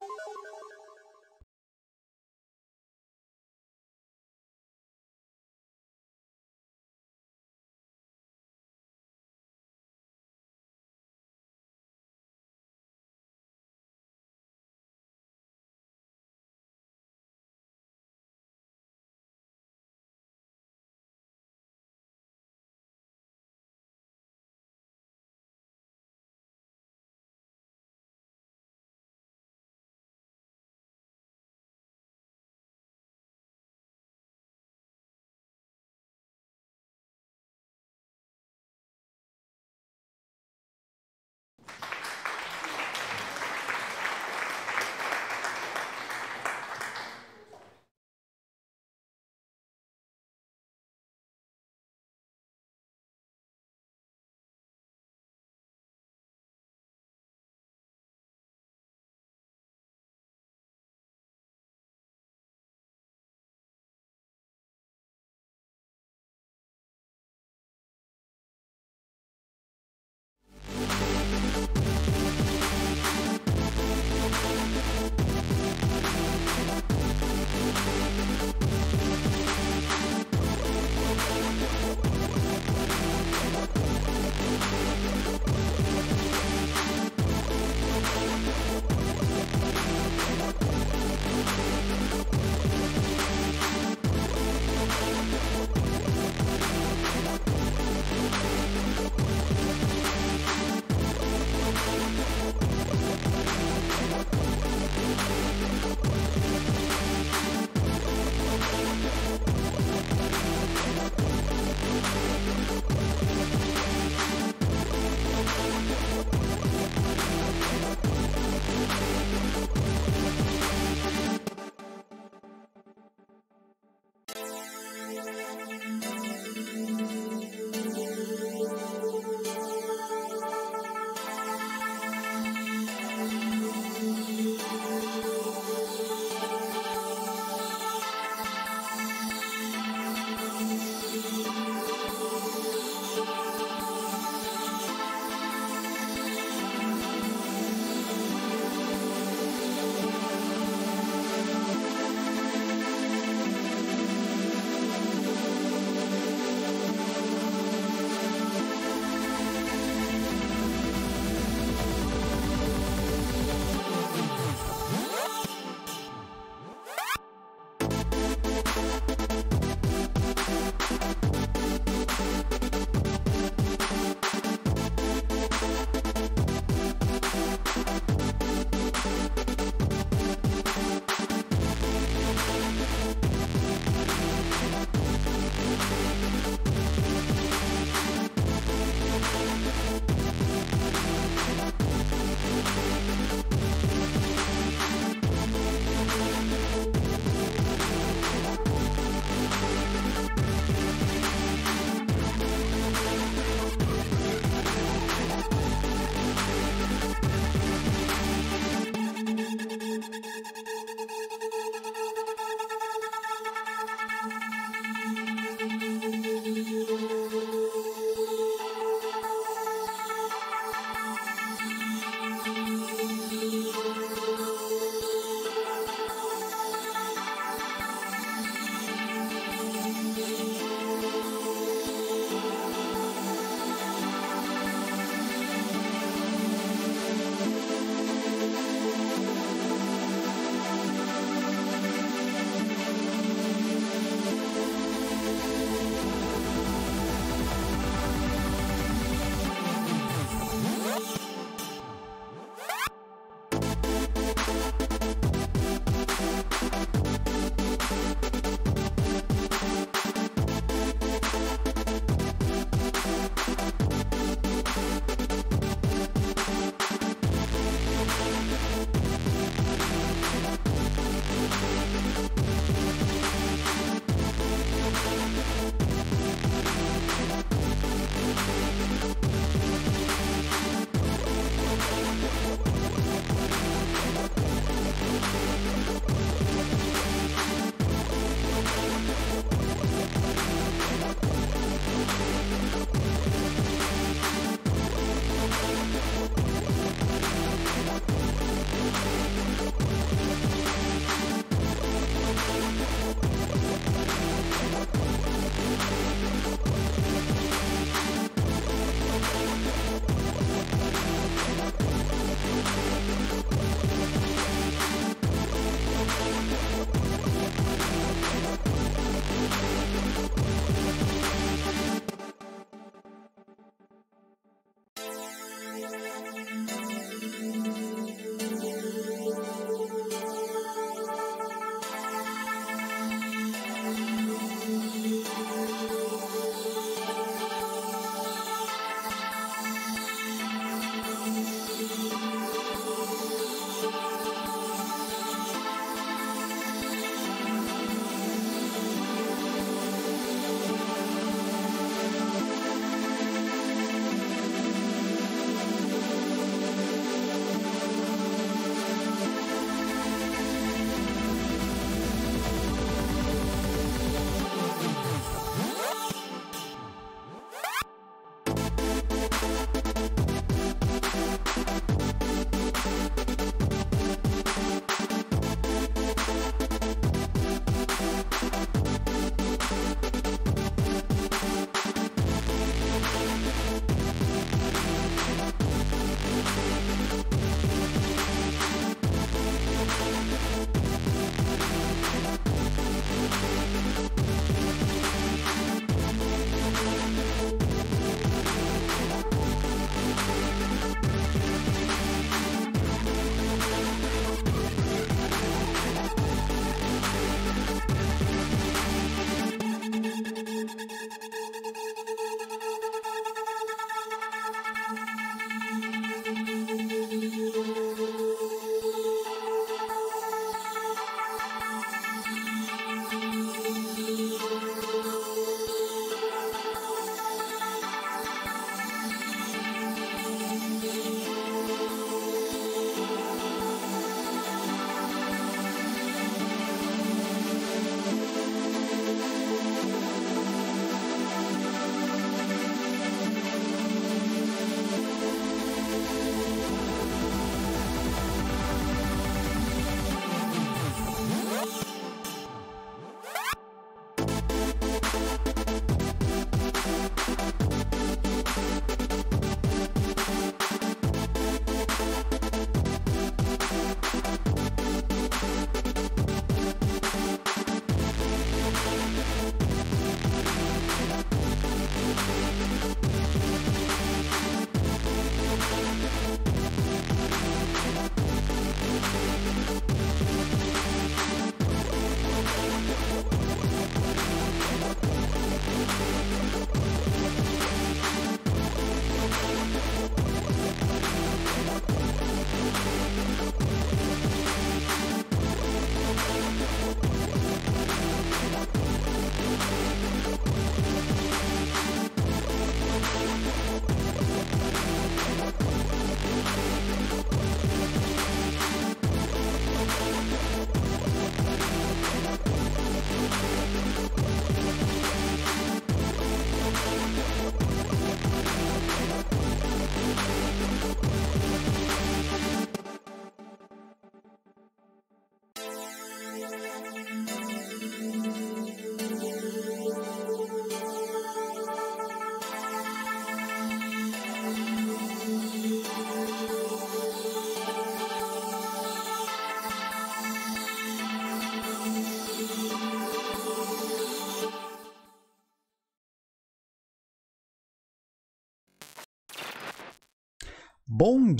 Thank you.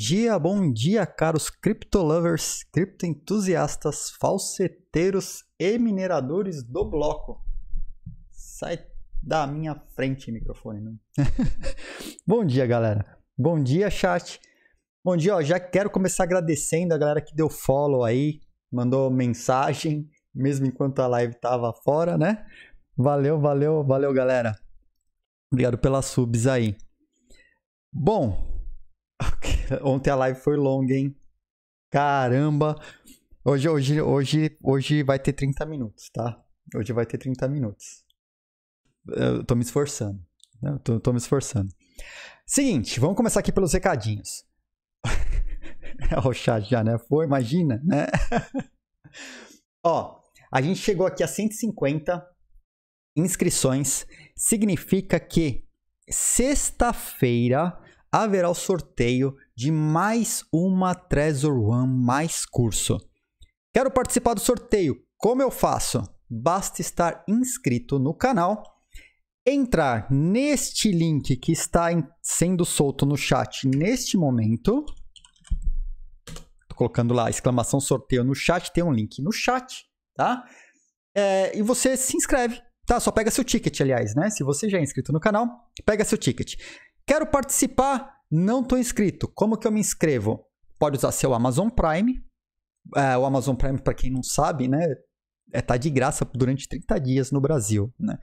dia, bom dia, caros criptolovers, criptoentusiastas, falseteiros e mineradores do bloco. Sai da minha frente, microfone. Não. bom dia, galera. Bom dia, chat. Bom dia, ó, já quero começar agradecendo a galera que deu follow aí, mandou mensagem, mesmo enquanto a live tava fora, né? Valeu, valeu, valeu, galera. Obrigado pelas subs aí. Bom, Ontem a live foi longa, hein? Caramba! Hoje, hoje, hoje, hoje vai ter 30 minutos, tá? Hoje vai ter 30 minutos. Eu tô me esforçando. Né? Eu tô, tô me esforçando. Seguinte, vamos começar aqui pelos recadinhos. o chat já, né? Foi, imagina, né? Ó, a gente chegou aqui a 150 inscrições. Significa que sexta-feira haverá o sorteio de mais uma Trezor One mais curso. Quero participar do sorteio. Como eu faço? Basta estar inscrito no canal, entrar neste link que está sendo solto no chat neste momento. Estou colocando lá exclamação sorteio no chat, tem um link no chat, tá? É, e você se inscreve, tá? Só pega seu ticket, aliás, né? Se você já é inscrito no canal, pega seu ticket. Quero participar? Não estou inscrito. Como que eu me inscrevo? Pode usar seu Amazon Prime. É, o Amazon Prime, para quem não sabe, né, é, tá de graça durante 30 dias no Brasil. Né?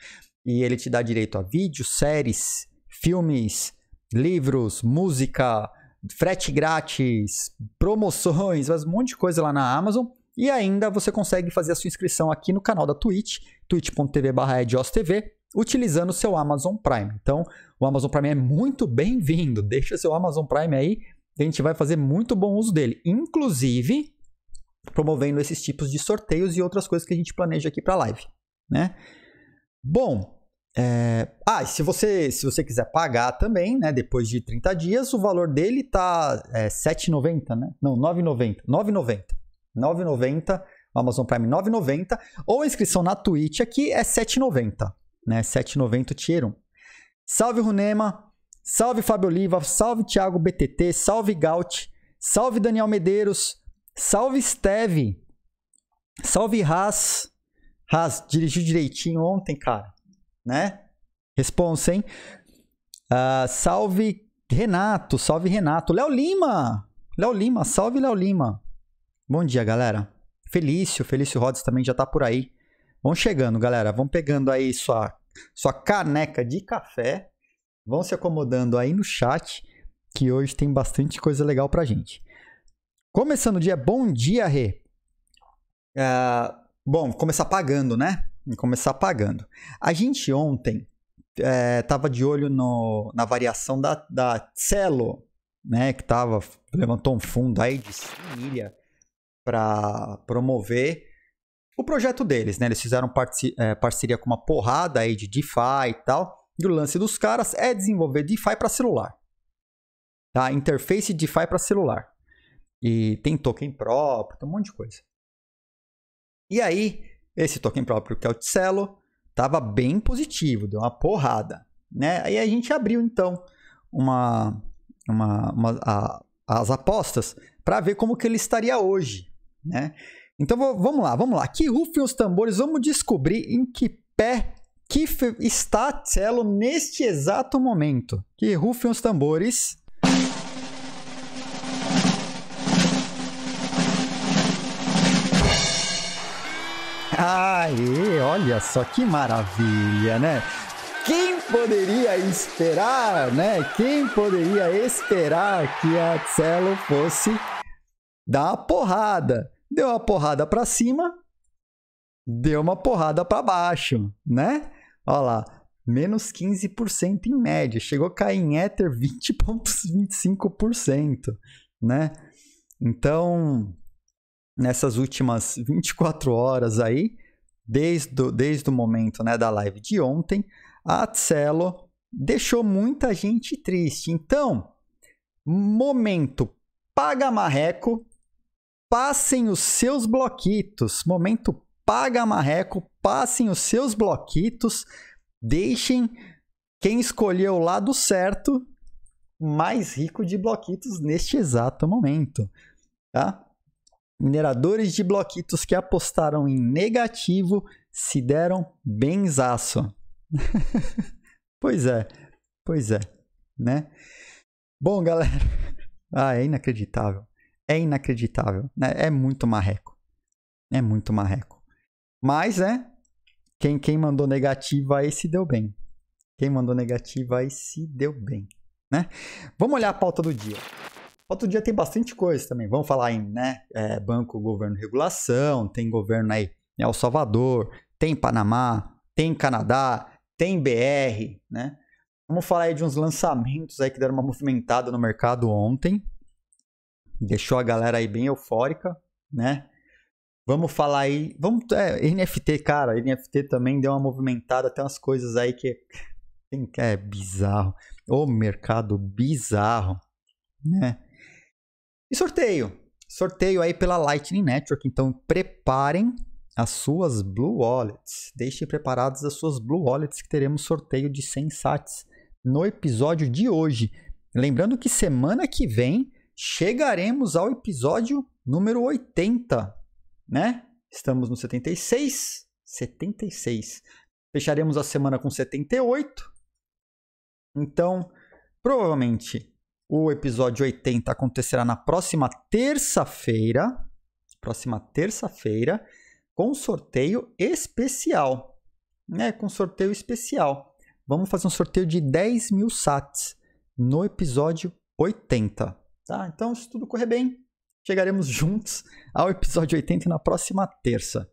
E ele te dá direito a vídeos, séries, filmes, livros, música, frete grátis, promoções, um monte de coisa lá na Amazon. E ainda você consegue fazer a sua inscrição aqui no canal da Twitch, twitch.tv/ediostv utilizando o seu Amazon Prime. Então, o Amazon Prime é muito bem-vindo. Deixa seu Amazon Prime aí, a gente vai fazer muito bom uso dele. Inclusive, promovendo esses tipos de sorteios e outras coisas que a gente planeja aqui para a live, né? Bom, é... ah, se você se você quiser pagar também, né, depois de 30 dias, o valor dele tá é, 7,90, né? Não, 9,90, 9,90. 9,90 Amazon Prime 9,90 ou a inscrição na Twitch aqui é 7,90 né? 7,90 Tier 1. Salve Runema, salve Fábio Oliva, salve Thiago BTT, salve Gaut, salve Daniel Medeiros, salve Steve, salve Haas. Haas, dirigiu direitinho ontem, cara, né? Responsa, hein? Uh, salve Renato, salve Renato. Léo Lima, Léo Lima, salve Léo Lima. Bom dia, galera. Felício, Felício Rodas também já tá por aí. Vão chegando, galera. Vão pegando aí sua, sua caneca de café. Vão se acomodando aí no chat, que hoje tem bastante coisa legal pra gente. Começando o dia, bom dia, Rê. Uh, bom, começar pagando, né? Começar pagando. A gente ontem é, tava de olho no, na variação da, da Celo, né, que tava, levantou um fundo aí de milha para promover o projeto deles, né? Eles fizeram é, parceria com uma porrada aí de DeFi e tal. E o lance dos caras é desenvolver DeFi para celular. Tá? Interface DeFi para celular. E tem token próprio, tem um monte de coisa. E aí, esse token próprio que é o Tcelo, tava bem positivo, deu uma porrada, né? Aí a gente abriu então uma, uma, uma a, as apostas para ver como que ele estaria hoje, né? Então vamos lá, vamos lá. Que rufem os tambores, vamos descobrir em que pé que está Telo neste exato momento. Que rufem os tambores. Aê, olha só que maravilha, né? Quem poderia esperar, né? Quem poderia esperar que a Telo fosse dar uma porrada? deu uma porrada para cima, deu uma porrada para baixo, né? Olha lá, menos 15% em média. Chegou a cair em Ether 20,25%, né? Então, nessas últimas 24 horas aí, desde, desde o momento né, da live de ontem, a Tselo deixou muita gente triste. Então, momento paga marreco Passem os seus bloquitos. Momento paga marreco. Passem os seus bloquitos. Deixem quem escolheu o lado certo mais rico de bloquitos neste exato momento. Tá? Mineradores de bloquitos que apostaram em negativo se deram benzaço. pois é, pois é, né? Bom, galera, ah, é inacreditável é inacreditável, né? É muito marreco. É muito marreco. Mas, né? Quem, quem mandou negativa aí se deu bem. Quem mandou negativa aí se deu bem, né? Vamos olhar a pauta do dia. A pauta do dia tem bastante coisa também. Vamos falar em, né? É, banco, governo, regulação. Tem governo aí em El Salvador. Tem Panamá. Tem Canadá. Tem BR, né? Vamos falar aí de uns lançamentos aí que deram uma movimentada no mercado ontem, deixou a galera aí bem eufórica, né? Vamos falar aí, vamos, é, NFT, cara, NFT também deu uma movimentada, tem umas coisas aí que é, é bizarro, o mercado bizarro, né? E sorteio, sorteio aí pela Lightning Network, então preparem as suas Blue Wallets, deixem preparadas as suas Blue Wallets que teremos sorteio de 100 sats no episódio de hoje. Lembrando que semana que vem chegaremos ao episódio número 80, né? Estamos no 76, 76. Fecharemos a semana com 78. Então, provavelmente o episódio 80 acontecerá na próxima terça-feira, próxima terça-feira, com sorteio especial, né? Com sorteio especial. Vamos fazer um sorteio de 10 mil sats no episódio 80. Tá? Então, se tudo correr bem, chegaremos juntos ao episódio 80 na próxima terça.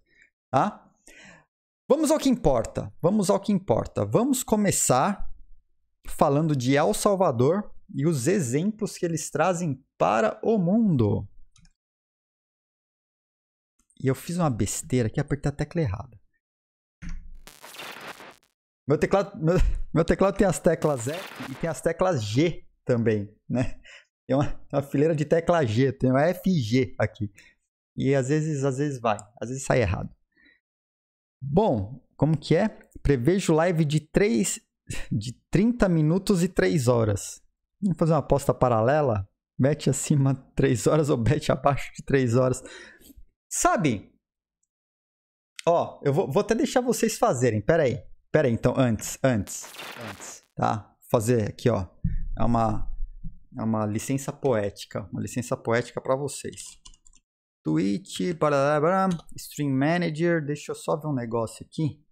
Tá? Vamos ao que importa. Vamos ao que importa. Vamos começar falando de El Salvador e os exemplos que eles trazem para o mundo. E eu fiz uma besteira aqui, apertei a tecla errada. Meu teclado, meu, meu teclado tem as teclas F e tem as teclas G também, né? Tem é uma, uma fileira de tecla G, tem uma FG aqui. E às vezes, às vezes vai, às vezes sai errado. Bom, como que é? Prevejo live de 3 de 30 minutos e 3 horas. Vamos fazer uma aposta paralela? Bet acima de 3 horas ou bet abaixo de 3 horas. Sabe? Ó, eu vou, vou até deixar vocês fazerem. Pera aí. Pera aí, então, antes, antes, antes. Tá? Vou fazer aqui, ó. É uma é uma licença poética, uma licença poética para vocês. Twitch, barará, Stream Manager, deixa eu só ver um negócio aqui.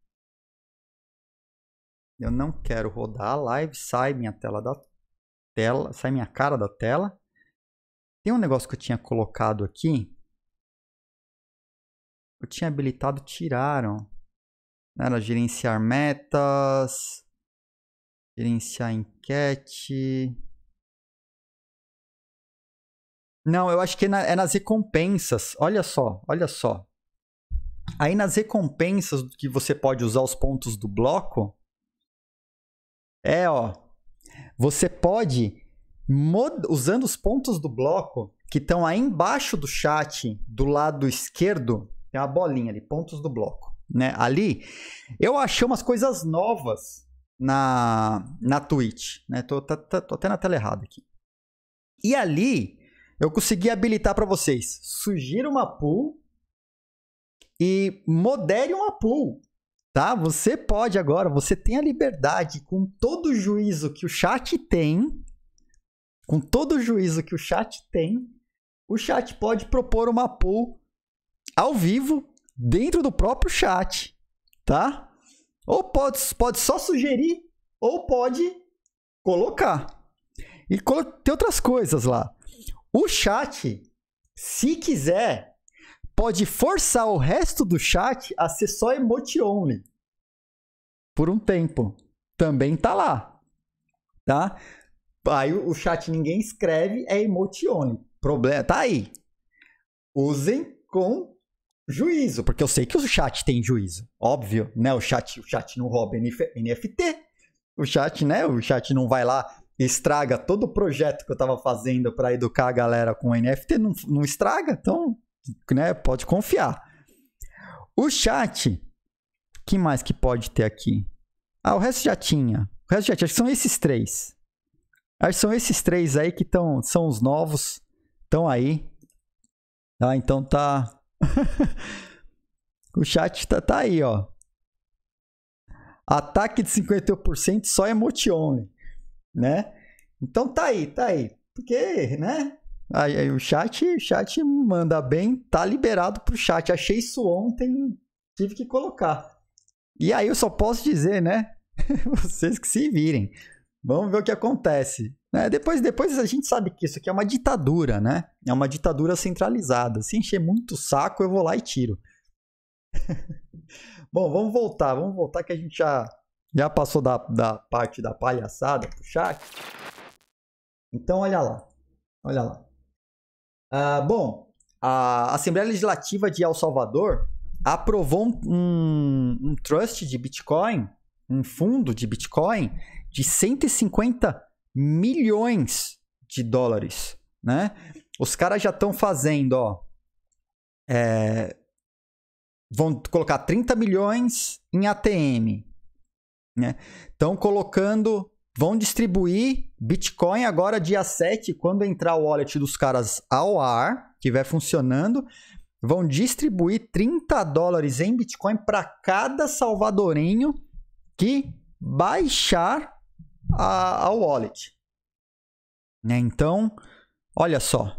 Eu não quero rodar a live, sai minha tela da tela, sai minha cara da tela. Tem um negócio que eu tinha colocado aqui. Eu tinha habilitado, tiraram. Era gerenciar metas, gerenciar enquete. Não, eu acho que é, na, é nas recompensas. Olha só, olha só. Aí nas recompensas que você pode usar os pontos do bloco, é ó, você pode usando os pontos do bloco que estão aí embaixo do chat, do lado esquerdo, tem uma bolinha ali, pontos do bloco, né? Ali eu achei umas coisas novas na na Twitch, né? Tô, tá, tá, tô até na tela errada aqui. E ali eu consegui habilitar para vocês. Sugira uma pool e modere uma pool, tá? Você pode agora, você tem a liberdade com todo o juízo que o chat tem, com todo o juízo que o chat tem, o chat pode propor uma pool ao vivo dentro do próprio chat, tá? Ou pode, pode só sugerir ou pode colocar. E tem outras coisas lá. O chat, se quiser, pode forçar o resto do chat a ser só emote only. Por um tempo. Também tá lá. Tá? Aí o chat ninguém escreve, é emote only. Problema, tá aí. Usem com juízo, porque eu sei que o chat tem juízo. Óbvio, né? O chat, o chat não rouba NF, NFT. O chat, né? O chat não vai lá estraga todo o projeto que eu estava fazendo para educar a galera com NFT, não, não estraga, então né, pode confiar. O chat, que mais que pode ter aqui? Ah, o resto já tinha. O resto já tinha. Acho que são esses três. Acho que são esses três aí que tão, são os novos. Estão aí. Ah, então tá. o chat tá, tá aí, ó. Ataque de 51% só emotione né? Então tá aí, tá aí. Porque, né? Aí, aí, o chat, o chat manda bem, tá liberado pro chat. Achei isso ontem, tive que colocar. E aí eu só posso dizer, né? Vocês que se virem. Vamos ver o que acontece. Né? depois, depois a gente sabe que isso aqui é uma ditadura, né? É uma ditadura centralizada. Se encher muito o saco, eu vou lá e tiro. Bom, vamos voltar, vamos voltar que a gente já já passou da, da parte da palhaçada pro chat? Então olha lá. Olha lá. Ah, bom, a Assembleia Legislativa de El Salvador aprovou um, um, um trust de Bitcoin, um fundo de Bitcoin de 150 milhões de dólares, né? Os caras já estão fazendo, ó, é, vão colocar 30 milhões em ATM, Estão né? colocando, vão distribuir Bitcoin agora dia 7, quando entrar o wallet dos caras ao ar, vai funcionando, vão distribuir 30 dólares em Bitcoin para cada salvadorinho que baixar a, a wallet. Né? Então, olha só,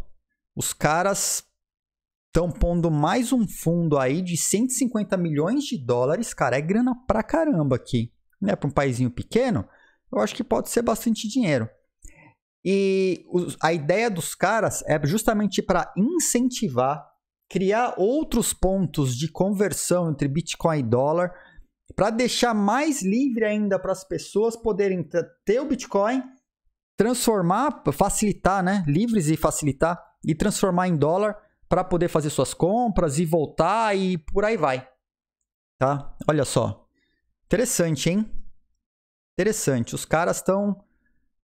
os caras estão pondo mais um fundo aí de 150 milhões de dólares, cara, é grana pra caramba aqui né, para um país pequeno, eu acho que pode ser bastante dinheiro. E os, a ideia dos caras é justamente para incentivar, criar outros pontos de conversão entre Bitcoin e dólar, para deixar mais livre ainda para as pessoas poderem ter o Bitcoin, transformar, facilitar, né, livres e facilitar e transformar em dólar para poder fazer suas compras e voltar e por aí vai. Tá? Olha só, Interessante, hein? Interessante. Os caras estão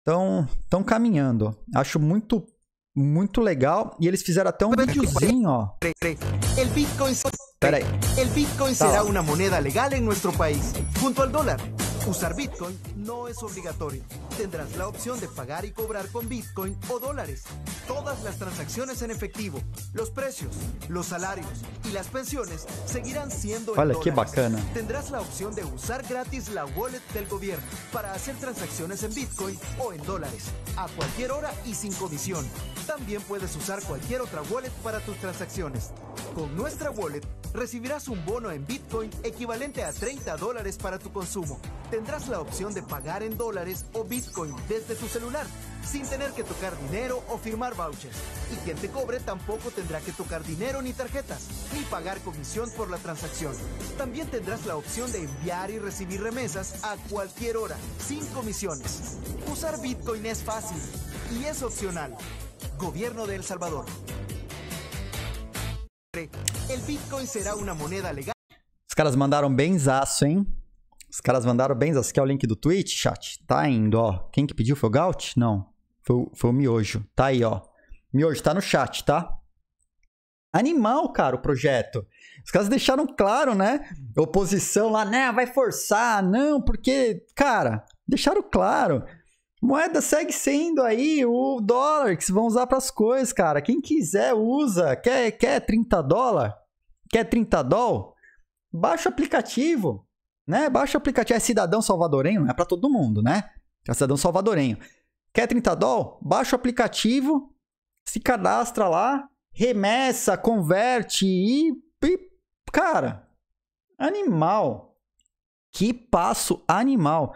tão, tão caminhando. Acho muito muito legal e eles fizeram até um videozinho, ó. Peraí. Bitcoin, El Bitcoin tá será uma moneda legal em nosso país, junto ao dólar. Usar Bitcoin não é obrigatório. tendrás la opción de pagar y cobrar con Bitcoin o dólares. Todas las transacciones en efectivo, los precios, los salarios y las pensiones seguirán siendo en que bacana. Tendrás la opción de usar gratis la wallet del gobierno para hacer transacciones en Bitcoin o en dólares a cualquier hora y sin comisión. También puedes usar cualquier otra wallet para tus transacciones. Con nuestra wallet recibirás un bono en Bitcoin equivalente a 30 dólares para tu consumo. Tendrás la opción de pagar en dólares o Bitcoin Bitcoin desde tu celular sin tener que tocar dinero o firmar vouchers. Y quien te cobre tampoco tendrá que tocar dinero ni tarjetas, ni pagar comisión por la transacción. También tendrás la opción de enviar y recibir remesas a cualquier hora, sin comisiones. Usar Bitcoin es fácil y es opcional. Gobierno de El Salvador. El Bitcoin será una moneda legal. Os caras mandaron benzaço, ¿eh? Os caras mandaram bem, Que é o link do Twitch, chat. Tá indo, ó. Quem que pediu foi o Gaut? Não. Foi, foi o Miojo. Tá aí, ó. Miojo, tá no chat, tá? Animal, cara, o projeto. Os caras deixaram claro, né? Oposição lá, né? Vai forçar, não, porque, cara, deixaram claro. Moeda segue sendo aí o dólar que se vão usar para as coisas, cara. Quem quiser usa. Quer, quer 30 dólar? Quer 30 dólar? Baixa o aplicativo né? Baixa o aplicativo, é cidadão salvadorenho, não é para todo mundo, né? É cidadão salvadorenho. Quer 30 doll? Baixa o aplicativo, se cadastra lá, remessa, converte e, e cara, animal. Que passo animal.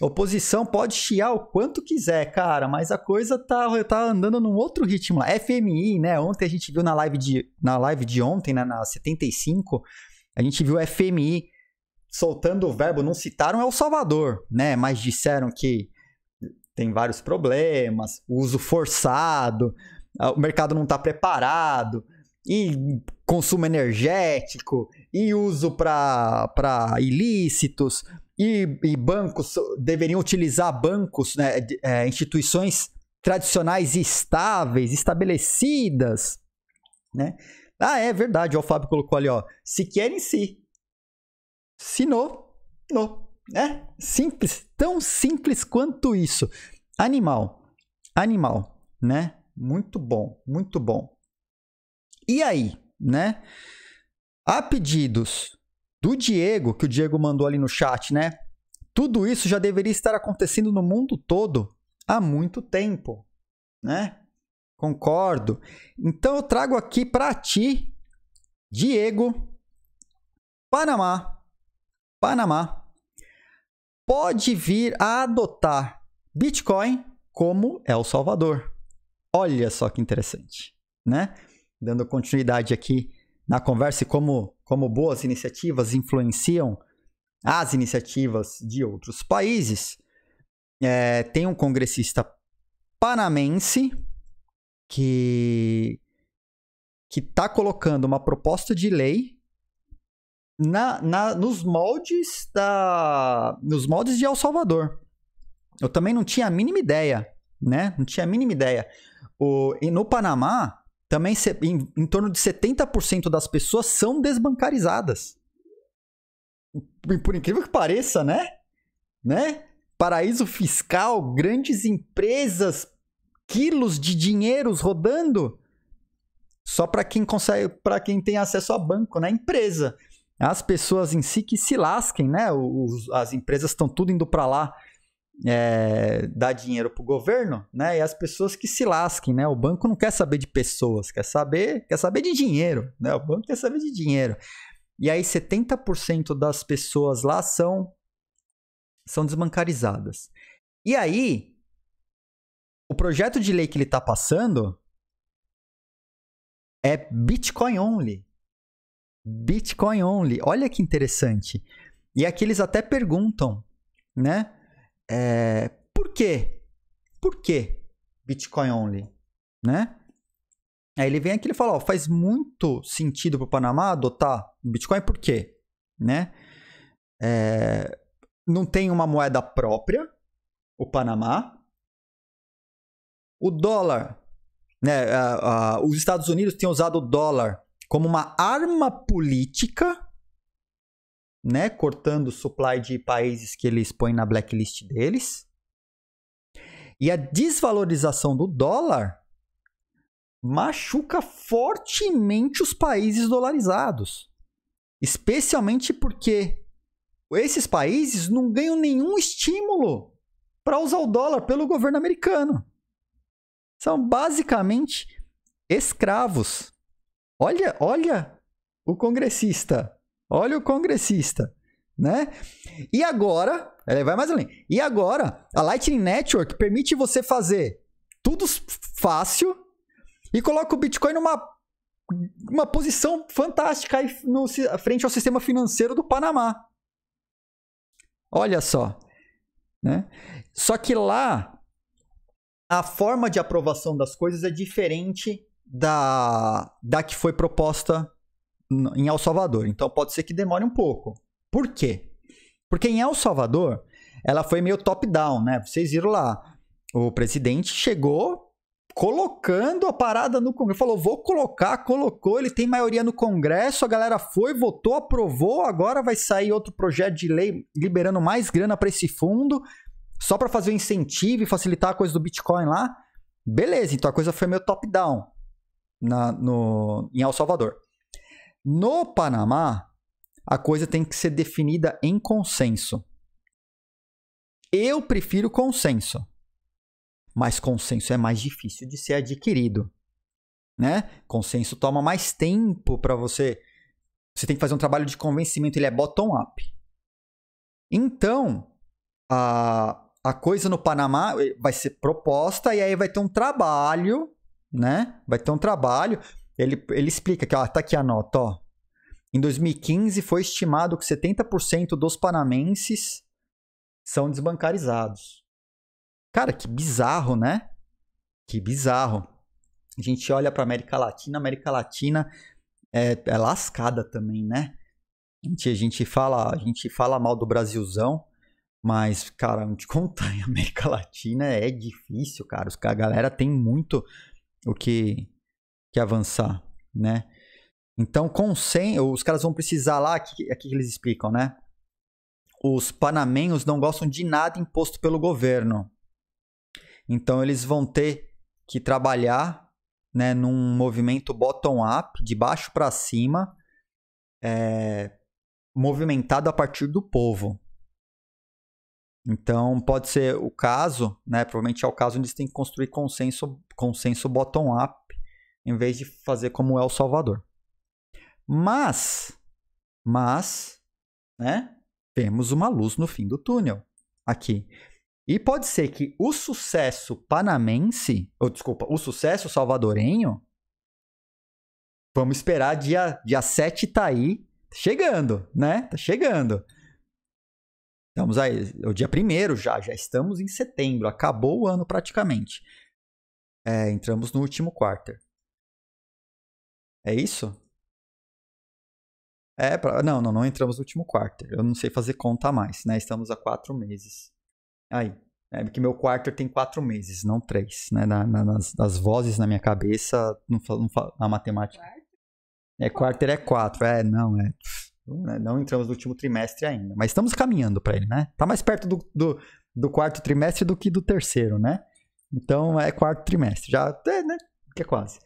Oposição pode chiar o quanto quiser, cara, mas a coisa tá, tá andando num outro ritmo lá. FMI, né? Ontem a gente viu na live de, na live de ontem, né? na 75, a gente viu FMI soltando o verbo, não citaram é o Salvador, né? Mas disseram que tem vários problemas, uso forçado, o mercado não está preparado, e consumo energético, e uso para ilícitos, e, e, bancos deveriam utilizar bancos, né, é, instituições tradicionais e estáveis, estabelecidas, né? Ah, é verdade, o Fábio colocou ali, ó, sequer em si, Sino, no, né? Simples, tão simples quanto isso. Animal, animal, né? Muito bom, muito bom. E aí, né? Há pedidos do Diego, que o Diego mandou ali no chat, né? Tudo isso já deveria estar acontecendo no mundo todo há muito tempo, né? Concordo. Então eu trago aqui para ti, Diego, Panamá, Panamá pode vir a adotar Bitcoin como El Salvador. Olha só que interessante, né? Dando continuidade aqui na conversa e como, como boas iniciativas influenciam as iniciativas de outros países. É, tem um congressista panamense que que está colocando uma proposta de lei na, na, nos moldes da nos moldes de El Salvador. Eu também não tinha a mínima ideia, né? Não tinha a mínima ideia. O, e no Panamá, também em, em torno de 70% das pessoas são desbancarizadas. Por incrível que pareça, né? Né? Paraíso fiscal, grandes empresas, quilos de dinheiros rodando só para quem consegue, para quem tem acesso a banco, na né? empresa as pessoas em si que se lasquem, né? Os, as empresas estão tudo indo para lá é, dar dinheiro para o governo, né? E as pessoas que se lasquem, né? O banco não quer saber de pessoas, quer saber, quer saber de dinheiro, né? O banco quer saber de dinheiro. E aí 70% das pessoas lá são são desbancarizadas. E aí o projeto de lei que ele está passando é Bitcoin only. Bitcoin only. Olha que interessante. E aqui eles até perguntam, né? É, por quê? Por quê Bitcoin only? Né? Aí ele vem aqui e fala, ó, faz muito sentido para o Panamá adotar Bitcoin, por quê? Né? É, não tem uma moeda própria, o Panamá. O dólar, né? os Estados Unidos têm usado o dólar como uma arma política, né, cortando o supply de países que eles põem na blacklist deles. E a desvalorização do dólar machuca fortemente os países dolarizados, especialmente porque esses países não ganham nenhum estímulo para usar o dólar pelo governo americano. São basicamente escravos Olha, olha o congressista. Olha o congressista, né? E agora, ele vai mais além. E agora, a Lightning Network permite você fazer tudo fácil e coloca o Bitcoin numa uma posição fantástica aí no, frente ao sistema financeiro do Panamá. Olha só, né? Só que lá a forma de aprovação das coisas é diferente da, da que foi proposta em El Salvador. Então pode ser que demore um pouco. Por quê? Porque em El Salvador, ela foi meio top-down, né? Vocês viram lá. O presidente chegou colocando a parada no Congresso. Falou, vou colocar, colocou, ele tem maioria no Congresso, a galera foi, votou, aprovou, agora vai sair outro projeto de lei liberando mais grana para esse fundo, só para fazer o incentivo e facilitar a coisa do Bitcoin lá. Beleza, então a coisa foi meio top-down na, no, em El Salvador. No Panamá, a coisa tem que ser definida em consenso. Eu prefiro consenso, mas consenso é mais difícil de ser adquirido, né? Consenso toma mais tempo para você. Você tem que fazer um trabalho de convencimento, ele é bottom up. Então, a, a coisa no Panamá eh, vai ser proposta e aí vai ter um trabalho né? Vai ter um trabalho. Ele, ele explica que, ó, tá aqui a nota, ó. Em 2015 foi estimado que 70% dos panamenses são desbancarizados. Cara, que bizarro, né? Que bizarro. A gente olha para América Latina, América Latina é, é lascada também, né? A gente, a gente fala, a gente fala mal do Brasilzão, mas, cara, não te contar, América Latina é difícil, cara. A galera tem muito, o que, que avançar, né? Então, com 100, os caras vão precisar lá, aqui, aqui é que eles explicam, né? Os panamenhos não gostam de nada imposto pelo governo. Então, eles vão ter que trabalhar né, num movimento bottom-up, de baixo para cima, é, movimentado a partir do povo. Então, pode ser o caso, né, provavelmente é o caso onde eles têm que construir consenso consenso bottom-up, em vez de fazer como é o Salvador. Mas, mas, né? Temos uma luz no fim do túnel aqui. E pode ser que o sucesso panamense, ou desculpa, o sucesso salvadorenho, vamos esperar dia, dia 7 tá aí, tá chegando, né? Tá chegando. Estamos aí, é o dia primeiro já, já estamos em setembro, acabou o ano praticamente. É, entramos no último quarto. É isso? É, pra... não, não, não entramos no último quarto. Eu não sei fazer conta mais, né? Estamos há quatro meses. Aí, é porque meu quarto tem quatro meses, não três, né? Na, na, nas, nas, vozes na minha cabeça, não, não, na matemática. É, quarter é quatro, é, não, é. Né, não entramos no último trimestre ainda, mas estamos caminhando para ele, né? Tá mais perto do, do, do quarto trimestre do que do terceiro, né? Então é quarto trimestre. Já é, né? Que é quase.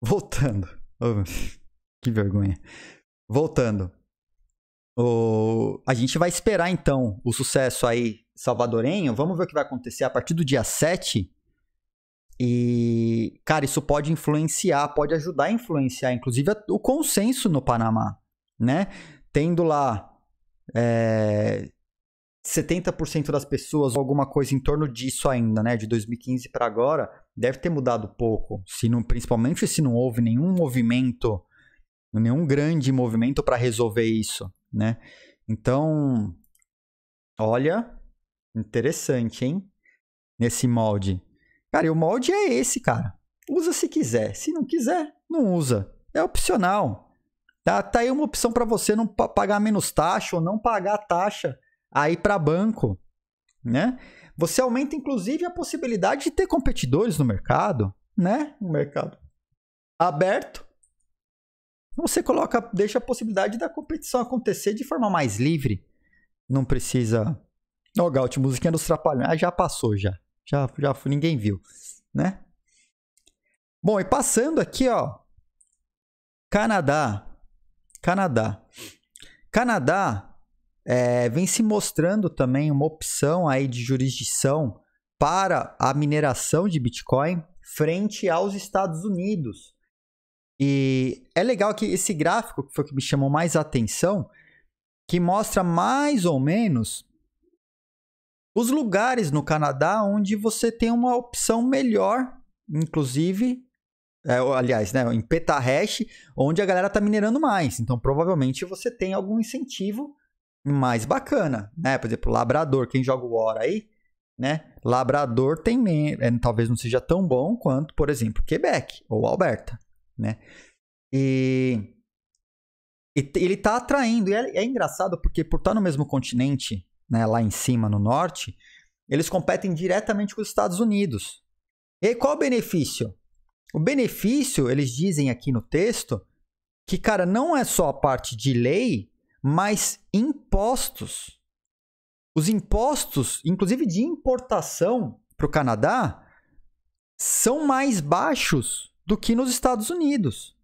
Voltando. que vergonha. Voltando. O... A gente vai esperar então o sucesso aí salvadorenho. Vamos ver o que vai acontecer a partir do dia 7. E, cara, isso pode influenciar, pode ajudar a influenciar, inclusive, o consenso no Panamá, né? Tendo lá é, 70% das pessoas, ou alguma coisa em torno disso ainda, né? De 2015 para agora, deve ter mudado pouco. Se não, principalmente se não houve nenhum movimento, nenhum grande movimento para resolver isso, né? Então, olha, interessante, hein? Nesse molde. Cara, e o molde é esse, cara. Usa se quiser. Se não quiser, não usa. É opcional. Tá, tá aí uma opção para você não pagar menos taxa ou não pagar taxa aí para banco, né? Você aumenta inclusive a possibilidade de ter competidores no mercado, né? No mercado aberto. Você coloca, deixa a possibilidade da competição acontecer de forma mais livre. Não precisa Nogaut, musiquinha dos trapalhões. Ah, já passou já. Já já ninguém viu, né? Bom, e passando aqui, ó, Canadá. Canadá. Canadá é, vem se mostrando também uma opção aí de jurisdição para a mineração de Bitcoin frente aos Estados Unidos. E é legal que esse gráfico que foi o que me chamou mais atenção, que mostra mais ou menos os lugares no Canadá onde você tem uma opção melhor, inclusive, é, aliás, né, em Petahash, onde a galera está minerando mais. Então, provavelmente você tem algum incentivo mais bacana, né? Por exemplo, Labrador, quem joga o War aí, né? Labrador tem é, talvez não seja tão bom quanto, por exemplo, Quebec ou Alberta, né? E, e ele tá atraindo, e é, é, engraçado porque por estar no mesmo continente, né, lá em cima no norte, eles competem diretamente com os Estados Unidos. E qual o benefício? O benefício, eles dizem aqui no texto, que cara, não é só a parte de lei mas impostos. Os impostos, inclusive de importação para o Canadá, são mais baixos do que nos Estados Unidos.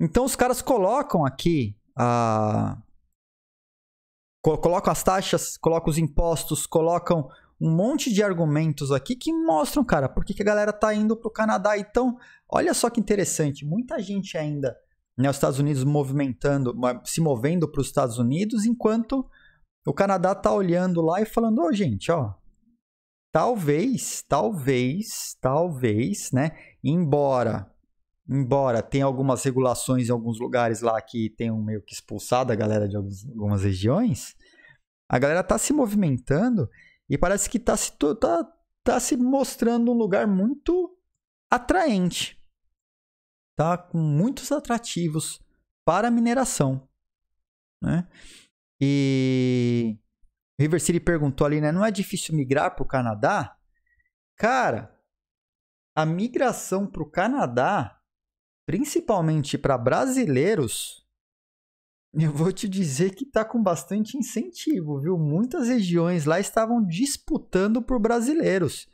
Então os caras colocam aqui a colocam as taxas, colocam os impostos, colocam um monte de argumentos aqui que mostram, cara, por que, a galera tá indo pro Canadá. Então, olha só que interessante, muita gente ainda né, os Estados Unidos movimentando, se movendo para os Estados Unidos, enquanto o Canadá está olhando lá e falando: ô, oh, gente, ó, talvez, talvez, talvez, né? Embora, embora tenha algumas regulações em alguns lugares lá que tenham meio que expulsado a galera de alguns, algumas regiões, a galera tá se movimentando e parece que está se, tá, tá se mostrando um lugar muito atraente está com muitos atrativos para mineração. Né? E River City perguntou ali, né? Não é difícil migrar para o Canadá? Cara, a migração para o Canadá, principalmente para brasileiros, eu vou te dizer que está com bastante incentivo, viu? Muitas regiões lá estavam disputando por brasileiros.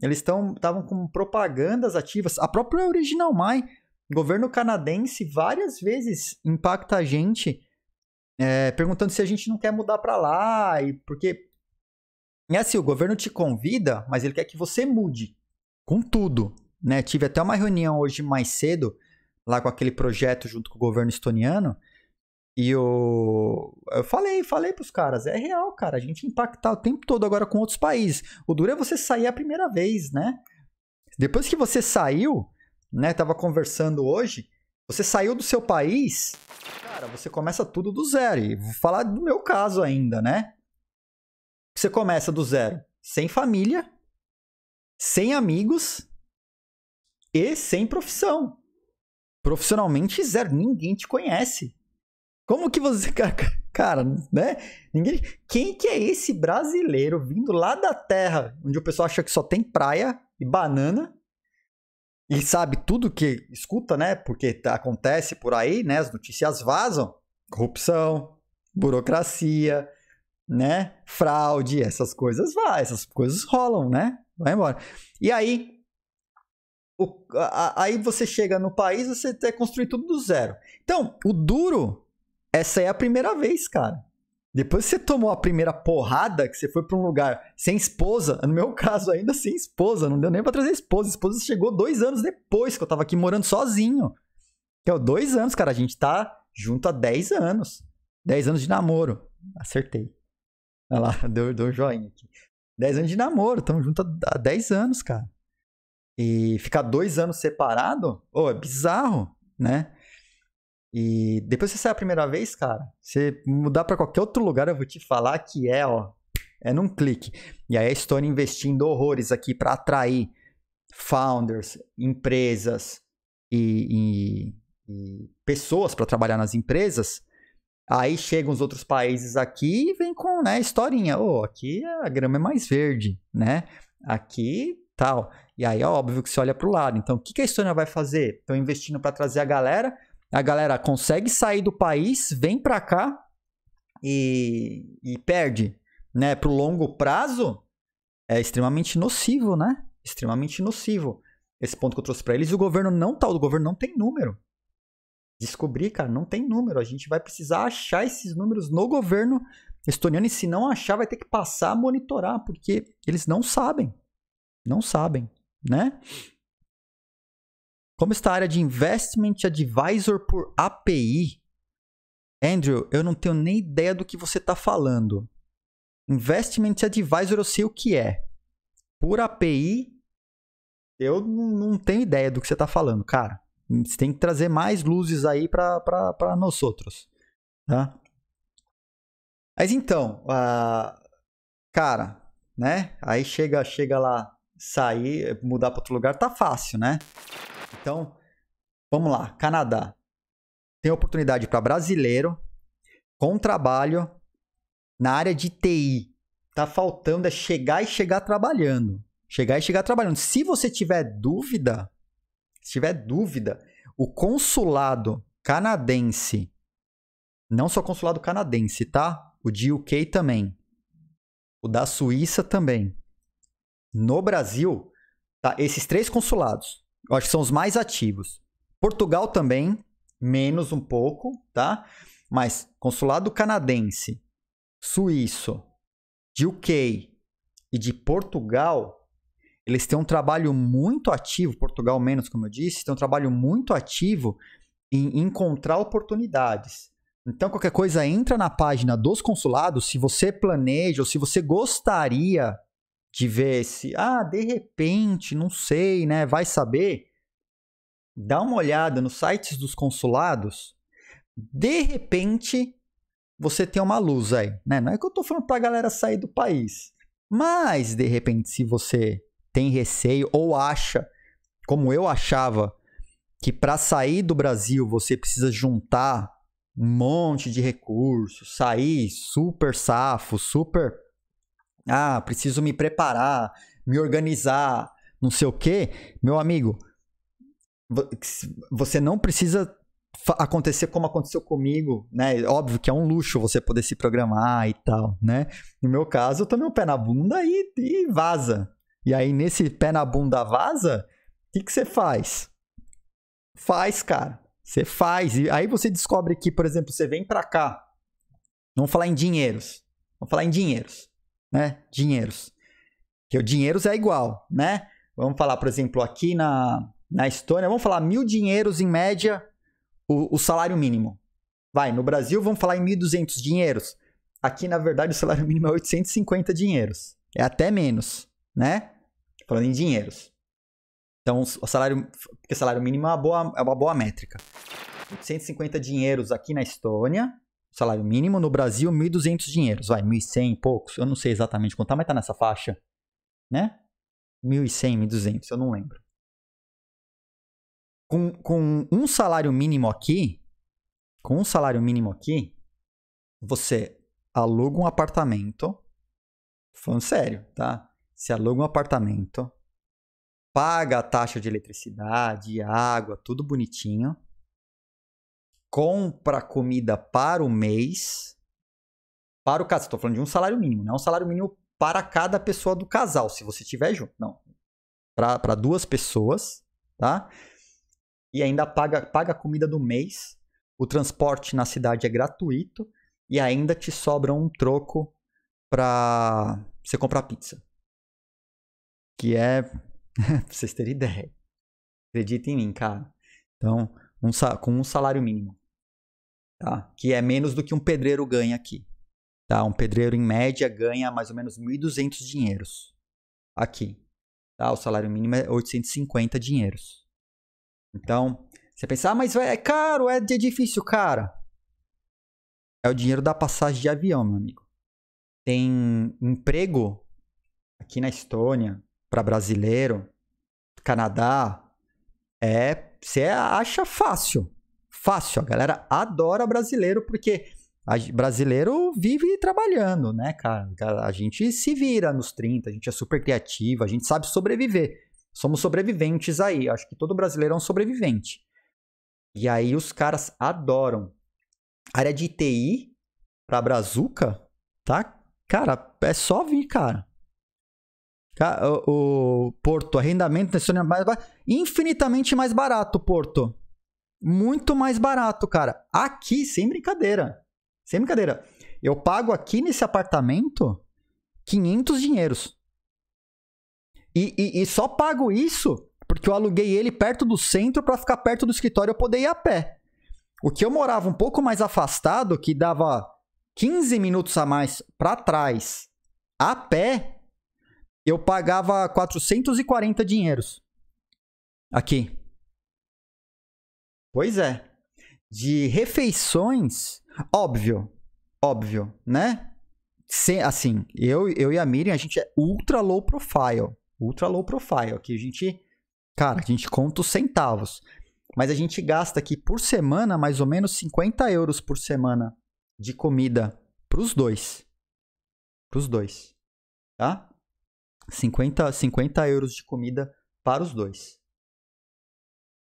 Eles estavam com propagandas ativas. A própria Original Mine o governo canadense várias vezes impacta a gente é, perguntando se a gente não quer mudar para lá e porque é assim, o governo te convida, mas ele quer que você mude com tudo, né? Tive até uma reunião hoje mais cedo lá com aquele projeto junto com o governo estoniano e eu, eu falei, falei pros caras, é real, cara, a gente impactar o tempo todo agora com outros países. O duro é você sair a primeira vez, né? Depois que você saiu, né, tava conversando hoje, você saiu do seu país, cara, você começa tudo do zero. E vou falar do meu caso ainda, né? Você começa do zero, sem família, sem amigos e sem profissão. Profissionalmente zero, ninguém te conhece. Como que você, cara, né? Ninguém, quem que é esse brasileiro vindo lá da terra, onde o pessoal acha que só tem praia e banana? e sabe tudo que escuta, né? Porque tá, acontece por aí, né? As notícias vazam. Corrupção, burocracia, né? Fraude, essas coisas vai, essas coisas rolam, né? Vai embora. E aí, o, a, aí você chega no país, você tem que construir tudo do zero. Então, o duro, essa é a primeira vez, cara. Depois que você tomou a primeira porrada, que você foi para um lugar sem esposa, no meu caso ainda sem esposa, não deu nem para trazer esposa. A esposa chegou dois anos depois que eu tava aqui morando sozinho. É o dois anos, cara, a gente tá junto há 10 anos. 10 anos de namoro. Acertei. Olha lá, deu, deu um joinha aqui. 10 anos de namoro, tamo junto há 10 anos, cara. E ficar dois anos separado, oh, é bizarro, né? E depois que você sair a primeira vez, cara, você mudar para qualquer outro lugar, eu vou te falar que é, ó, é num clique. E aí a Estônia investindo horrores aqui para atrair founders, empresas e, e, e pessoas para trabalhar nas empresas. Aí chegam os outros países aqui e vem com, né, historinha. Ô, oh, aqui a grama é mais verde, né? Aqui tal. E aí é óbvio que você olha para o lado. Então, o que, que a Estônia vai fazer? Estão investindo para trazer a galera a galera consegue sair do país, vem para cá e, e perde, né? Pro longo prazo é extremamente nocivo, né? Extremamente nocivo. Esse ponto que eu trouxe para eles, o governo não tá, o governo não tem número. Descobri, cara, não tem número. A gente vai precisar achar esses números no governo estoniano e se não achar, vai ter que passar a monitorar, porque eles não sabem. Não sabem, né? Como está a área de Investment Advisor por API? Andrew, eu não tenho nem ideia do que você está falando. Investment Advisor eu sei o que é. Por API, eu não tenho ideia do que você está falando, cara. Você tem que trazer mais luzes aí para nós outros, tá? Mas então, uh, cara, né? Aí chega, chega lá, sair, mudar para outro lugar, tá fácil, né? Então, vamos lá, Canadá. Tem oportunidade para brasileiro com trabalho na área de TI. Tá faltando é chegar e chegar trabalhando. Chegar e chegar trabalhando. Se você tiver dúvida, se tiver dúvida, o consulado canadense, não só o consulado canadense, tá? O de UK também. O da Suíça também. No Brasil, tá esses três consulados acho que são os mais ativos. Portugal também, menos um pouco, tá? Mas consulado canadense, suíço, de UK e de Portugal, eles têm um trabalho muito ativo, Portugal menos, como eu disse, tem um trabalho muito ativo em encontrar oportunidades. Então, qualquer coisa, entra na página dos consulados. Se você planeja ou se você gostaria tivesse, ah, de repente, não sei, né? Vai saber. Dá uma olhada nos sites dos consulados. De repente, você tem uma luz aí, né? Não é que eu tô falando pra galera sair do país. Mas, de repente, se você tem receio ou acha, como eu achava, que para sair do Brasil você precisa juntar um monte de recursos, sair super safo, super ah, preciso me preparar, me organizar, não sei o quê, meu amigo, você não precisa acontecer como aconteceu comigo, né? Óbvio que é um luxo você poder se programar e tal, né? No meu caso, eu tomei um pé na bunda e, e vaza. E aí, nesse pé na bunda vaza, o que, que você faz? Faz, cara. Você faz. E aí você descobre que, por exemplo, você vem para cá. Vamos falar em dinheiros. Vamos falar em dinheiros né? Dinheiros. Que o dinheiros é igual, né? Vamos falar, por exemplo, aqui na, na Estônia, vamos falar mil dinheiros em média o, o salário mínimo. Vai, no Brasil vamos falar em 1.200 dinheiros. Aqui, na verdade, o salário mínimo é 850 dinheiros. É até menos, né? Falando em dinheiros. Então, o salário, porque salário mínimo é uma boa, é uma boa métrica. 850 dinheiros aqui na Estônia, salário mínimo no Brasil, 1.200 dinheiros, vai, 1.100 e poucos, eu não sei exatamente quanto tá, mas tá nessa faixa, né? 1.100, 1.200, eu não lembro. Com, com um salário mínimo aqui, com um salário mínimo aqui, você aluga um apartamento, falando sério, tá? Você aluga um apartamento, paga a taxa de eletricidade, água, tudo bonitinho, compra comida para o mês, para o caso Estou falando de um salário mínimo, não é um salário mínimo para cada pessoa do casal, se você tiver junto. Não. Para duas pessoas, tá? E ainda paga, paga a comida do mês. O transporte na cidade é gratuito. E ainda te sobra um troco para você comprar pizza. Que é. pra vocês terem ideia. Acredita em mim, cara. Então, um, com um salário mínimo tá? que é menos do que um pedreiro ganha aqui. Tá? Um pedreiro, em média, ganha mais ou menos 1.200 dinheiros aqui. Tá? O salário mínimo é 850 dinheiros. Então, você pensar, ah, mas é caro, é difícil, cara. É o dinheiro da passagem de avião, meu amigo. Tem emprego aqui na Estônia, para brasileiro, Canadá, é, você acha fácil fácil. A galera adora brasileiro porque a, brasileiro vive trabalhando, né, cara? A gente se vira nos 30, a gente é super criativo, a gente sabe sobreviver. Somos sobreviventes aí. Acho que todo brasileiro é um sobrevivente. E aí os caras adoram. A área de TI pra Brazuca, tá? Cara, é só vir, cara. O, o Porto, arrendamento né, é infinitamente mais barato, Porto muito mais barato, cara. Aqui, sem brincadeira. Sem brincadeira. Eu pago aqui nesse apartamento 500 dinheiros. E, e, e só pago isso porque eu aluguei ele perto do centro para ficar perto do escritório eu poder ir a pé. O que eu morava um pouco mais afastado, que dava 15 minutos a mais para trás a pé, eu pagava 440 dinheiros. Aqui. Pois é. De refeições, óbvio, óbvio, né? Sem, assim, eu, eu e a Miriam, a gente é ultra low profile. Ultra low profile. Aqui a gente, cara, a gente conta os centavos. Mas a gente gasta aqui por semana mais ou menos 50 euros por semana de comida pros dois. Pros dois. Tá? 50, 50 euros de comida para os dois.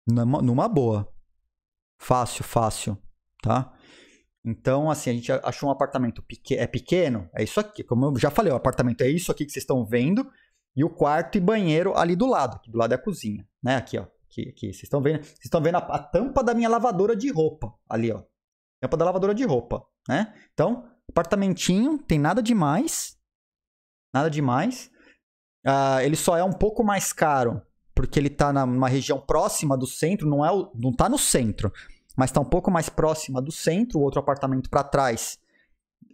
Numa, numa boa. Fácil, fácil, tá? Então, assim, a gente achou um apartamento pequeno, é pequeno, é isso aqui, como eu já falei, o apartamento é isso aqui que vocês estão vendo, e o quarto e banheiro ali do lado, aqui do lado é a cozinha, né? Aqui, ó, aqui, aqui. Vocês estão vendo, vocês estão vendo a, a, tampa da minha lavadora de roupa, ali, ó. Tampa da lavadora de roupa, né? Então, apartamentinho, tem nada demais, nada demais. Uh, ele só é um pouco mais caro porque ele está numa região próxima do centro, não é o, não tá no centro, mas está um pouco mais próxima do centro, o outro apartamento para trás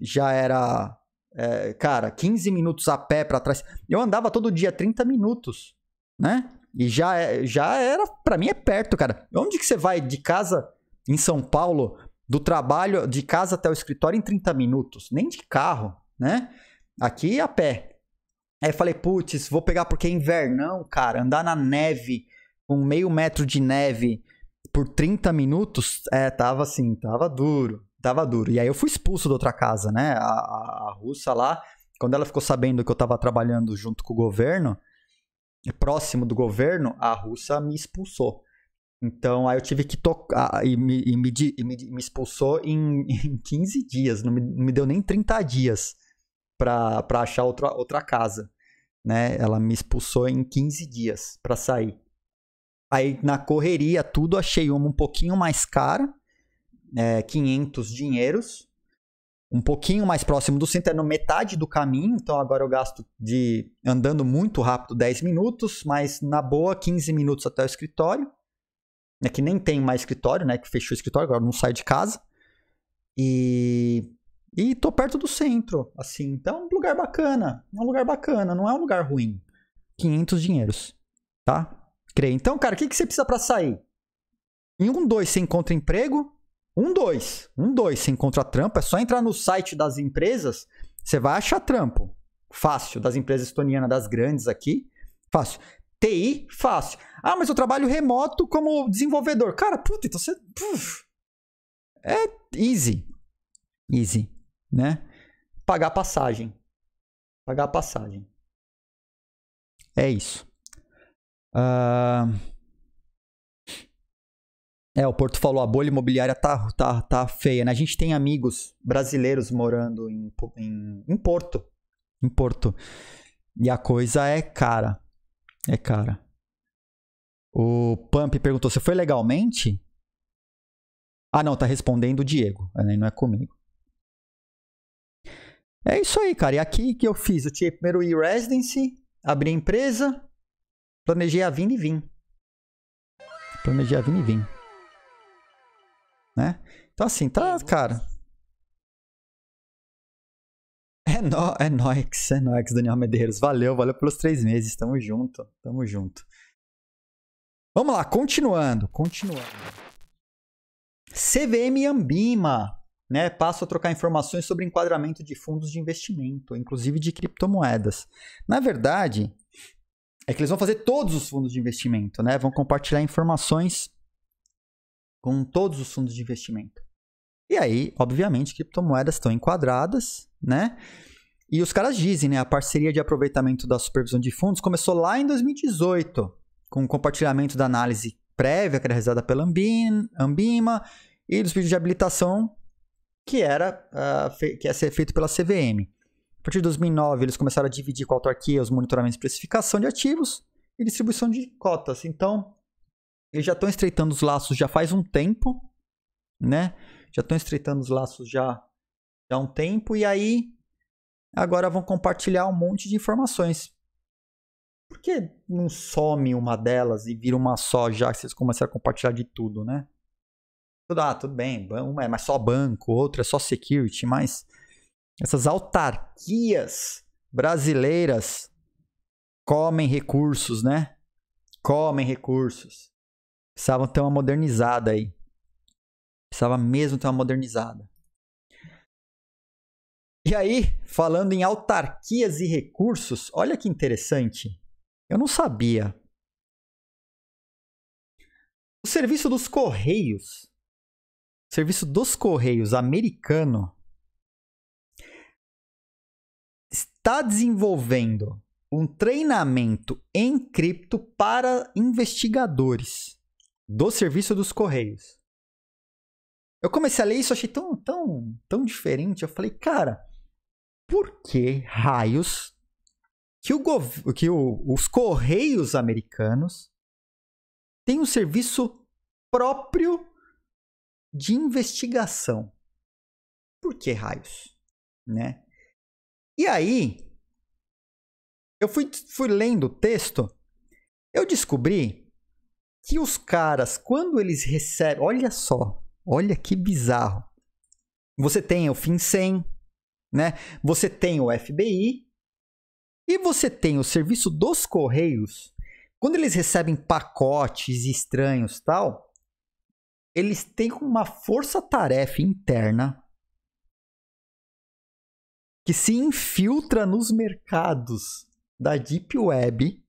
já era, é, cara, 15 minutos a pé para trás. Eu andava todo dia 30 minutos, né? E já, é, já era, para mim é perto, cara. Onde que você vai de casa em São Paulo, do trabalho, de casa até o escritório em 30 minutos? Nem de carro, né? Aqui a pé. Aí falei, putz, vou pegar porque é invernão, cara. Andar na neve, com meio metro de neve por 30 minutos, é, tava assim, tava duro, tava duro. E aí eu fui expulso da outra casa, né? A, a, a russa lá, quando ela ficou sabendo que eu tava trabalhando junto com o governo, próximo do governo, a russa me expulsou. Então, aí eu tive que tocar e me, e me, e me, me expulsou em, em 15 dias, não me, não me deu nem 30 dias para achar outra, outra casa. Né? Ela me expulsou em 15 dias para sair. Aí na correria, tudo, achei uma um pouquinho mais cara, é, 500 dinheiros, um pouquinho mais próximo do centro, é no metade do caminho, então agora eu gasto de andando muito rápido 10 minutos, mas na boa 15 minutos até o escritório. É que nem tem mais escritório, né? Que fechou o escritório, agora não sai de casa. E e tô perto do centro, assim. Então, é um lugar bacana. É um lugar bacana, não é um lugar ruim. 500 dinheiros, tá? Creio. Então, cara, o que, que você precisa para sair? Em um, dois, você encontra emprego. Um, dois. Um, dois, você encontra trampo. É só entrar no site das empresas, você vai achar trampo. Fácil. Das empresas estonianas, das grandes aqui. Fácil. TI, fácil. Ah, mas eu trabalho remoto como desenvolvedor. Cara, puta, então você... Puf, é easy. Easy né? Pagar passagem. Pagar passagem. É isso. Uh... É, o Porto falou, a bolha imobiliária tá, tá, tá feia, né? A gente tem amigos brasileiros morando em, em, em Porto. Em Porto. E a coisa é cara. É cara. O Pump perguntou: se foi legalmente? Ah, não, tá respondendo o Diego. É, não é comigo. É isso aí, cara. E aqui que eu fiz? Eu tirei primeiro o e-residency, abri a empresa, planejei a vinda e vim. Planejei a vinda e vim. Né? Então assim, tá, cara. É, no, é nóix, é nóix, Daniel Medeiros. Valeu, valeu pelos três meses. Tamo junto, tamo junto. Vamos lá, continuando, continuando. CVM Ambima né, passo a trocar informações sobre enquadramento de fundos de investimento, inclusive de criptomoedas. Na verdade, é que eles vão fazer todos os fundos de investimento, né? Vão compartilhar informações com todos os fundos de investimento. E aí, obviamente, criptomoedas estão enquadradas, né? E os caras dizem, né? A parceria de aproveitamento da supervisão de fundos começou lá em 2018, com o compartilhamento da análise prévia que era realizada pela Ambima e dos pedidos de habilitação que era uh, que ia ser feito pela CVM. A partir de 2009, eles começaram a dividir com a autarquia os monitoramentos de precificação de ativos e distribuição de cotas. Então, eles já estão estreitando os laços já faz um tempo, né? Já estão estreitando os laços já, já há um tempo e aí agora vão compartilhar um monte de informações. Por que não some uma delas e vira uma só já que vocês começaram a compartilhar de tudo, né? Ah, tudo bem, Um é mais só banco, outra é só security, mas essas autarquias brasileiras comem recursos, né? Comem recursos. Precisavam ter uma modernizada aí. Precisava mesmo ter uma modernizada. E aí, falando em autarquias e recursos, olha que interessante. Eu não sabia. O serviço dos Correios serviço dos Correios americano está desenvolvendo um treinamento em cripto para investigadores do serviço dos Correios. Eu comecei a ler isso, achei tão, tão, tão diferente. Eu falei, cara, por que raios que, o que o, os Correios americanos têm um serviço próprio de investigação. Por que raios? Né? E aí, eu fui, fui lendo o texto, eu descobri que os caras, quando eles recebem. Olha só, olha que bizarro. Você tem o FinCEN, né? Você tem o FBI e você tem o serviço dos correios. Quando eles recebem pacotes estranhos tal, eles têm uma força-tarefa interna que se infiltra nos mercados da Deep Web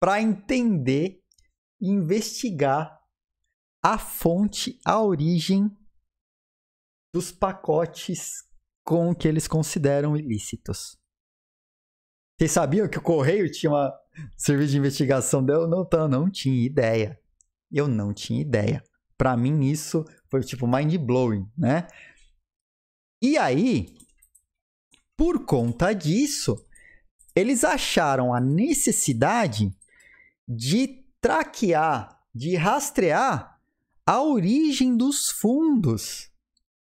para entender e investigar a fonte, a origem dos pacotes com que eles consideram ilícitos. Vocês sabiam que o Correio tinha uma serviço de investigação dela? Não, não tinha ideia. Eu não tinha ideia. Para mim, isso foi tipo mind blowing, né? E aí, por conta disso, eles acharam a necessidade de traquear, de rastrear a origem dos fundos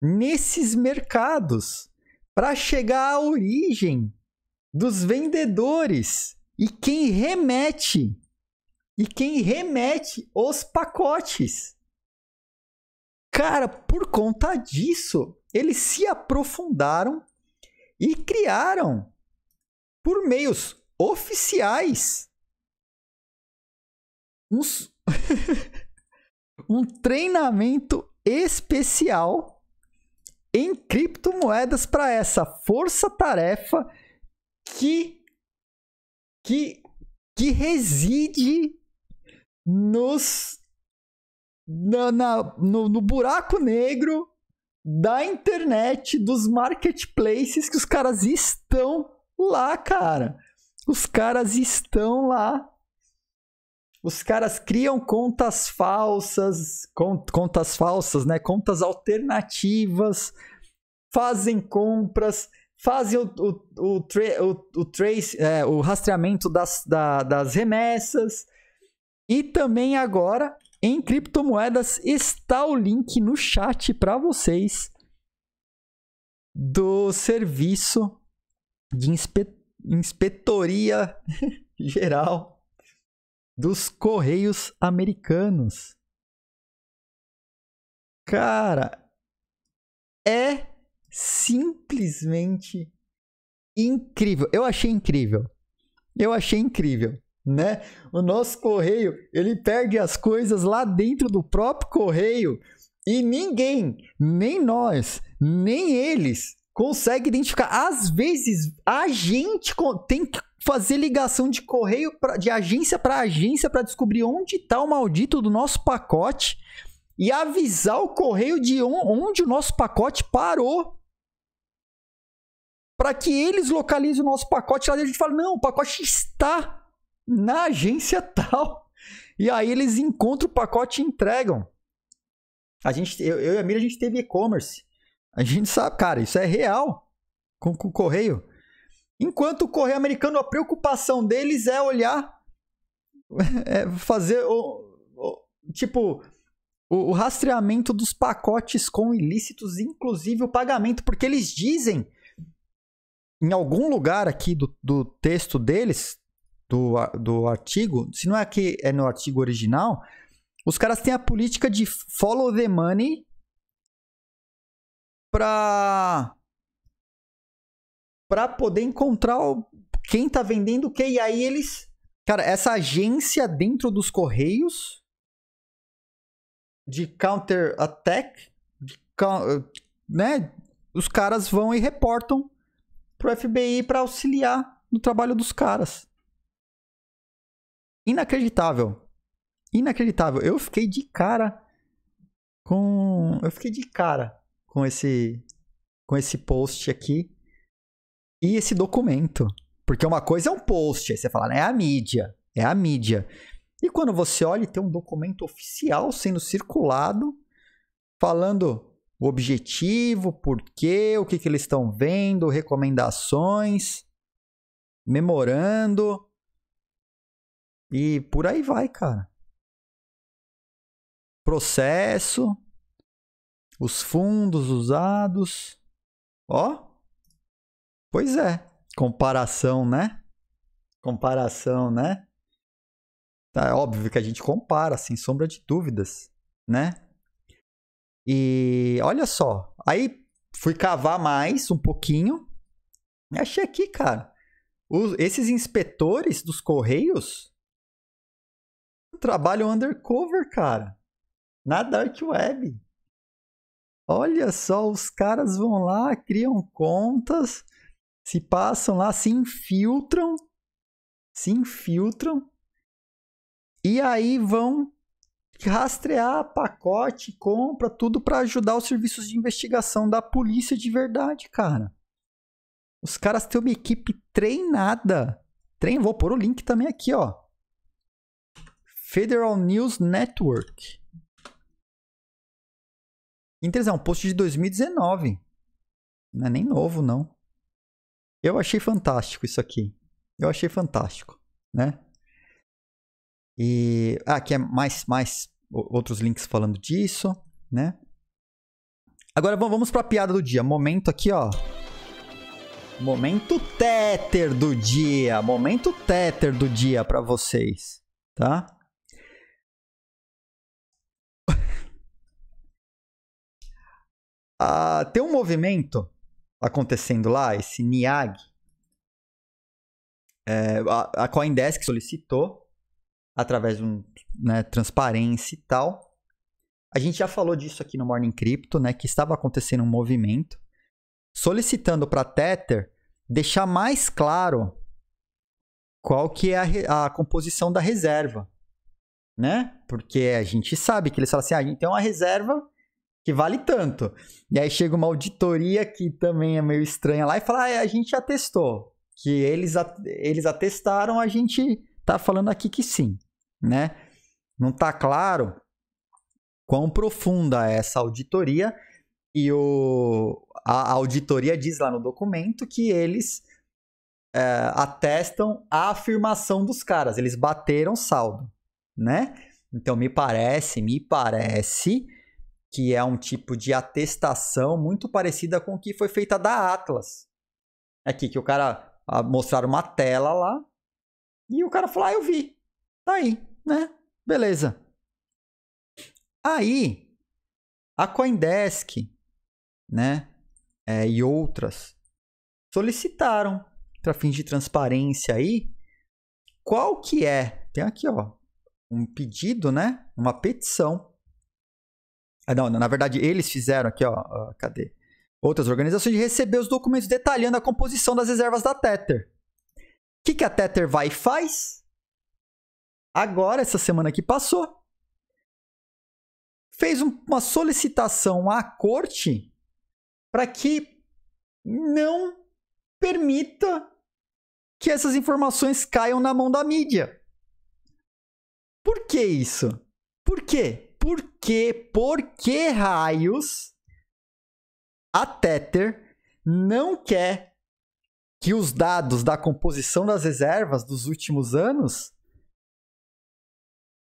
nesses mercados para chegar à origem dos vendedores e quem remete e quem remete os pacotes. Cara, por conta disso, eles se aprofundaram e criaram por meios oficiais uns um treinamento especial em criptomoedas para essa força-tarefa que, que, que reside nos na, na no, no buraco negro da internet, dos marketplaces que os caras estão lá, cara. Os caras estão lá. Os caras criam contas falsas, contas falsas, né? Contas alternativas, fazem compras, fazem o, o, o, tra o, o, trace, é, o rastreamento das, da, das remessas e também agora em criptomoedas está o link no chat para vocês do serviço de inspe inspetoria geral dos Correios Americanos. Cara, é simplesmente incrível. Eu achei incrível. Eu achei incrível né? O nosso correio, ele perde as coisas lá dentro do próprio correio e ninguém, nem nós, nem eles consegue identificar. Às vezes, a gente tem que fazer ligação de correio pra, de agência para agência para descobrir onde está o maldito do nosso pacote e avisar o correio de onde o nosso pacote parou para que eles localizem o nosso pacote. Lá dentro gente fala: não, o pacote está na agência tal. E aí eles encontram o pacote e entregam. A gente, eu, eu e a Mira, a gente teve e-commerce. A gente sabe, cara, isso é real com, com o correio. Enquanto o correio americano, a preocupação deles é olhar, é fazer o, o tipo o, o, rastreamento dos pacotes com ilícitos, inclusive o pagamento, porque eles dizem em algum lugar aqui do, do texto deles do, do artigo, se não é que é no artigo original, os caras têm a política de follow the money para para poder encontrar o, quem está vendendo o que e aí eles, cara, essa agência dentro dos correios de counter attack, de, né? Os caras vão e reportam pro FBI para auxiliar no trabalho dos caras inacreditável. Inacreditável. Eu fiquei de cara com. Eu fiquei de cara com esse. Com esse post aqui. E esse documento. Porque uma coisa é um post, aí você fala, né? É a mídia. É a mídia. E quando você olha e tem um documento oficial sendo circulado, falando o objetivo, por quê, o que, que eles estão vendo, recomendações, memorando. E por aí vai, cara. Processo, os fundos usados. Ó. Pois é. Comparação, né? Comparação, né? Tá, é óbvio que a gente compara, sem sombra de dúvidas, né? E olha só, aí fui cavar mais um pouquinho e achei aqui, cara, os, esses inspetores dos correios Trabalho undercover, cara. Na Dark Web. Olha só, os caras vão lá, criam contas, se passam lá, se infiltram, se infiltram e aí vão rastrear pacote, compra, tudo para ajudar os serviços de investigação da polícia de verdade, cara. Os caras têm uma equipe treinada. Trein, vou pôr o link também aqui, ó. Federal News Network. Interessante, é um post de 2019. Não é nem novo, não. Eu achei fantástico isso aqui. Eu achei fantástico, né? E ah, aqui é mais mais outros links falando disso, né? Agora vamos para a piada do dia. Momento aqui, ó. Momento Tether do dia. Momento Tether do dia para vocês, tá? Ah, tem um movimento acontecendo lá, esse NIAG, é, a, a Coindesk solicitou, através de um, né, transparência e tal. A gente já falou disso aqui no Morning Crypto, né, que estava acontecendo um movimento solicitando para Tether deixar mais claro qual que é a, a, composição da reserva, né? Porque a gente sabe que eles falam assim, ah, a gente tem uma reserva que vale tanto. E aí chega uma auditoria que também é meio estranha lá e fala: ah, a gente já testou. Que eles, eles atestaram, a gente tá falando aqui que sim, né? Não tá claro quão profunda é essa auditoria e o, a, auditoria diz lá no documento que eles é, atestam a afirmação dos caras, eles bateram saldo, né? Então me parece, me parece que é um tipo de atestação muito parecida com o que foi feita da Atlas. Aqui, é que o cara mostrar uma tela lá e o cara falou ah, eu vi. Tá aí, né? Beleza. Aí, a Coindesk, né? É, e outras solicitaram para fins de transparência aí qual que é tem aqui ó um pedido né uma petição ah, não, na verdade, eles fizeram aqui, ó. Cadê? Outras organizações de receber os documentos detalhando a composição das reservas da Tether. O que, que a Tether vai e faz? Agora, essa semana que passou, fez uma solicitação à corte para que não permita que essas informações caiam na mão da mídia. Por que isso? Por quê? por que, por que raios a Tether não quer que os dados da composição das reservas dos últimos anos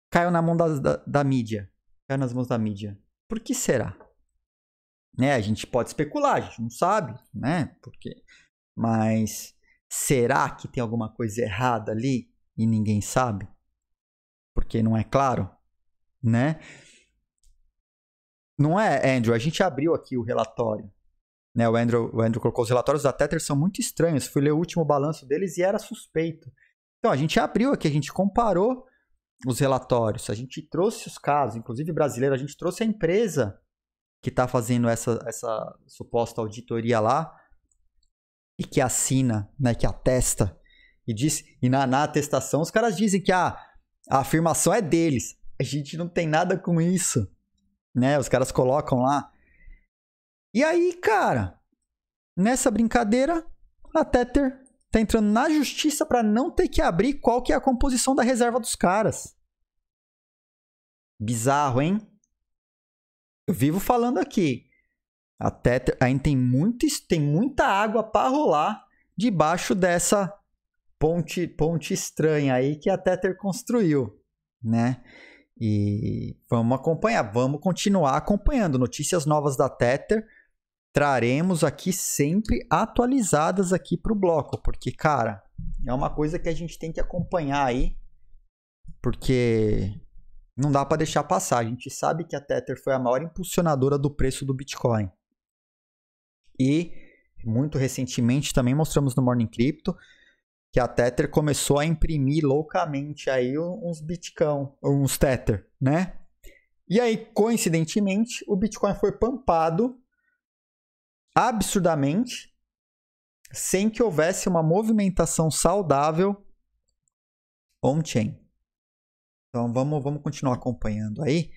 caiam na mão da, da, da mídia? Caiam nas mãos da mídia. Por que será? Né, a gente pode especular, a gente não sabe, né? Porque, mas será que tem alguma coisa errada ali e ninguém sabe? Porque não é claro, né? Não é, Andrew? A gente abriu aqui o relatório. Né? O, Andrew, o Andrew colocou os relatórios da Tether são muito estranhos. Fui ler o último balanço deles e era suspeito. Então a gente abriu aqui, a gente comparou os relatórios, a gente trouxe os casos, inclusive brasileiro, a gente trouxe a empresa que está fazendo essa, essa suposta auditoria lá e que assina, né, que atesta e diz e na, na atestação os caras dizem que a, ah, a afirmação é deles. A gente não tem nada com isso né? Os caras colocam lá. E aí, cara, nessa brincadeira, a Tether tá entrando na justiça para não ter que abrir qual que é a composição da reserva dos caras. Bizarro, hein? Eu vivo falando aqui. A Tether ainda tem, muito, tem muita água para rolar debaixo dessa ponte, ponte estranha aí que a Tether construiu, né? E vamos acompanhar, vamos continuar acompanhando. Notícias novas da Tether traremos aqui sempre atualizadas aqui para o bloco, porque, cara, é uma coisa que a gente tem que acompanhar aí, porque não dá para deixar passar. A gente sabe que a Tether foi a maior impulsionadora do preço do Bitcoin. E muito recentemente também mostramos no Morning Crypto que a Tether começou a imprimir loucamente aí uns bitcão, uns Tether, né? E aí, coincidentemente, o Bitcoin foi pampado absurdamente sem que houvesse uma movimentação saudável on-chain. Então vamos, vamos continuar acompanhando aí,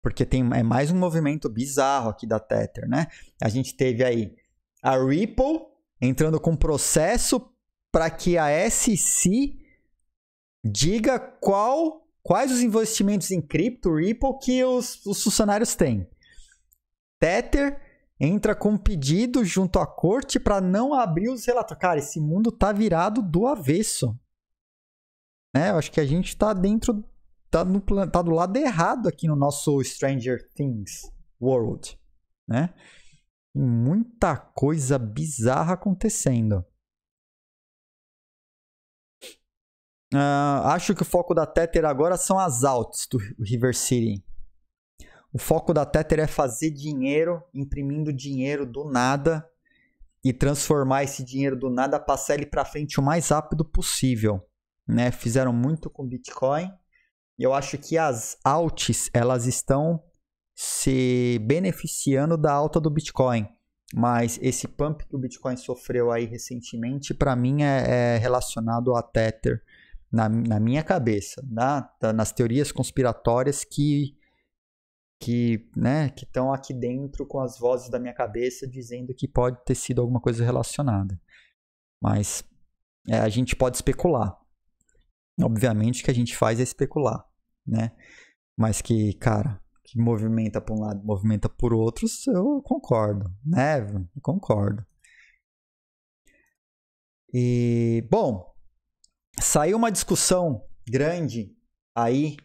porque tem é mais um movimento bizarro aqui da Tether, né? A gente teve aí a Ripple entrando com processo para que a SC diga qual, quais os investimentos em cripto, Ripple, que os, os funcionários têm. Tether entra com um pedido junto à corte para não abrir os relatórios. Cara, esse mundo tá virado do avesso. Né? Eu acho que a gente está dentro, tá, no, tá do lado errado aqui no nosso Stranger Things World, né? muita coisa bizarra acontecendo. Uh, acho que o foco da Tether agora são as altas do River City. O foco da Tether é fazer dinheiro, imprimindo dinheiro do nada e transformar esse dinheiro do nada, passar ele para frente o mais rápido possível. Né? Fizeram muito com Bitcoin e eu acho que as alts elas estão se beneficiando da alta do Bitcoin. Mas esse pump que o Bitcoin sofreu aí recentemente, para mim, é, é relacionado a Tether na, na minha cabeça, na, nas teorias conspiratórias que que né, estão aqui dentro com as vozes da minha cabeça dizendo que pode ter sido alguma coisa relacionada. Mas é, a gente pode especular. Obviamente que a gente faz é especular, né? Mas que, cara, que movimenta para um lado, movimenta por outros, eu concordo, né? Eu concordo. E bom, saiu uma discussão grande aí,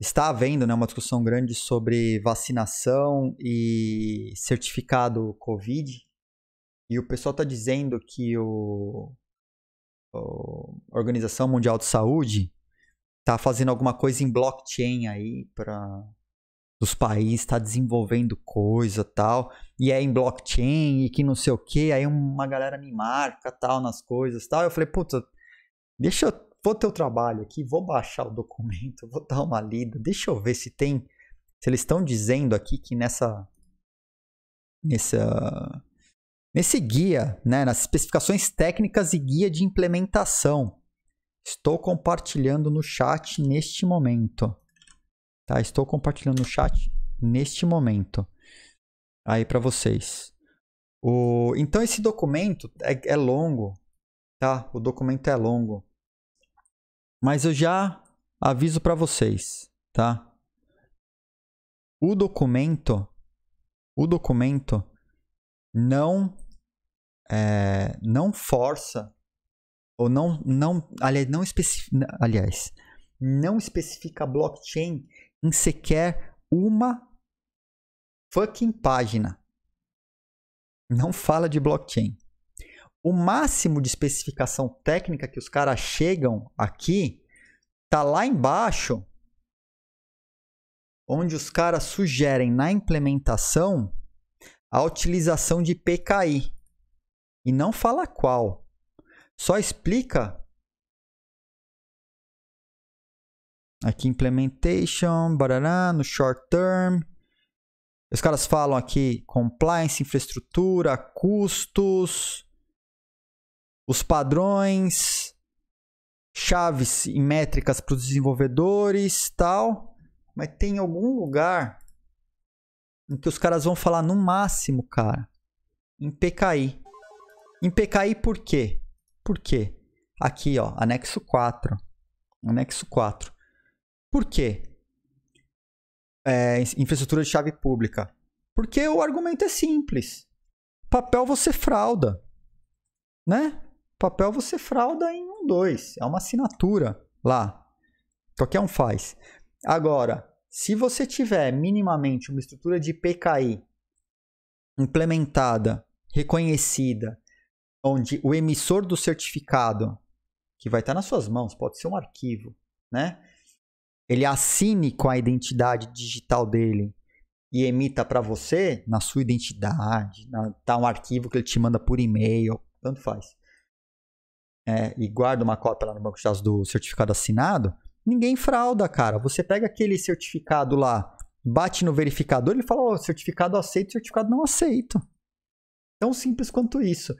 está havendo né, uma discussão grande sobre vacinação e certificado Covid. E o pessoal está dizendo que o, o, a Organização Mundial de Saúde está fazendo alguma coisa em blockchain aí para os países, está desenvolvendo coisa tal, e é em blockchain e que não sei o que, aí uma galera me marca tal nas coisas tal. Eu falei, puta, Deixa eu vou ter o trabalho aqui, vou baixar o documento, vou dar uma lida, deixa eu ver se tem, se eles estão dizendo aqui que nessa, nessa, nesse guia, né, nas especificações técnicas e guia de implementação, estou compartilhando no chat neste momento, tá? Estou compartilhando no chat neste momento, aí para vocês. O, então esse documento é, é longo, tá? O documento é longo. Mas eu já aviso para vocês, tá? O documento, o documento não é, não força ou não não aliás não especifica, aliás não especifica blockchain em sequer uma fucking página. Não fala de blockchain o máximo de especificação técnica que os caras chegam aqui tá lá embaixo, onde os caras sugerem na implementação a utilização de PKI e não fala qual, só explica aqui implementation, barará, no short term. Os caras falam aqui compliance, infraestrutura, custos, os padrões, chaves e métricas para os desenvolvedores tal. Mas tem algum lugar em que os caras vão falar no máximo, cara, em PKI. Em PKI por quê? Por quê? Aqui, ó, anexo 4. Anexo 4. Por quê? É, infraestrutura de chave pública. Porque o argumento é simples. Papel você frauda, né? Papel você frauda em um dois, é uma assinatura lá. Qualquer um faz. Agora, se você tiver minimamente uma estrutura de PKI implementada, reconhecida, onde o emissor do certificado, que vai estar nas suas mãos, pode ser um arquivo, né? Ele assine com a identidade digital dele e emita para você na sua identidade, na, tá um arquivo que ele te manda por e-mail, tanto faz é, e guarda uma cópia lá no banco de dados do certificado assinado, ninguém frauda, cara. Você pega aquele certificado lá, bate no verificador, ele fala: Ó, oh, certificado aceito, certificado não aceito. Tão simples quanto isso.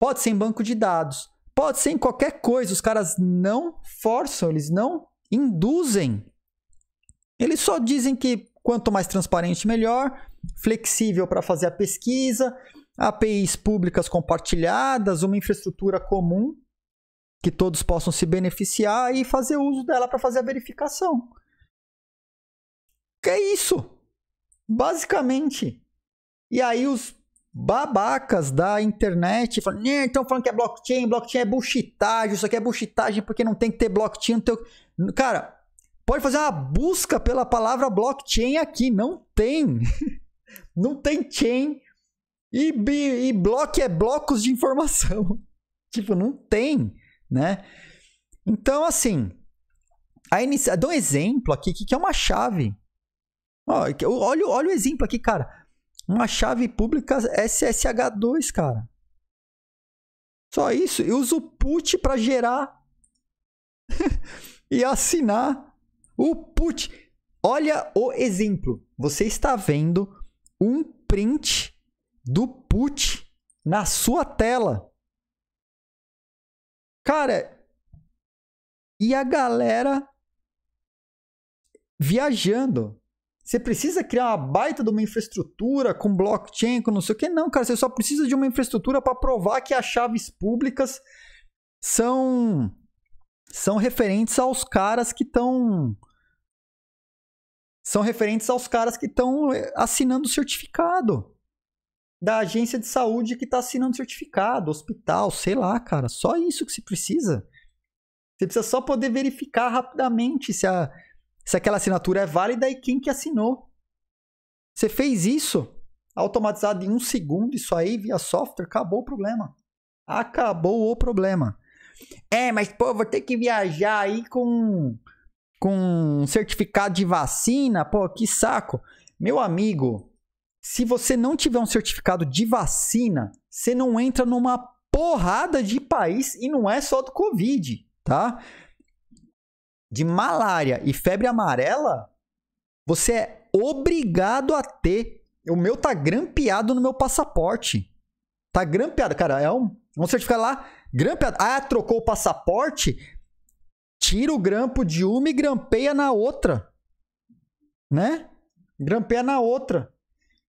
Pode ser em banco de dados, pode ser em qualquer coisa. Os caras não forçam, eles não induzem. Eles só dizem que quanto mais transparente, melhor, flexível para fazer a pesquisa, APIs públicas compartilhadas, uma infraestrutura comum que todos possam se beneficiar e fazer uso dela para fazer a verificação. Que é isso, basicamente. E aí os babacas da internet falam, estão falando que é blockchain, blockchain é buchitagem, isso aqui é buchitagem porque não tem que ter blockchain. Tem... Cara, pode fazer uma busca pela palavra blockchain aqui, não tem. não tem chain e, e bloco é blocos de informação. tipo, não tem né? Então, assim, a inicia... dou um exemplo aqui que é uma chave. Olha, olha o exemplo aqui, cara. Uma chave pública SSH2, cara. Só isso. Eu uso o put para gerar e assinar o put. Olha o exemplo. Você está vendo um print do put na sua tela. Cara, e a galera viajando. Você precisa criar uma baita de uma infraestrutura com blockchain, com não sei o que. Não, cara, você só precisa de uma infraestrutura para provar que as chaves públicas são são referentes aos caras que estão são referentes aos caras que estão eh, assinando o certificado da agência de saúde que está assinando certificado, hospital, sei lá, cara. Só isso que se precisa. Você precisa só poder verificar rapidamente se, a, se aquela assinatura é válida e quem que assinou. Você fez isso automatizado em um segundo, isso aí via software, acabou o problema. Acabou o problema. É, mas pô, vou ter que viajar aí com com certificado de vacina, pô, que saco. Meu amigo, se você não tiver um certificado de vacina, você não entra numa porrada de país e não é só do Covid, tá? De malária e febre amarela, você é obrigado a ter. O meu tá grampeado no meu passaporte. Tá grampeado, cara. É um, um certificado lá, grampeado. Ah, trocou o passaporte? Tira o grampo de uma e grampeia na outra. Né? Grampeia na outra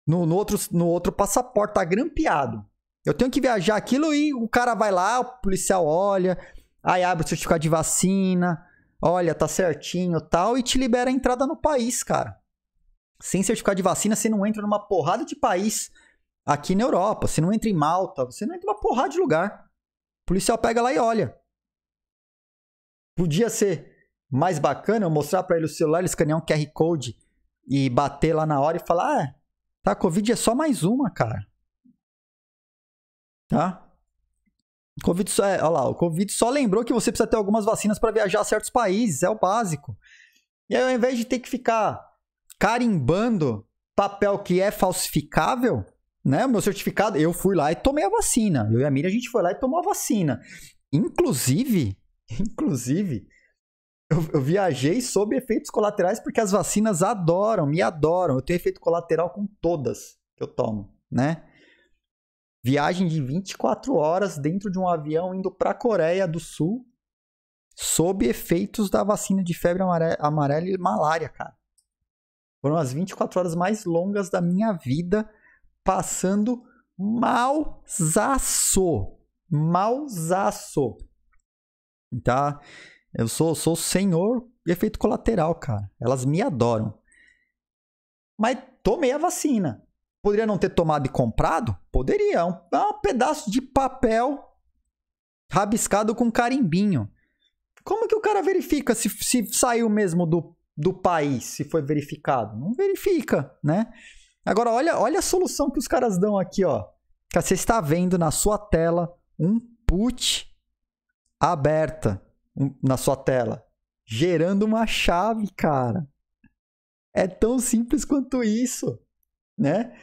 no, no, outro, no outro passaporte, tá grampeado. Eu tenho que viajar aquilo e o cara vai lá, o policial olha, aí abre o certificado de vacina, olha, tá certinho tal, e te libera a entrada no país, cara. Sem certificado de vacina, você não entra numa porrada de país aqui na Europa, você não entra em Malta, você não entra numa porrada de lugar. O policial pega lá e olha. Podia ser mais bacana eu mostrar para ele o celular, ele escanear um QR Code e bater lá na hora e falar: ah, Tá? Covid é só mais uma, cara. Tá? Covid só, é, olha lá, o Covid só lembrou que você precisa ter algumas vacinas para viajar a certos países, é o básico. E aí, ao invés de ter que ficar carimbando papel que é falsificável, né? O meu certificado, eu fui lá e tomei a vacina. Eu e a Miriam, a gente foi lá e tomou a vacina. Inclusive, inclusive, eu, eu, viajei sob efeitos colaterais porque as vacinas adoram, me adoram. Eu tenho efeito colateral com todas que eu tomo, né? Viagem de 24 horas dentro de um avião indo para a Coreia do Sul sob efeitos da vacina de febre amarela, amarela e malária, cara. Foram as 24 horas mais longas da minha vida passando malzaço. Malzaço. Tá? Eu sou, sou senhor de efeito colateral, cara. Elas me adoram. Mas tomei a vacina. Poderia não ter tomado e comprado? Poderia. É um, é um, pedaço de papel rabiscado com carimbinho. Como que o cara verifica se, se saiu mesmo do, do país, se foi verificado? Não verifica, né? Agora, olha, olha a solução que os caras dão aqui, ó. Você está vendo na sua tela um put aberta na sua tela? Gerando uma chave, cara. É tão simples quanto isso, né?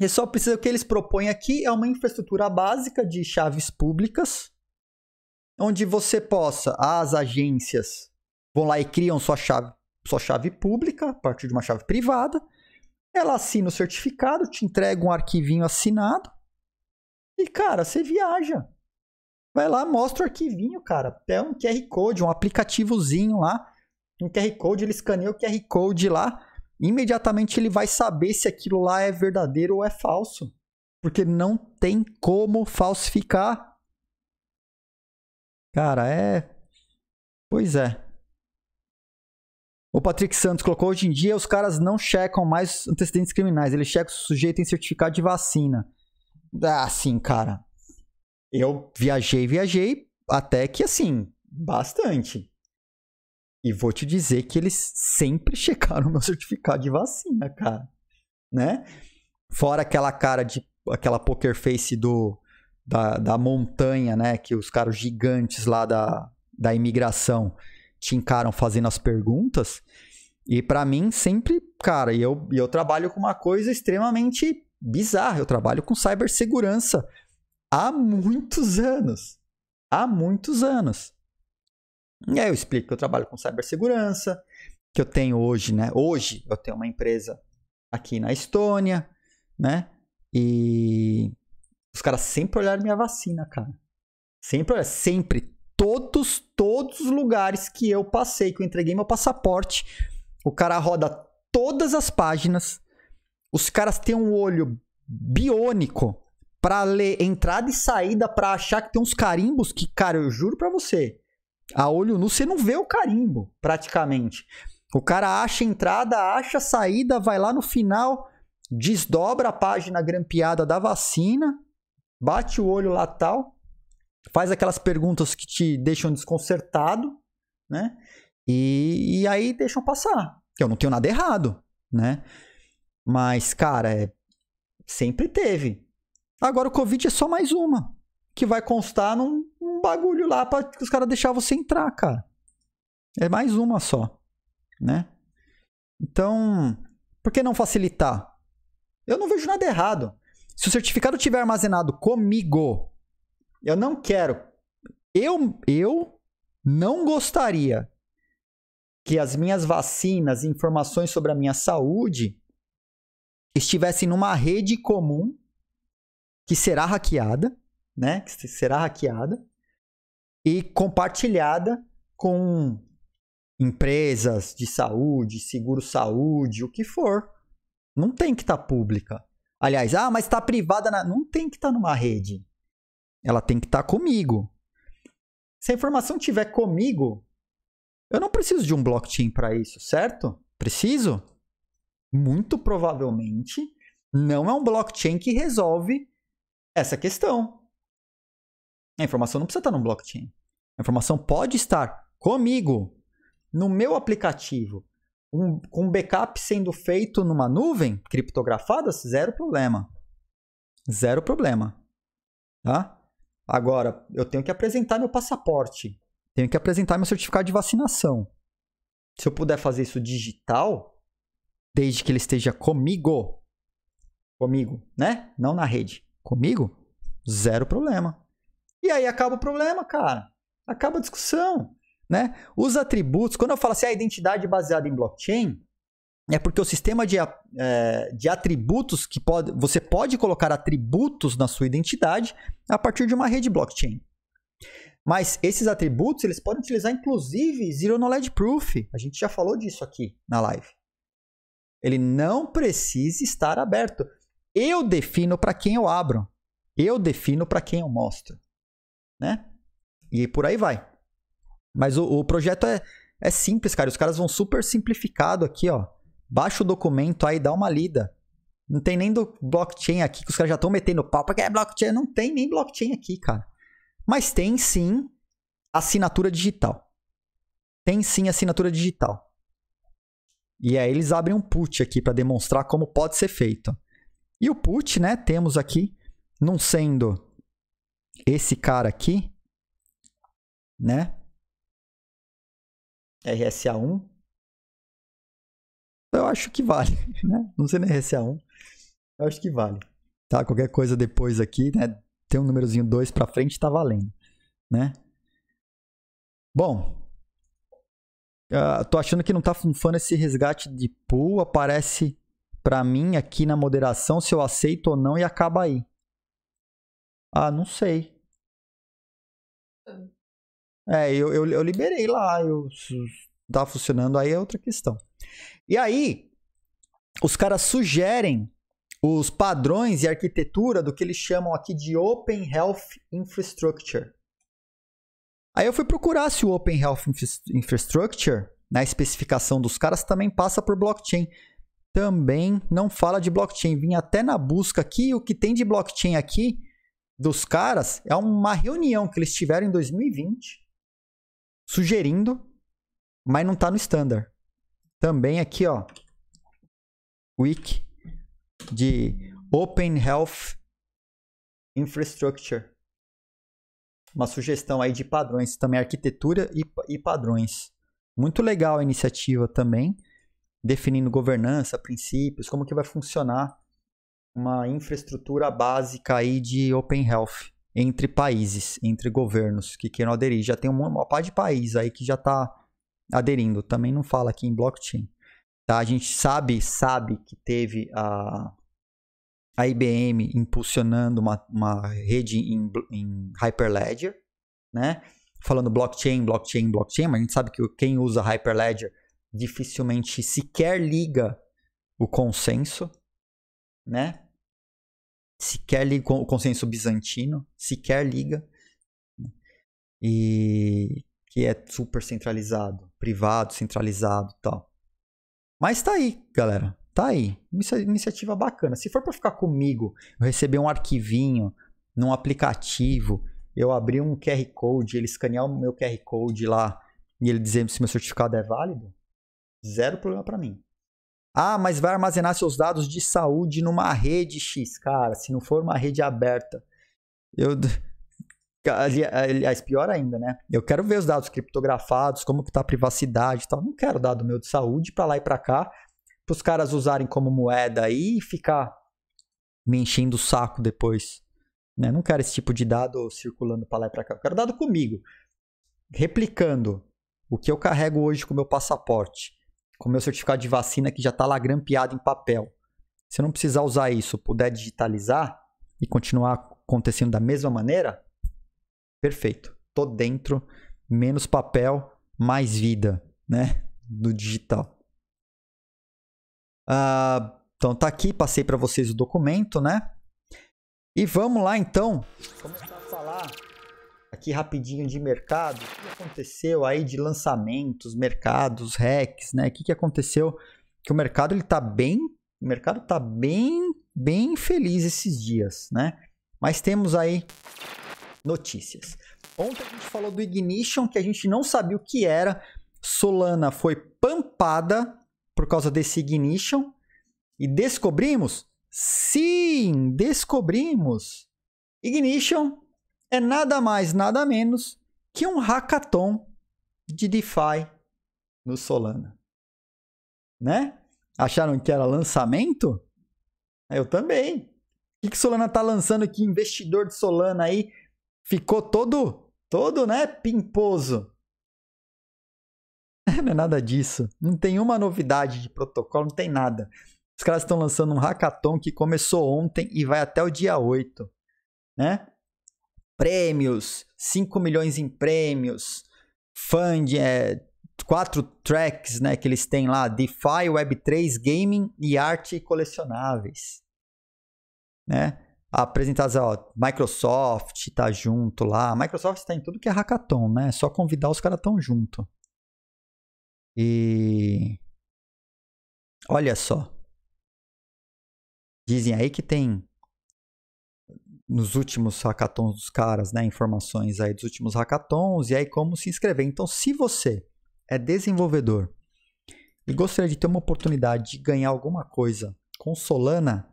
E só precisa o que eles propõem aqui é uma infraestrutura básica de chaves públicas, onde você possa, as agências vão lá e criam sua chave, sua chave pública a partir de uma chave privada. Ela assina o certificado, te entrega um arquivinho assinado. E cara, você viaja. Vai lá, mostra o arquivinho, cara. É um QR Code, um aplicativozinho lá. Um QR Code, ele escaneia o QR Code lá. Imediatamente ele vai saber se aquilo lá é verdadeiro ou é falso. Porque não tem como falsificar. Cara, é. Pois é. O Patrick Santos colocou: hoje em dia os caras não checam mais antecedentes criminais, eles checam se o sujeito tem certificado de vacina. Ah, sim, cara eu viajei, viajei, até que assim, bastante. E vou te dizer que eles sempre checaram meu certificado de vacina, cara. Né? Fora aquela cara de. aquela poker face do. Da, da montanha, né? Que os caras gigantes lá da, da imigração te encaram fazendo as perguntas. E para mim, sempre, cara, e eu, eu trabalho com uma coisa extremamente bizarra. Eu trabalho com cibersegurança há muitos anos. Há muitos anos. E aí eu explico que eu trabalho com cibersegurança, que eu tenho hoje, né? Hoje eu tenho uma empresa aqui na Estônia, né? E os caras sempre olharam minha vacina, cara. Sempre, olharam, sempre. Todos, todos os lugares que eu passei, que eu entreguei meu passaporte, o cara roda todas as páginas. Os caras têm um olho biônico para ler entrada e saída, para achar que tem uns carimbos que, cara, eu juro para você, a olho nu você não vê o carimbo, praticamente. O cara acha entrada, acha saída, vai lá no final, desdobra a página grampeada da vacina, bate o olho lá tal, faz aquelas perguntas que te deixam desconcertado, né? E, e aí deixam passar. Eu não tenho nada errado, né? Mas, cara, é, sempre teve. Agora o Covid é só mais uma. Que vai constar num, num bagulho lá para os caras deixar você entrar, cara. É mais uma só. Né? Então, por que não facilitar? Eu não vejo nada errado. Se o certificado tiver armazenado comigo, eu não quero. Eu, eu não gostaria que as minhas vacinas, e informações sobre a minha saúde estivessem numa rede comum que será hackeada, né? Que será hackeada e compartilhada com empresas de saúde, seguro saúde, o que for. Não tem que estar tá pública. Aliás, ah, mas está privada na... não tem que estar tá numa rede. Ela tem que estar tá comigo. Se a informação tiver comigo, eu não preciso de um blockchain para isso, certo? Preciso? Muito provavelmente não é um blockchain que resolve essa é questão. A informação não precisa estar no blockchain. A informação pode estar comigo, no meu aplicativo. Um, um backup sendo feito numa nuvem criptografada, zero problema. Zero problema. Tá? Agora, eu tenho que apresentar meu passaporte. Tenho que apresentar meu certificado de vacinação. Se eu puder fazer isso digital, desde que ele esteja comigo, comigo, né? Não na rede. Comigo? Zero problema. E aí acaba o problema, cara. Acaba a discussão, né? Os atributos, quando eu falo assim, ah, a identidade baseada em blockchain, é porque o sistema de, é, de atributos que pode, você pode colocar atributos na sua identidade a partir de uma rede blockchain. Mas esses atributos eles podem utilizar inclusive zero knowledge proof. A gente já falou disso aqui na live. Ele não precisa estar aberto. Eu defino para quem eu abro. Eu defino para quem eu mostro. Né? E por aí vai. Mas o, o projeto é, é simples, cara. Os caras vão super simplificado aqui, ó. Baixa o documento aí, dá uma lida. Não tem nem do blockchain aqui, que os caras já estão metendo pau. Porque é blockchain. Não tem nem blockchain aqui, cara. Mas tem sim assinatura digital. Tem sim assinatura digital. E aí eles abrem um put aqui para demonstrar como pode ser feito. E o put, né? Temos aqui, não sendo esse cara aqui, né? RSA1. Eu acho que vale, né? Não sendo RSA1, eu acho que vale. Tá? Qualquer coisa depois aqui, né? Tem um númerozinho 2 para frente, tá valendo, né? Bom, uh, tô achando que não tá funfando esse resgate de pool, aparece para mim aqui na moderação se eu aceito ou não e acaba aí. Ah, não sei. É, eu, eu, eu liberei lá, eu, tá funcionando, aí é outra questão. E aí, os caras sugerem os padrões e arquitetura do que eles chamam aqui de Open Health Infrastructure. Aí eu fui procurar se o Open Health Infrastructure, na especificação dos caras, também passa por blockchain também não fala de blockchain. Vim até na busca aqui, o que tem de blockchain aqui dos caras é uma reunião que eles tiveram em 2020 sugerindo, mas não está no standard. Também aqui, ó, wiki de Open Health Infrastructure. Uma sugestão aí de padrões, também arquitetura e, e padrões. Muito legal a iniciativa também definindo governança, princípios, como que vai funcionar uma infraestrutura básica aí de Open Health entre países, entre governos que queiram aderir. Já tem uma, uma parte de país aí que já está aderindo. Também não fala aqui em blockchain. Tá? A gente sabe, sabe que teve a, a IBM impulsionando uma, uma rede em, em Hyperledger, né? Falando blockchain, blockchain, blockchain, mas a gente sabe que quem usa Hyperledger dificilmente sequer liga o consenso, né? Sequer liga o consenso bizantino, sequer liga. Né? E que é super centralizado, privado, centralizado tal. Mas tá aí, galera. Tá aí. É iniciativa bacana. Se for para ficar comigo, eu receber um arquivinho num aplicativo, eu abrir um QR Code, ele escanear o meu QR Code lá e ele dizer se meu certificado é válido, Zero problema para mim. Ah, mas vai armazenar seus dados de saúde numa rede X. Cara, se não for uma rede aberta, eu. Aliás, pior ainda, né? Eu quero ver os dados criptografados, como que tá a privacidade e tal. Não quero dado meu de saúde para lá e para cá, para os caras usarem como moeda aí e ficar me enchendo o saco depois. Né? Não quero esse tipo de dado circulando para lá e para cá. Eu quero dado comigo, replicando o que eu carrego hoje com o meu passaporte com meu certificado de vacina que já está lá grampeado em papel. Se eu não precisar usar isso, puder digitalizar e continuar acontecendo da mesma maneira, perfeito. Tô dentro, menos papel, mais vida, né? Do digital. Ah, então tá aqui, passei para vocês o documento, né? E vamos lá então. Começar a falar aqui rapidinho de mercado. O que aconteceu aí de lançamentos, mercados, hacks, né? O que, que aconteceu? Que o mercado ele tá bem, o mercado tá bem, bem feliz esses dias, né? Mas temos aí notícias. Ontem a gente falou do Ignition que a gente não sabia o que era. Solana foi pampada por causa desse Ignition e descobrimos, sim, descobrimos. Ignition é nada mais, nada menos que um hackathon de DeFi no Solana. Né? Acharam que era lançamento? Eu também. O que, que Solana tá lançando aqui, investidor de Solana aí ficou todo, todo, né, pimposo? Não é nada disso. Não tem uma novidade de protocolo, não tem nada. Os caras estão lançando um hackathon que começou ontem e vai até o dia 8, né? prêmios, 5 milhões em prêmios, fund, é, quatro tracks né, que eles têm lá: DeFi, Web3, Gaming e Arte e Colecionáveis. Né? A apresentação, ó, Microsoft tá junto lá. Microsoft está em tudo que é hackathon, né? É só convidar os caras tão junto. E olha só. Dizem aí que tem nos últimos hackathons dos caras, né, informações aí dos últimos hackathons e aí como se inscrever. Então, se você é desenvolvedor e gostaria de ter uma oportunidade de ganhar alguma coisa com Solana,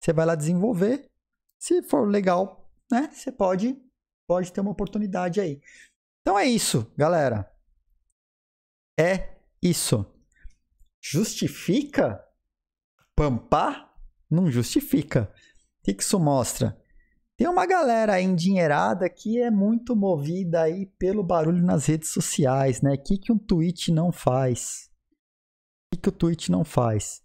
você vai lá desenvolver. Se for legal, né, você pode pode ter uma oportunidade aí. Então é isso, galera. É isso. Justifica pampar? Não justifica que, que isso mostra? Tem uma galera aí endinheirada que é muito movida aí pelo barulho nas redes sociais, né? O que, que um tweet não faz? O que, que o tweet não faz?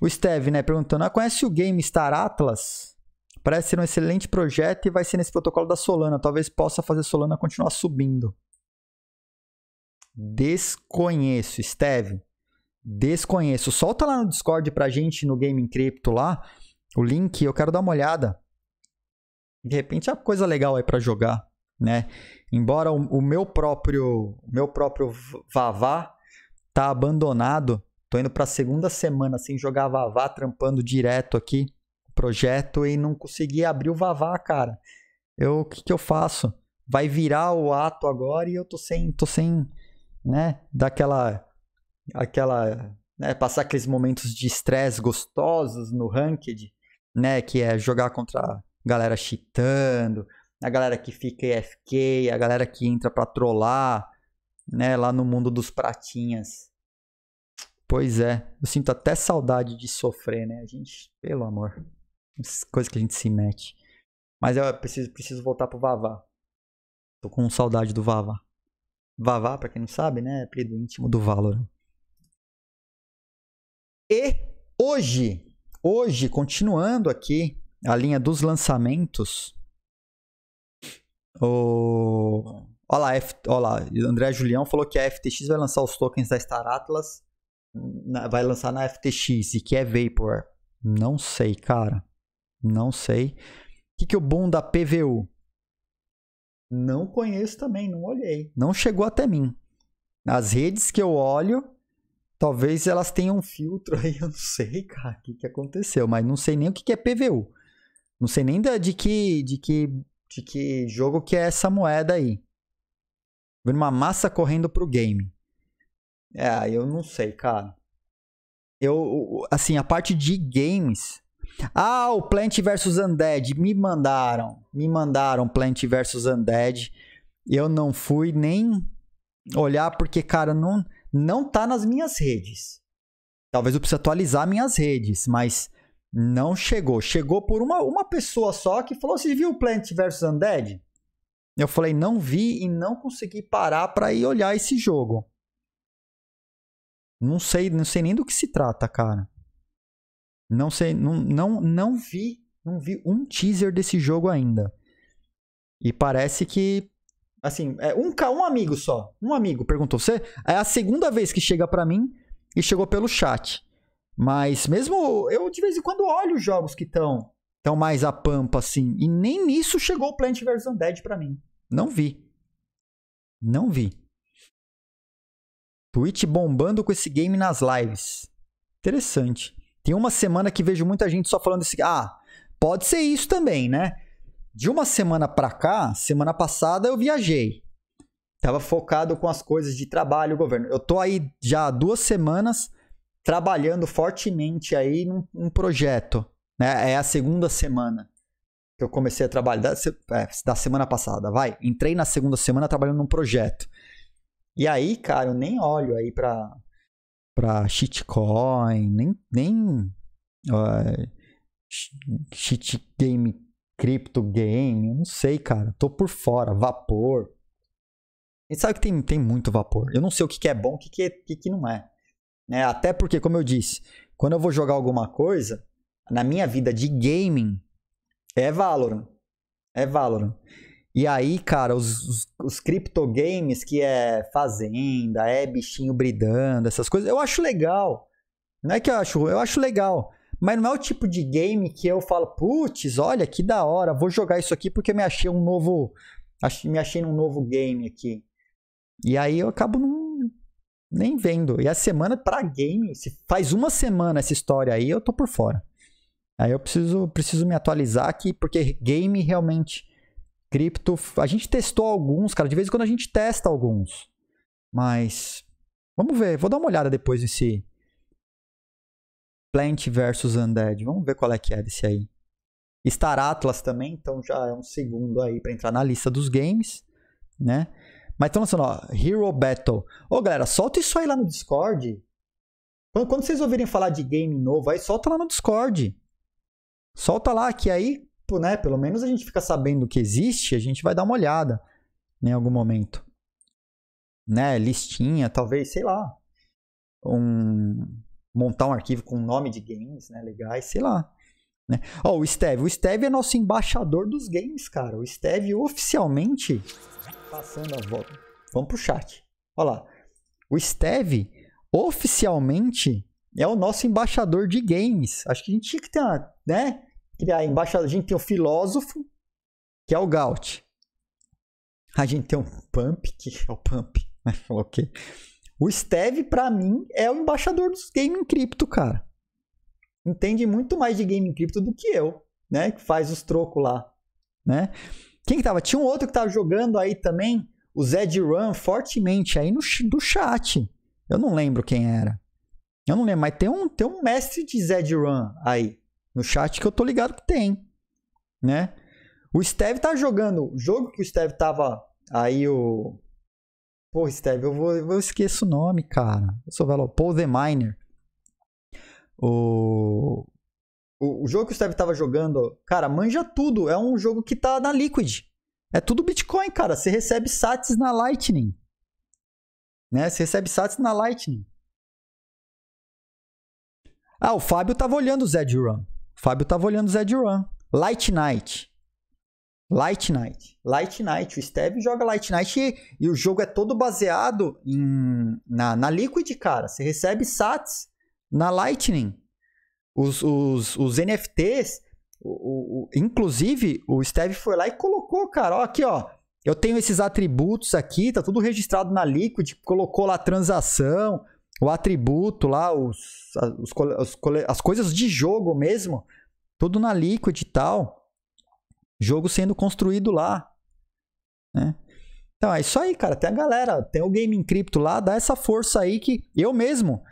O Steve, né, perguntando: ah, conhece o game Star Atlas? Parece ser um excelente projeto e vai ser nesse protocolo da Solana. Talvez possa fazer Solana continuar subindo. Desconheço, Steve. Desconheço. Solta lá no Discord pra gente no Game Crypto lá o link, eu quero dar uma olhada. De repente é uma coisa legal aí para jogar, né? Embora o, o, meu próprio, o meu próprio Vavá tá abandonado, tô indo para segunda semana sem jogar Vavá, trampando direto aqui projeto e não consegui abrir o Vavá, cara. Eu o que, que eu faço? Vai virar o ato agora e eu tô sem, tô sem, né, daquela aquela, né, passar aqueles momentos de estresse gostosos no ranked né? Que é jogar contra a galera cheatando, a galera que fica EFK, a galera que entra pra trollar, né? Lá no mundo dos pratinhas. Pois é, eu sinto até saudade de sofrer, né? A gente, pelo amor, coisas que a gente se mete. Mas eu preciso, preciso voltar pro Vavá. Tô com saudade do Vavá. Vavá, pra quem não sabe, né? É apelido íntimo do Valor. E hoje, Hoje, continuando aqui a linha dos lançamentos, o... Olha lá, F... Olha lá, André Julião falou que a FTX vai lançar os tokens da Star Atlas, na... vai lançar na FTX e que é Vapor. Não sei, cara. Não sei. O que, que é o boom da PVU? Não conheço também, não olhei. Não chegou até mim. As redes que eu olho, Talvez elas tenham um filtro aí, eu não sei, cara, o que, que aconteceu, mas não sei nem o que, que é PVU. Não sei nem da, de, que, de, que, de que jogo que é essa moeda aí. Vendo uma massa correndo pro game. É, eu não sei, cara. Eu, assim, a parte de games. Ah, o Plant vs Undead. Me mandaram. Me mandaram Plant vs Undead. Eu não fui nem olhar, porque, cara, não não tá nas minhas redes. Talvez eu precise atualizar minhas redes, mas não chegou. Chegou por uma, uma pessoa só que falou: Você viu o Plant vs Undead? Eu falei: Não vi e não consegui parar para ir olhar esse jogo. Não sei, não sei nem do que se trata, cara. Não sei, não, não, não vi, não vi um teaser desse jogo ainda. E parece que Assim, é um, um amigo só. Um amigo perguntou. Você é a segunda vez que chega para mim e chegou pelo chat. Mas mesmo eu de vez em quando olho os jogos que estão tão mais a pampa assim, e nem nisso chegou o Plant vs Undead para mim. Não vi. Não vi. Twitch bombando com esse game nas lives. Interessante. Tem uma semana que vejo muita gente só falando esse, ah, pode ser isso também, né? De uma semana para cá, semana passada eu viajei. Tava focado com as coisas de trabalho, governo. Eu tô aí já há duas semanas trabalhando fortemente aí num, num projeto. Né? É a segunda semana que eu comecei a trabalhar, da, é, da semana passada, vai. Entrei na segunda semana trabalhando num projeto. E aí, cara, eu nem olho aí pra, pra shitcoin, nem, nem uh, shit game cripto game, não sei, cara. Tô por fora, vapor. A gente sabe que tem, tem muito vapor. Eu não sei o que, que é bom, o que, que, é, que, que não é. Né? Até porque, como eu disse, quando eu vou jogar alguma coisa, na minha vida de gaming, é Valorant. É Valorant. E aí, cara, os, os, os criptogames que é fazenda, é bichinho bridando, essas coisas, eu acho legal. Não é que eu acho, eu acho legal. Mas não é o tipo de game que eu falo, putz, olha que da hora, vou jogar isso aqui porque me achei um novo. Me achei num novo game aqui. E aí eu acabo não, nem vendo. E a semana pra game, se faz uma semana essa história aí, eu tô por fora. Aí eu preciso, preciso me atualizar aqui, porque game realmente. Cripto. A gente testou alguns, cara. De vez em quando a gente testa alguns. Mas. Vamos ver. Vou dar uma olhada depois nesse, Plant versus Undead. Vamos ver qual é que é desse aí. Star Atlas também, então já é um segundo aí para entrar na lista dos games, né? Mas estão lançando, ó, Hero Battle. Ô, galera, solta isso aí lá no Discord. Quando, quando vocês ouvirem falar de game novo, aí solta lá no Discord. Solta lá, que aí, né, pelo menos a gente fica sabendo que existe, a gente vai dar uma olhada né, em algum momento. Né, listinha, talvez, sei lá. Um, montar um arquivo com nome de games, né? Legais, sei lá. Né? Ó, o Steve. O Steve é nosso embaixador dos games, cara. O Steve oficialmente. Passando a volta. Vamos pro chat. Olha lá. O Steve oficialmente é o nosso embaixador de games. Acho que a gente tinha que ter uma, né? Criar embaixador. A gente tem o um filósofo, que é o Gaut. A gente tem um Pump, que é o Pump. Né, ok. O Steve, para mim, é o embaixador dos game cripto, cara. Entende muito mais de game cripto do que eu, né? Que faz os trocos lá, né? Quem que tava? Tinha um outro que tava jogando aí também, o Zed Run, fortemente aí no do chat. Eu não lembro quem era. Eu não lembro, mas tem um, tem um mestre de Zed Run aí no chat que eu tô ligado que tem, né? O Steve tá jogando, o jogo que o Steve tava aí o Pô, Steve, eu, vou, eu esqueço o nome, cara. Eu sou velho. Paul The Miner. O, o, o jogo que o Steve tava jogando, cara, manja tudo. É um jogo que tá na Liquid. É tudo Bitcoin, cara. Você recebe sats na Lightning. Né? Você recebe sats na Lightning. Ah, o Fábio tava olhando o Zed Run. O Fábio tava olhando o Zed Run. Light Knight. Light Night. Light Night. O Steve joga Light Night e, e o jogo é todo baseado em, na, na Liquid, cara. Você recebe sats na Lightning. Os, os, os NFTs, o, o, o, inclusive, o Steve foi lá e colocou, cara, ó, aqui, ó. Eu tenho esses atributos aqui, tá tudo registrado na Liquid, colocou lá a transação, o atributo lá, os, os, as coisas de jogo mesmo, tudo na Liquid e tal. Jogo sendo construído lá. Né? Então é isso aí, cara. Tem a galera, tem o Gaming cripto lá, dá essa força aí que eu mesmo.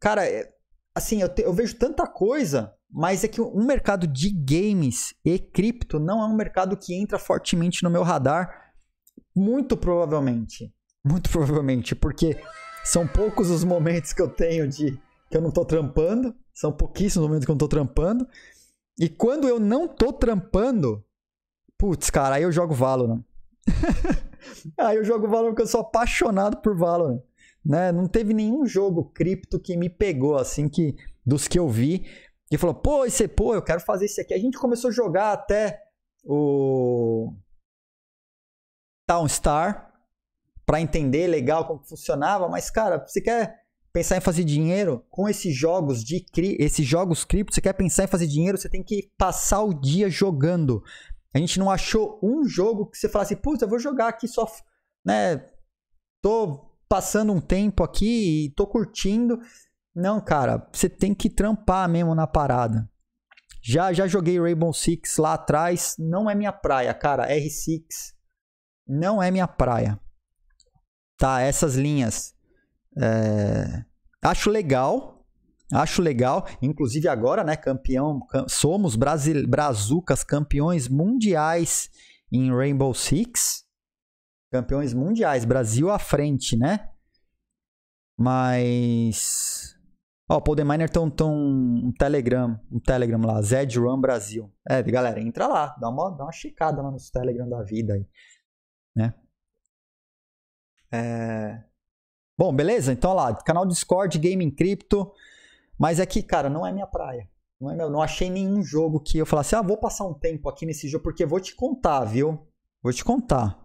Cara, é, assim, eu, te, eu vejo tanta coisa, mas é que um mercado de games e cripto não é um mercado que entra fortemente no meu radar. Muito provavelmente. Muito provavelmente, porque são poucos os momentos que eu tenho de que eu não tô trampando, são pouquíssimos momentos que eu não tô trampando. E quando eu não tô trampando, Putz, cara, aí eu jogo Valorant. aí eu jogo Valorant porque eu sou apaixonado por Valorant. Né? Não teve nenhum jogo cripto que me pegou, assim, que dos que eu vi, que falou, pô, esse, pô, eu quero fazer isso aqui. A gente começou a jogar até o Townstar para entender legal como funcionava, mas, cara, você quer pensar em fazer dinheiro com esses jogos de cri... esses jogos cripto, você quer pensar em fazer dinheiro, você tem que passar o dia jogando. A gente não achou um jogo que você falasse, putz, eu vou jogar aqui só, né? Tô passando um tempo aqui e tô curtindo. Não, cara, você tem que trampar mesmo na parada. Já já joguei Rainbow Six lá atrás, não é minha praia, cara. R6 não é minha praia. Tá, essas linhas. É... Acho legal, Acho legal, inclusive agora, né, campeão, somos Brasil, brazucas campeões mundiais em Rainbow Six. Campeões mundiais, Brasil à frente, né? Mas Ó, oh, o tão tem um, Telegram, um Telegram lá, Zed Run Brasil. É, galera, entra lá, dá uma, dá uma chicada lá nos Telegram da vida aí, né? É... Bom, beleza? Então, ó lá, canal Discord, Gaming Crypto. Mas é que, cara, não é minha praia. Não, é meu, não achei nenhum jogo que eu falasse, ah, vou passar um tempo aqui nesse jogo, porque vou te contar, viu? Vou te contar.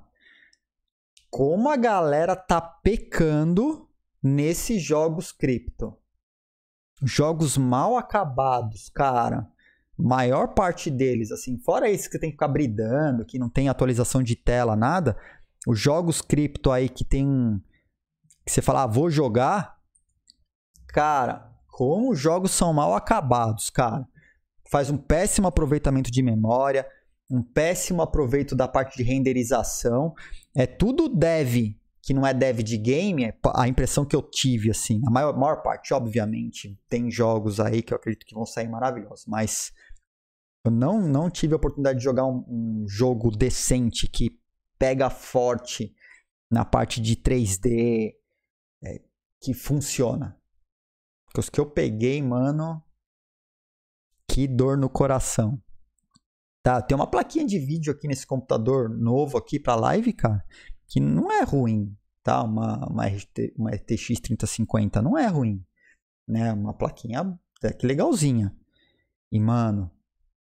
Como a galera tá pecando nesses jogos cripto. Jogos mal acabados, cara. Maior parte deles, assim, fora esse que tem que ficar bridando, que não tem atualização de tela, nada. Os jogos cripto aí que tem. que você fala, ah, vou jogar. Cara, como os jogos são mal acabados, cara. Faz um péssimo aproveitamento de memória, um péssimo aproveito da parte de renderização. É tudo dev, que não é dev de game, é a impressão que eu tive, assim. A maior, maior parte, obviamente, tem jogos aí que eu acredito que vão sair maravilhosos, mas eu não, não tive a oportunidade de jogar um, um jogo decente que pega forte na parte de 3D, é, que funciona. Os que eu peguei, mano. Que dor no coração. Tá, tem uma plaquinha de vídeo aqui nesse computador novo aqui para live, cara, que não é ruim, tá? Uma, uma, RT, uma RTX 3050 não é ruim, né? Uma plaquinha até que legalzinha. E, mano,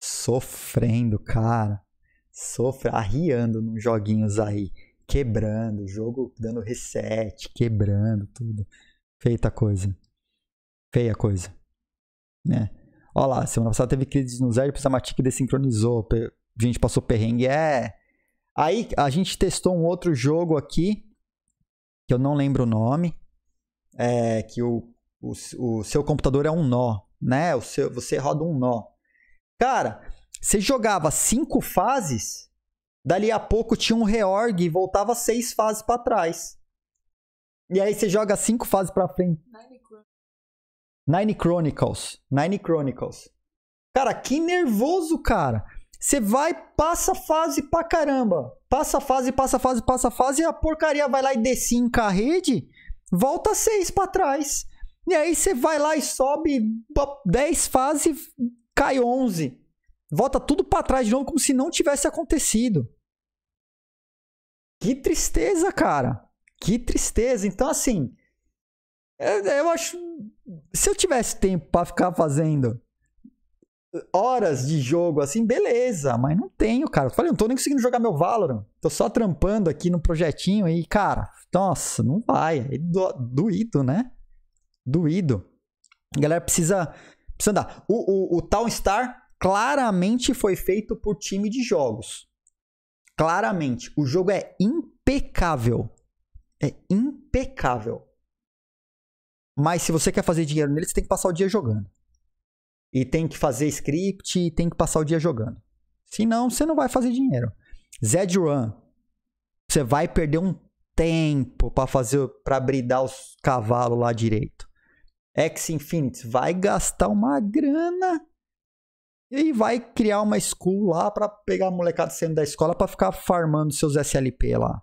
sofrendo, cara. Sofre, arriando nos joguinhos aí. Quebrando, jogo dando reset, quebrando tudo. Feita coisa. Feia coisa. Né? Olha lá, semana passada teve crise no Zé, depois a Matic desincronizou. A gente passou perrengue. É. Aí a gente testou um outro jogo aqui, que eu não lembro o nome. É, que o, o, o seu computador é um nó, né? O seu, você roda um nó. Cara, você jogava cinco fases, dali a pouco tinha um reorg e voltava seis fases para trás. E aí você joga cinco fases para frente. Nine Chronicles. Nine Chronicles. Cara, que nervoso, cara. Você vai, passa fase pra caramba. Passa fase, passa fase, passa fase. E a porcaria vai lá e desce a rede. Volta seis pra trás. E aí você vai lá e sobe dez fases, cai onze, Volta tudo pra trás de novo, como se não tivesse acontecido. Que tristeza, cara. Que tristeza. Então, assim. Eu, eu acho se eu tivesse tempo para ficar fazendo horas de jogo assim, beleza, mas não tenho, cara. Eu falei, não tô nem conseguindo jogar meu Valorant. Tô só trampando aqui no projetinho e, cara, nossa, não vai. É do, doído, né? Doído. A galera precisa, precisa andar. O, o, o Town Star claramente foi feito por time de jogos. Claramente. O jogo é impecável. É impecável. Mas se você quer fazer dinheiro nele, você tem que passar o dia jogando. E tem que fazer script e tem que passar o dia jogando. Senão, você não vai fazer dinheiro. Zed Run, você vai perder um tempo para fazer para bridar os cavalos lá direito. X Infinity vai gastar uma grana e vai criar uma school lá para pegar a molecada saindo da escola para ficar farmando seus SLP lá.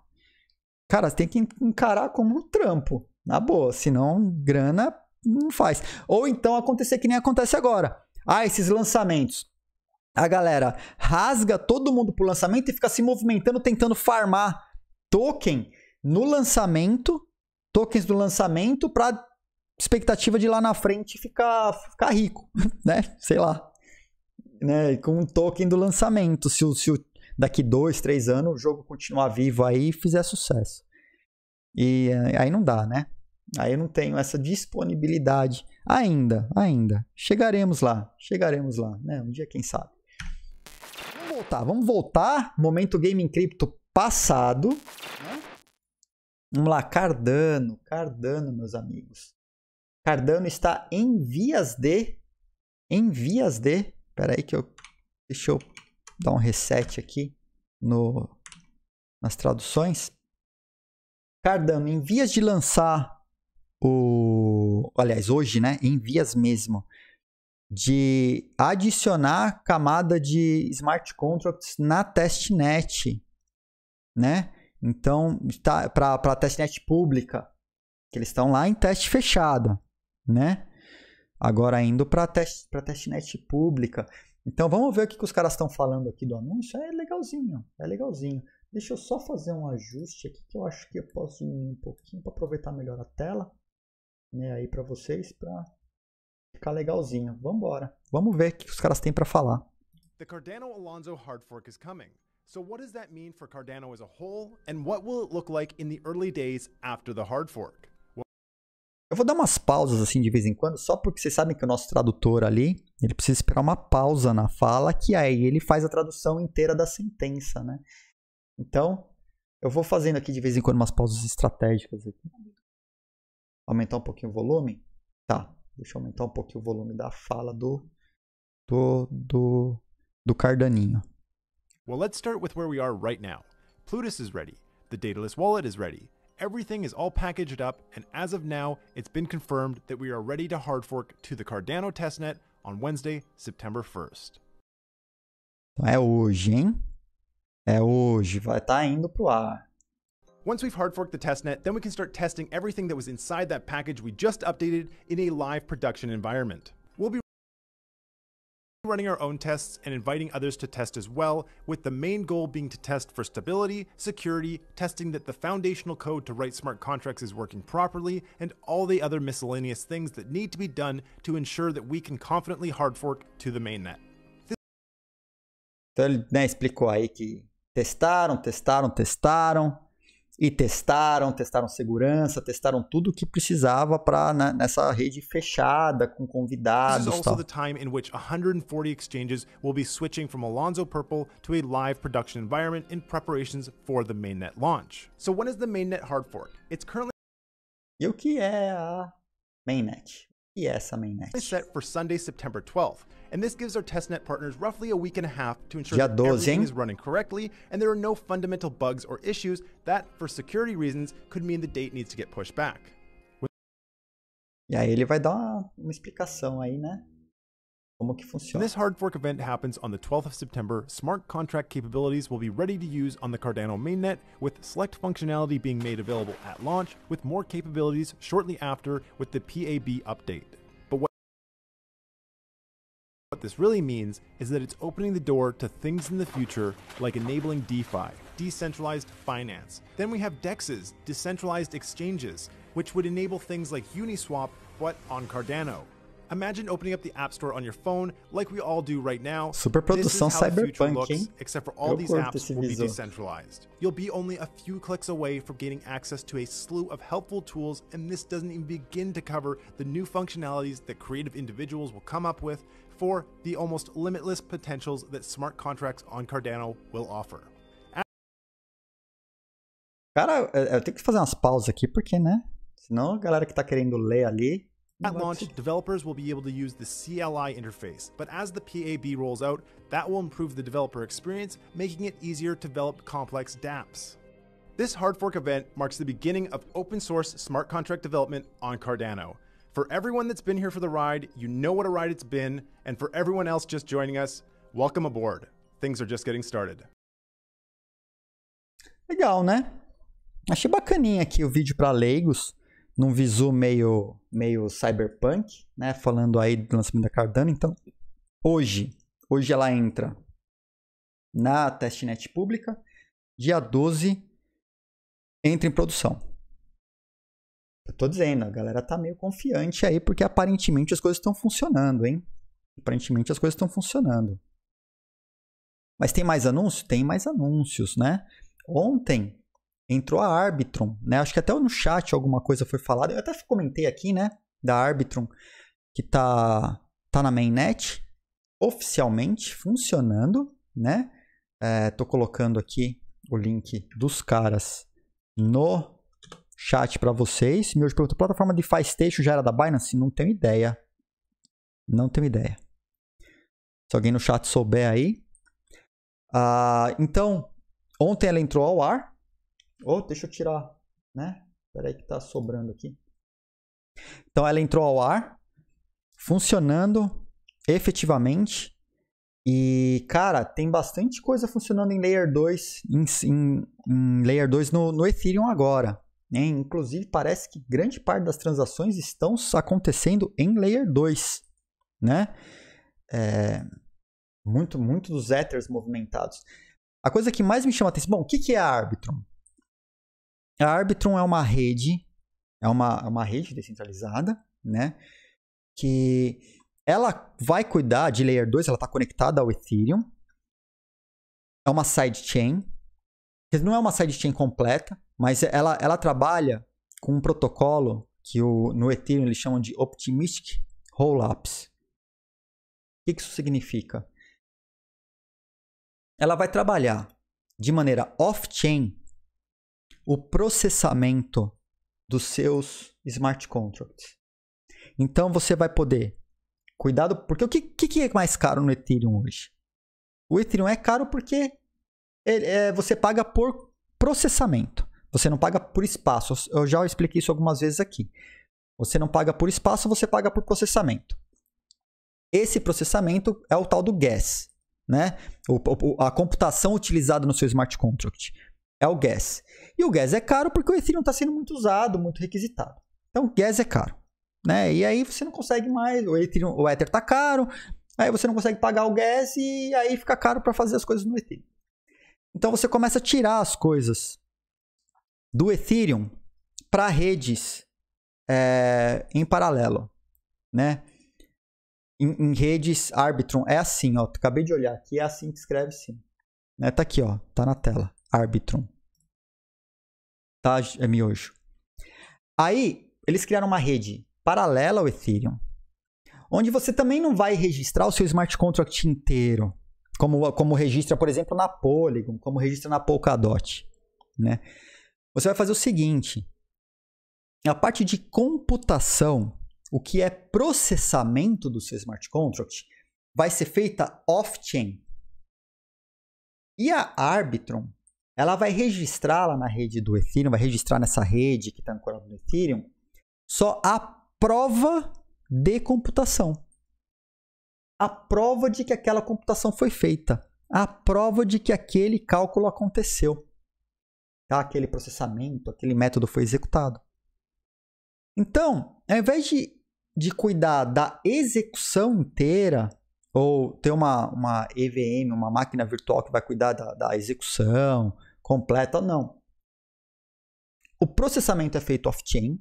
Cara, tem que encarar como um trampo. Na boa, senão grana não faz. Ou então acontecer que nem acontece agora. Ah, esses lançamentos. A galera rasga todo mundo pro lançamento e fica se movimentando tentando farmar token no lançamento, tokens do lançamento para expectativa de lá na frente ficar ficar rico, né? Sei lá. Né, com um token do lançamento, se o, se o daqui dois, três anos o jogo continuar vivo aí e fizer sucesso. E eh, aí não dá, né? Aí eu não tenho essa disponibilidade ainda, ainda. Chegaremos lá, chegaremos lá, né? Um dia, quem sabe. Vamos voltar, vamos voltar. Momento Gaming Cripto passado. Né? Vamos lá, Cardano, Cardano, meus amigos. Cardano está em vias de. Em vias de. Pera aí que eu. Deixa eu dar um reset aqui no, nas traduções. Cardano, em vias de lançar o. Aliás, hoje, né? Em vias mesmo. De adicionar camada de smart contracts na testnet, né? Então, tá, para a testnet pública, que eles estão lá em teste fechado, né? Agora indo para test, para testnet pública. Então, vamos ver o que, que os caras estão falando aqui do anúncio. É legalzinho, é legalzinho. Deixa eu só fazer um ajuste aqui que eu acho que eu posso ir um pouquinho para aproveitar melhor a tela, né, aí para vocês para ficar legalzinho. Vamos embora. Vamos ver o que os caras têm para falar. The Cardano hard fork is coming. So what does that mean for Cardano as a whole and what will it look like in the early days after the hard fork? Eu vou dar umas pausas assim de vez em quando, só porque vocês sabem que o nosso tradutor ali, ele precisa esperar uma pausa na fala, que aí ele faz a tradução inteira da sentença, né? Então, eu vou fazendo aqui de vez em quando umas pausas estratégicas aqui. Aumentar um pouquinho o volume. Tá, deixa eu aumentar um pouquinho o volume da fala do do do do Cardaninho. Well, let's start with where we are right now. Plutus is ready. The Dataless wallet is ready. Everything is all packaged up, and as of now, it's been confirmed that we are ready to hard fork to the Cardano testnet on Wednesday, September 1st. Então é hoje, hein? É hoje, vai estar tá indo pro ar. Once we've hard forked the testnet, then we can start testing everything that was inside that package we just updated in a live production environment. We'll be running our own tests and inviting others to test as well, with the main goal being to test for stability, security, testing that the foundational code to write smart contracts is working properly, and all the other miscellaneous things that need to be done to ensure that we can confidently hard fork to the mainnet. Então ele né, explicou aí que Testaram, testaram, testaram e testaram, testaram segurança, testaram tudo o que precisava para né, nessa rede fechada com convidados. This is also the time in which 140 exchanges will be switching from Alonzo Purple to a live production environment in preparations for the mainnet launch. So when is the mainnet hard fork? It's currently E o que é a mainnet? Yes, I mean next. Is set for Sunday, September 12th, and this gives our testnet partners roughly a week and a half to ensure that everything ¿eh? is running correctly and there are no fundamental bugs or issues that, for security reasons, could mean the date needs to get pushed back. E aí ele vai dar uma, uma explicação aí, né? como que funciona. When this hard fork event happens on the 12th of September, smart contract capabilities will be ready to use on the Cardano mainnet, with select functionality being made available at launch, with more capabilities shortly after with the PAB update. But what this really means is that it's opening the door to things in the future like enabling DeFi, decentralized finance. Then we have DEXs, decentralized exchanges, which would enable things like Uniswap, but on Cardano. Imagine opening up the App Store on your phone like we all do right now. Super produção cyberpunk, looks, Except for all Eu these apps will be decentralized. You'll be only a few clicks away from gaining access to a slew of helpful tools and this doesn't even begin to cover the new functionalities that creative individuals will come up with for the almost limitless potentials that smart contracts on Cardano will offer. Cara, eu tenho que fazer umas pausas aqui, porque, né? Senão a galera que tá querendo ler ali at launch, developers will be able to use the CLI interface, but as the PAB rolls out, that will improve the developer experience, making it easier to develop complex dApps. This hard fork event marks the beginning of open source smart contract development on Cardano. For everyone that's been here for the ride, you know what a ride it's been, and for everyone else just joining us, welcome aboard. Things are just getting started. Legal, né? Achei bacaninha aqui o vídeo para leigos. num visu meio, meio cyberpunk, né? Falando aí do lançamento da Cardano. Então, hoje, hoje ela entra na testnet pública, dia 12 entra em produção. Eu tô dizendo, a galera tá meio confiante aí porque aparentemente as coisas estão funcionando, hein? Aparentemente as coisas estão funcionando. Mas tem mais anúncios? Tem mais anúncios, né? Ontem entrou a Arbitron, né? Acho que até no chat alguma coisa foi falada. Eu até comentei aqui, né? Da Arbitron, que tá, tá na mainnet, oficialmente funcionando, né? É, tô colocando aqui o link dos caras no chat para vocês. Meu hoje perguntou, plataforma de FiveStation já era da Binance? Não tenho ideia. Não tenho ideia. Se alguém no chat souber aí. Ah, então, ontem ela entrou ao ar, oh, deixa eu tirar, né? Peraí que tá sobrando aqui. Então ela entrou ao ar, funcionando efetivamente. E, cara, tem bastante coisa funcionando em Layer 2, em, em, em Layer 2 no, no Ethereum agora. Né? Inclusive, parece que grande parte das transações estão acontecendo em Layer 2. Né? É, muito, muito dos Ethers movimentados. A coisa que mais me chama a atenção, bom, o que, que é árbitro Arbitrum? A Arbitrum é uma rede, é uma, é uma rede descentralizada, né? Que ela vai cuidar de Layer 2, ela está conectada ao Ethereum. É uma sidechain. Não é uma sidechain completa, mas ela, ela trabalha com um protocolo que o, no Ethereum eles chamam de Optimistic Rollups. O que, que isso significa? Ela vai trabalhar de maneira off-chain o processamento dos seus smart contracts. Então você vai poder cuidado, porque o que, que é mais caro no Ethereum hoje? O Ethereum é caro porque ele, é, você paga por processamento. Você não paga por espaço. Eu já expliquei isso algumas vezes aqui. Você não paga por espaço, você paga por processamento. Esse processamento é o tal do gas, né? O, a computação utilizada no seu smart contract é o gas. E o gas é caro porque o Ethereum está sendo muito usado, muito requisitado. Então, o gas é caro. Né? E aí você não consegue mais, o, Ethereum, o Ether está caro, aí você não consegue pagar o gas e aí fica caro para fazer as coisas no Ethereum. Então você começa a tirar as coisas do Ethereum para redes é, em paralelo, né? Em, em, redes Arbitrum é assim, ó. Acabei de olhar aqui, é assim que escreve sim. Né? Tá aqui, ó. Tá na tela. Arbitrum tá? É miojo. Aí, eles criaram uma rede paralela ao Ethereum, onde você também não vai registrar o seu smart contract inteiro, como, como registra, por exemplo, na Polygon, como registra na Polkadot, né? Você vai fazer o seguinte, a parte de computação, o que é processamento do seu smart contract, vai ser feita off-chain. E a Arbitron, ela vai registrar lá na rede do Ethereum, vai registrar nessa rede que está ancorada no Ethereum, só a prova de computação. A prova de que aquela computação foi feita. A prova de que aquele cálculo aconteceu. Tá? Aquele processamento, aquele método foi executado. Então, ao invés de, de cuidar da execução inteira, ou ter uma, uma EVM, uma máquina virtual que vai cuidar da, da execução completa, não. O processamento é feito off-chain,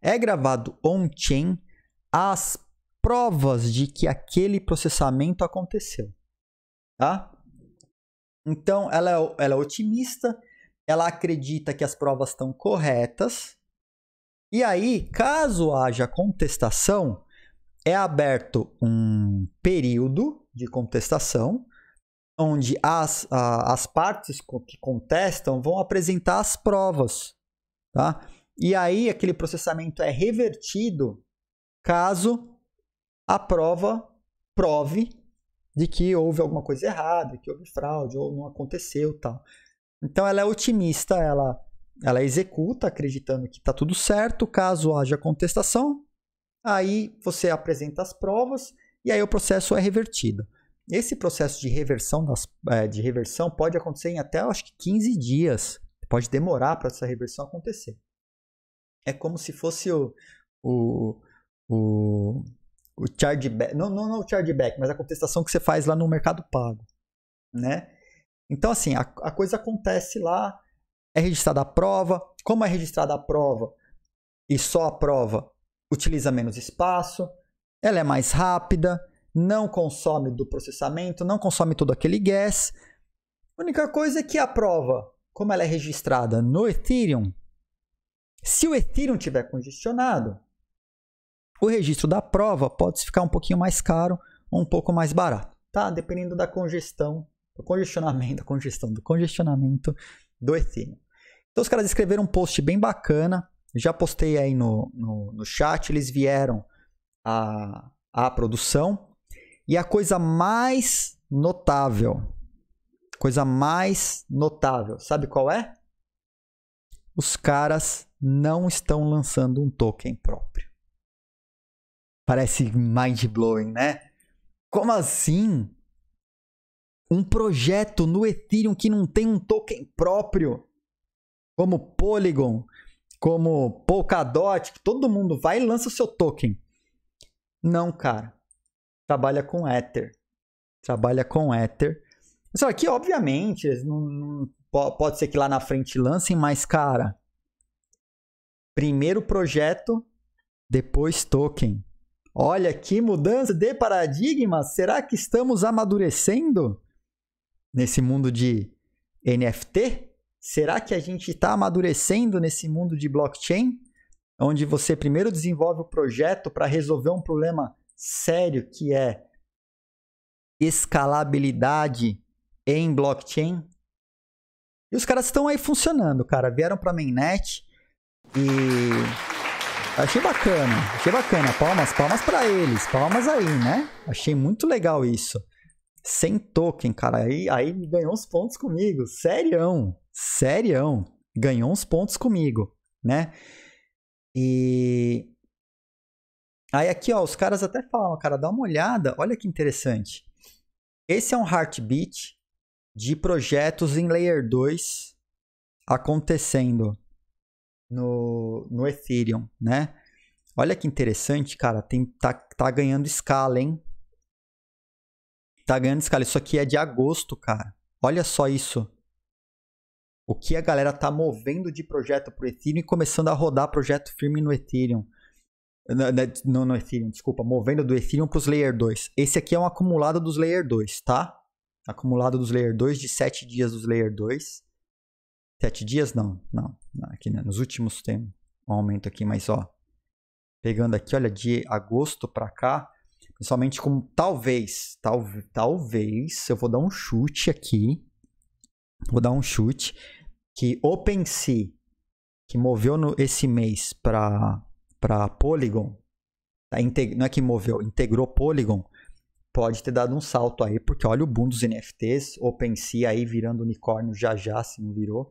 é gravado on-chain as provas de que aquele processamento aconteceu. Tá? Então, ela é, ela é otimista, ela acredita que as provas estão corretas, e aí, caso haja contestação, é aberto um período de contestação, onde as, a, as partes que contestam vão apresentar as provas. Tá? E aí aquele processamento é revertido caso a prova prove de que houve alguma coisa errada, que houve fraude ou não aconteceu, tal. Então ela é otimista, ela ela executa acreditando que está tudo certo, caso haja contestação, Aí você apresenta as provas e aí o processo é revertido. Esse processo de reversão, das, é, de reversão pode acontecer em até acho que 15 dias. Pode demorar para essa reversão acontecer. É como se fosse o, o, o, o chargeback. Não, não, não o chargeback, mas a contestação que você faz lá no mercado pago. Né? Então, assim, a, a coisa acontece lá, é registrada a prova. Como é registrada a prova e só a prova, utiliza menos espaço, ela é mais rápida, não consome do processamento, não consome todo aquele gas. A única coisa é que a prova, como ela é registrada no Ethereum, se o Ethereum tiver congestionado, o registro da prova pode ficar um pouquinho mais caro ou um pouco mais barato, tá? Dependendo da congestão, do congestionamento, da congestão, do congestionamento do Ethereum. Então os caras escreveram um post bem bacana já postei aí no, no, no chat, eles vieram a à produção. E a coisa mais notável, coisa mais notável, sabe qual é? Os caras não estão lançando um token próprio. Parece mind blowing, né? Como assim? Um projeto no Ethereum que não tem um token próprio, como Polygon, como Polkadot, que todo mundo vai e lança o seu token. Não, cara. Trabalha com Ether. Trabalha com Ether. Só que, obviamente, não, não, pode ser que lá na frente lancem, mas, cara, primeiro projeto, depois token. Olha que mudança de paradigma! Será que estamos amadurecendo nesse mundo de NFT? Será que a gente está amadurecendo nesse mundo de blockchain, onde você primeiro desenvolve o projeto para resolver um problema sério que é escalabilidade em blockchain? E os caras estão aí funcionando, cara. Vieram para mainnet e achei bacana, achei bacana. Palmas, palmas para eles, palmas aí, né? Achei muito legal isso. Sem token, cara. Aí, aí ganhou uns pontos comigo, Sério? serião, ganhou uns pontos comigo, né? E aí aqui, ó, os caras até falam, cara, dá uma olhada, olha que interessante. Esse é um heartbeat de projetos em layer 2 acontecendo no, no Ethereum, né? Olha que interessante, cara, tem tá, tá ganhando escala, hein? Tá ganhando escala. Isso aqui é de agosto, cara. Olha só isso o que a galera tá movendo de projeto pro Ethereum e começando a rodar projeto firme no Ethereum. Não, no Ethereum, desculpa, movendo do Ethereum para os Layer 2. Esse aqui é um acumulado dos Layer 2, tá? Acumulado dos Layer 2, de 7 dias dos Layer 2. 7 dias? Não, não. Aqui né? nos últimos tem um aumento aqui, mas ó. Pegando aqui, olha, de agosto para cá, principalmente como talvez, tal, talvez, eu vou dar um chute aqui, Vou dar um chute que OpenSea, que moveu no, esse mês para para Polygon, tá, integ, não é que moveu, integrou Polygon, pode ter dado um salto aí, porque olha o boom dos NFTs, OpenSea aí virando unicórnio já já, se não virou,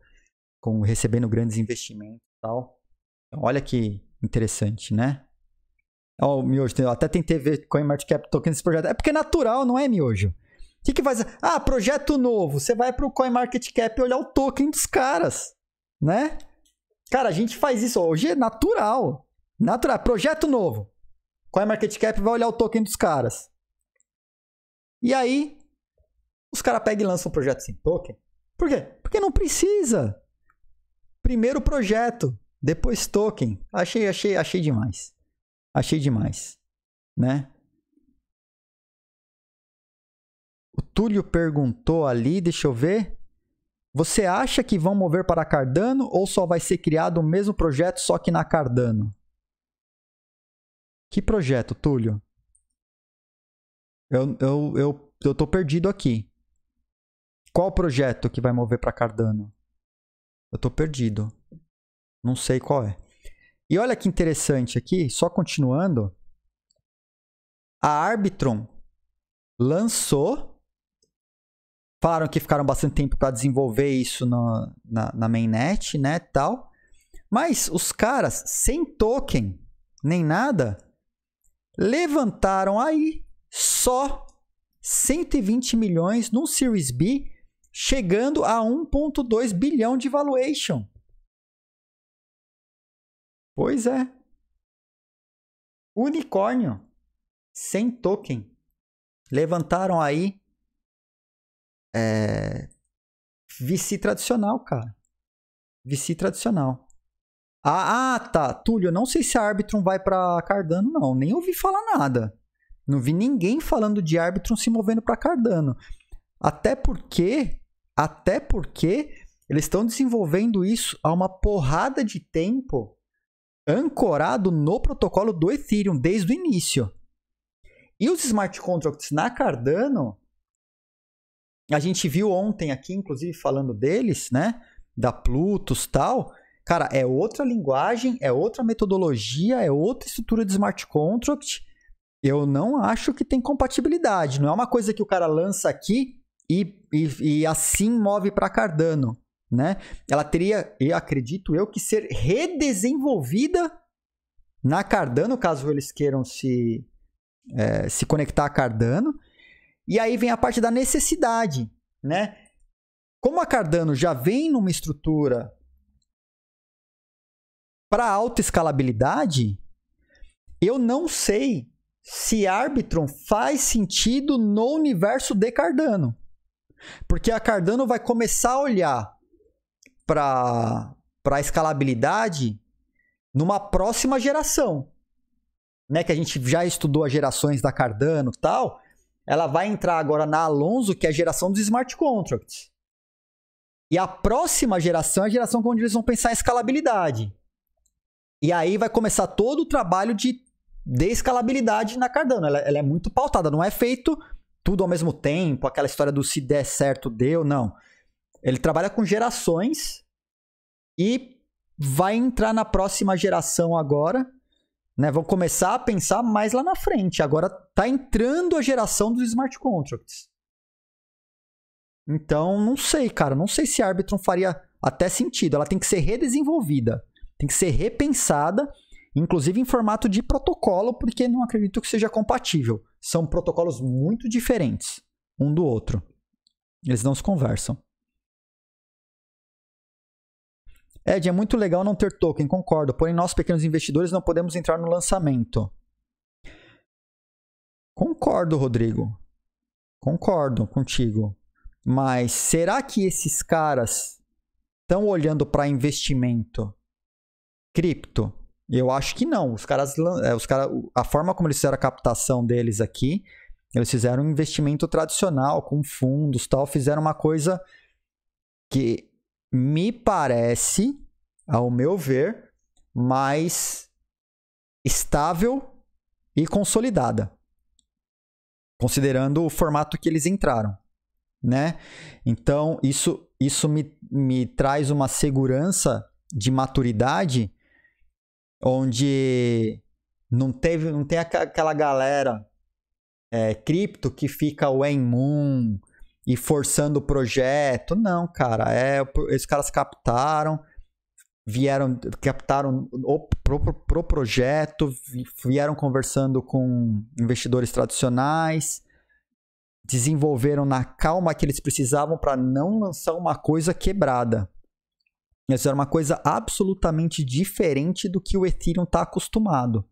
com recebendo grandes investimentos e tal. Então, olha que interessante, né? Ó, oh, o miojo, tem até tentei ver CoinMarketCap tocando esse projeto. É porque é natural, não é miojo? O que, que faz? Ah, projeto novo. Você vai para o CoinMarketCap olhar o token dos caras, né? Cara, a gente faz isso hoje é natural. Natural. Projeto novo. CoinMarketCap vai olhar o token dos caras. E aí, os caras pegam e lançam um projeto sem token. Por quê? Porque não precisa. Primeiro projeto, depois token. Achei, achei, achei demais. Achei demais, né? Túlio perguntou ali, deixa eu ver. Você acha que vão mover para Cardano ou só vai ser criado o mesmo projeto só que na Cardano? Que projeto, Túlio? Eu, eu, eu, eu tô perdido aqui. Qual projeto que vai mover para Cardano? Eu tô perdido. Não sei qual é. E olha que interessante aqui, só continuando. A Arbitron lançou Falaram que ficaram bastante tempo para desenvolver isso no, na, na mainnet, né, tal. Mas os caras, sem token nem nada, levantaram aí só 120 milhões no Series B, chegando a 1.2 bilhão de valuation. Pois é. Unicórnio sem token. Levantaram aí é, VC tradicional, cara. VC tradicional. Ah, ah, tá. Túlio, eu não sei se a Arbitrum vai para Cardano, não. Nem ouvi falar nada. Não vi ninguém falando de Arbitrum se movendo para Cardano. Até porque, até porque eles estão desenvolvendo isso há uma porrada de tempo ancorado no protocolo do Ethereum desde o início. E os smart contracts na Cardano a gente viu ontem aqui, inclusive, falando deles, né? Da Plutus tal. Cara, é outra linguagem, é outra metodologia, é outra estrutura de smart contract. Eu não acho que tem compatibilidade. Não é uma coisa que o cara lança aqui e, e, e assim move para Cardano, né? Ela teria, eu acredito eu, que ser redesenvolvida na Cardano, caso eles queiram se, é, se conectar a Cardano. E aí vem a parte da necessidade, né? Como a Cardano já vem numa estrutura para alta escalabilidade, eu não sei se Arbitrum faz sentido no universo de Cardano. Porque a Cardano vai começar a olhar para a escalabilidade numa próxima geração. Né, que a gente já estudou as gerações da Cardano tal ela vai entrar agora na Alonso, que é a geração dos smart contracts. E a próxima geração é a geração é onde eles vão pensar em escalabilidade. E aí vai começar todo o trabalho de, descalabilidade escalabilidade na Cardano. Ela, ela é muito pautada, não é feito tudo ao mesmo tempo, aquela história do se der certo, deu, não. Ele trabalha com gerações e vai entrar na próxima geração agora, né? Vão começar a pensar mais lá na frente. Agora está entrando a geração dos smart contracts. Então, não sei, cara. Não sei se a Arbitrum faria até sentido. Ela tem que ser redesenvolvida, tem que ser repensada, inclusive em formato de protocolo, porque não acredito que seja compatível. São protocolos muito diferentes um do outro. Eles não se conversam. Ed, é muito legal não ter token, concordo. Porém, nós pequenos investidores não podemos entrar no lançamento. Concordo, Rodrigo. Concordo contigo. Mas será que esses caras estão olhando para investimento cripto? Eu acho que não. Os caras, é, os a forma como eles fizeram a captação deles aqui, eles fizeram um investimento tradicional com fundos, tal, fizeram uma coisa que me parece, ao meu ver, mais estável e consolidada, considerando o formato que eles entraram, né? Então, isso, isso me, me traz uma segurança de maturidade onde não teve não tem aquela galera é, cripto que fica o Moon e forçando o projeto. Não, cara. É, esses caras captaram, vieram, captaram o, pro, pro projeto, vieram conversando com investidores tradicionais, desenvolveram na calma que eles precisavam para não lançar uma coisa quebrada. isso fizeram uma coisa absolutamente diferente do que o Ethereum está acostumado.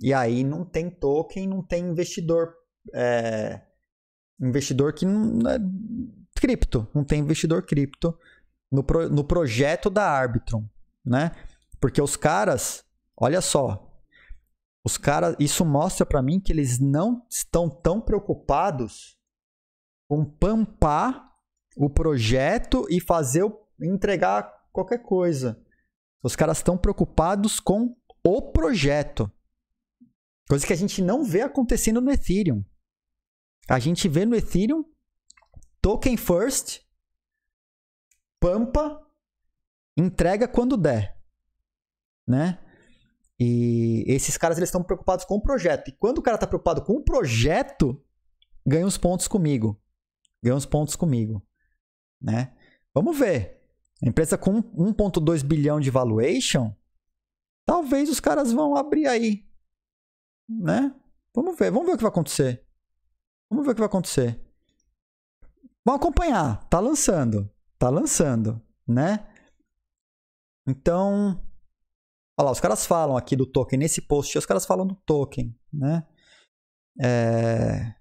E aí não tem token, não tem investidor. É Investidor que não é cripto, não tem investidor cripto no, pro, no projeto da Arbitrum, né? Porque os caras, olha só, os caras, isso mostra para mim que eles não estão tão preocupados com pampar o projeto e fazer entregar qualquer coisa. Os caras estão preocupados com o projeto. Coisa que a gente não vê acontecendo no Ethereum. A gente vê no Ethereum token first, pampa, entrega quando der, né? E esses caras eles estão preocupados com o projeto. E quando o cara está preocupado com o projeto, ganha uns pontos comigo. Ganha uns pontos comigo, né? Vamos ver. empresa com 1.2 bilhão de valuation, talvez os caras vão abrir aí, né? Vamos ver, vamos ver o que vai acontecer. Vamos ver o que vai acontecer. Vamos acompanhar. Tá lançando. Tá lançando, né? Então, olha lá, os caras falam aqui do token. Nesse post, os caras falam do token, né? É...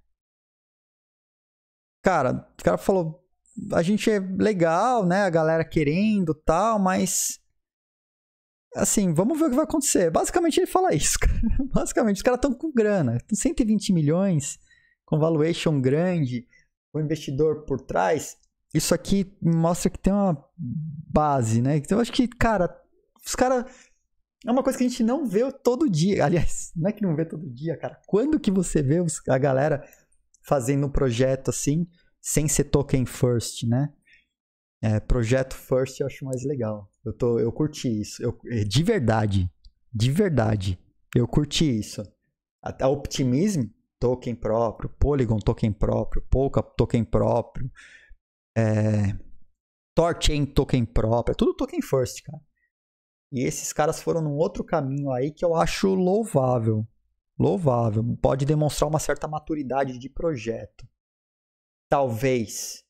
Cara, o cara falou, a gente é legal, né? A galera querendo tal, mas assim, vamos ver o que vai acontecer. Basicamente ele fala isso, cara. Basicamente, os caras estão com grana, 120 milhões com valuation grande, o investidor por trás, isso aqui mostra que tem uma base, né? Então eu acho que, cara, os caras. É uma coisa que a gente não vê todo dia. Aliás, não é que não vê todo dia, cara. Quando que você vê a galera fazendo um projeto assim, sem ser token first, né? É, projeto first eu acho mais legal. Eu, tô, eu curti isso. Eu, é, de verdade. De verdade. Eu curti isso. Até a Optimism token próprio, Polygon token próprio, Polka token próprio, é, Torchain token próprio, é tudo token first, cara. E esses caras foram num outro caminho aí que eu acho louvável. Louvável. Pode demonstrar uma certa maturidade de projeto. Talvez,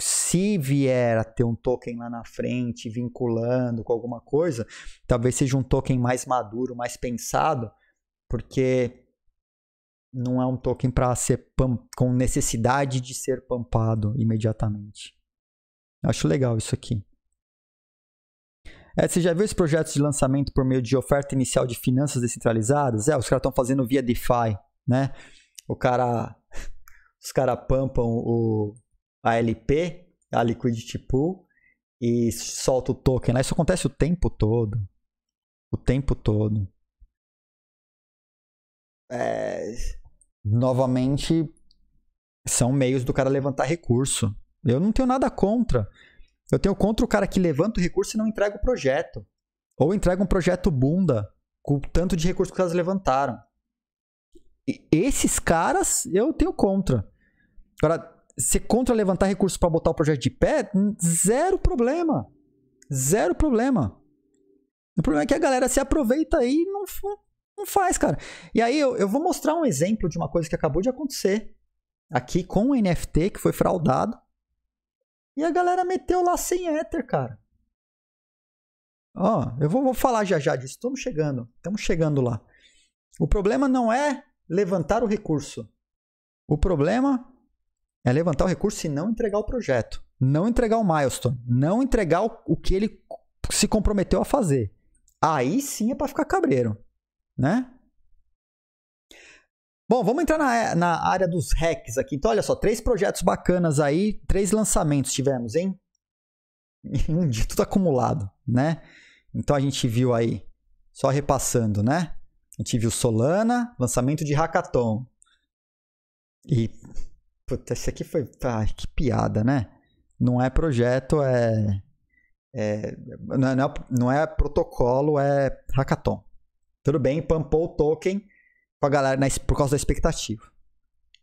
se vier a ter um token lá na frente, vinculando com alguma coisa, talvez seja um token mais maduro, mais pensado, porque não é um token para ser pump, com necessidade de ser pampado imediatamente. Acho legal isso aqui. É, você já viu esses projetos de lançamento por meio de oferta inicial de finanças descentralizadas? É, os caras estão fazendo via DeFi, né? O cara, os caras pampam o a LP, a Liquidity Pool, e solta o token lá. Isso acontece o tempo todo. O tempo todo. É, novamente, são meios do cara levantar recurso. Eu não tenho nada contra. Eu tenho contra o cara que levanta o recurso e não entrega o projeto. Ou entrega um projeto bunda, com o tanto de recurso que elas levantaram. E esses caras, eu tenho contra. Agora, ser contra levantar recurso para botar o projeto de pé, zero problema. Zero problema. O problema é que a galera se aproveita aí e não, não faz, cara. E aí eu, eu vou mostrar um exemplo de uma coisa que acabou de acontecer aqui com o NFT que foi fraudado. E a galera meteu lá sem Ether, cara. Ó, oh, eu vou, vou, falar já já disso. Estamos chegando, estamos chegando lá. O problema não é levantar o recurso. O problema é levantar o recurso e não entregar o projeto, não entregar o milestone, não entregar o, o que ele se comprometeu a fazer. Aí sim é para ficar cabreiro né? Bom, vamos entrar na, na área dos hacks aqui. Então, olha só, três projetos bacanas aí, três lançamentos tivemos, hein? Um dia tudo acumulado, né? Então a gente viu aí, só repassando, né? A gente viu Solana, lançamento de Hackathon. E. Puta, esse aqui foi. Ai, que piada, né? Não é projeto, é. é não, é não é, é protocolo, é Hackathon. Tudo bem, pampou o token com a galera na, por causa da expectativa.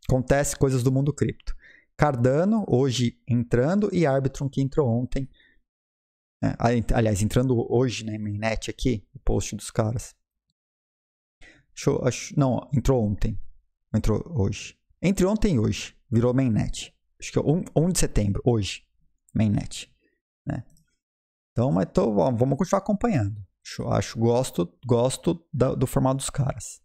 Acontece coisas do mundo cripto. Cardano, hoje entrando, e Arbitrum, que entrou ontem. É, aliás, entrando hoje na né, mainnet aqui, o post dos caras. acho, não, entrou ontem. Entrou hoje. Entre ontem e hoje, virou mainnet. Acho que é 1, 1 de setembro, hoje, mainnet. Né? Então, mas tô, vamos continuar acompanhando. Acho, gosto, gosto do, do formato dos caras.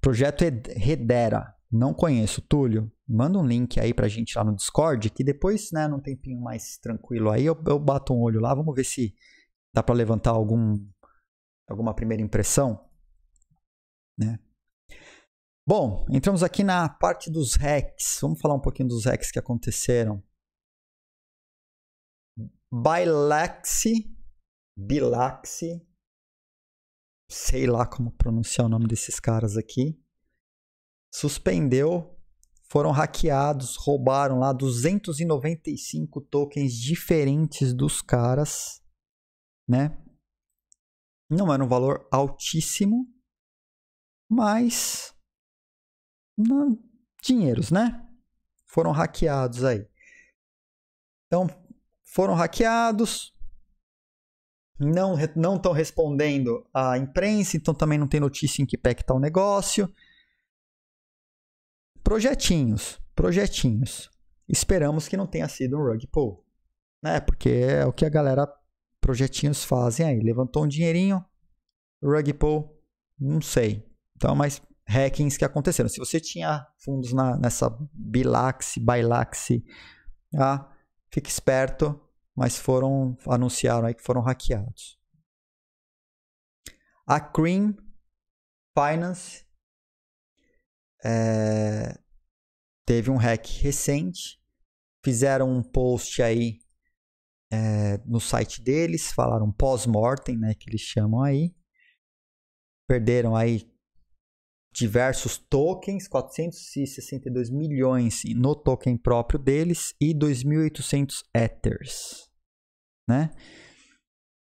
Projeto Redera. Não conheço, Túlio. Manda um link aí pra gente lá no Discord, que depois, né, num tempinho mais tranquilo aí, eu, eu bato um olho lá, vamos ver se dá para levantar algum alguma primeira impressão, né? Bom, entramos aqui na parte dos hacks. Vamos falar um pouquinho dos hacks que aconteceram. Bilaxi, Bilaxi, sei lá como pronunciar o nome desses caras aqui, suspendeu, foram hackeados, roubaram lá 295 tokens diferentes dos caras, né? Não era um valor altíssimo, mas não, dinheiros, né? Foram hackeados aí. Então, foram hackeados, não estão respondendo à imprensa, então também não tem notícia em que pé que tá o negócio. Projetinhos, projetinhos. Esperamos que não tenha sido um rug pull, né? Porque é o que a galera projetinhos fazem aí. Levantou um dinheirinho, rug pull, não sei. Então, mas hackings que aconteceram. Se você tinha fundos na, nessa bilaxi bailaxi ah, fique esperto, mas foram anunciaram aí que foram hackeados. A Cream Finance é, teve um hack recente, fizeram um post aí é, no site deles, falaram pós-mortem, né, que eles chamam aí, perderam aí diversos tokens, 462 milhões no token próprio deles e 2.800 Ethers, né?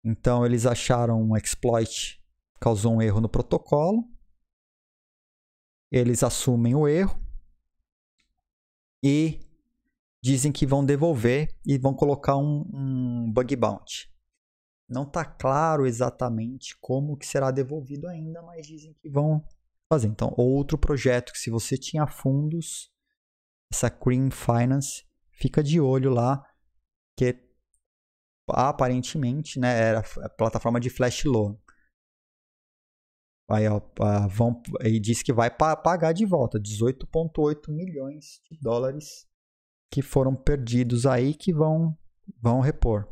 Então, eles acharam um exploit, causou um erro no protocolo. Eles assumem o erro e dizem que vão devolver e vão colocar um, um bug bounty. Não está claro exatamente como que será devolvido ainda, mas dizem que vão fazer. Então, outro projeto que se você tinha fundos, essa Green Finance, fica de olho lá, que aparentemente né, era a plataforma de flash loan. Aí, ó, vão, aí diz que vai pagar de volta 18,8 milhões de dólares que foram perdidos aí que vão vão repor.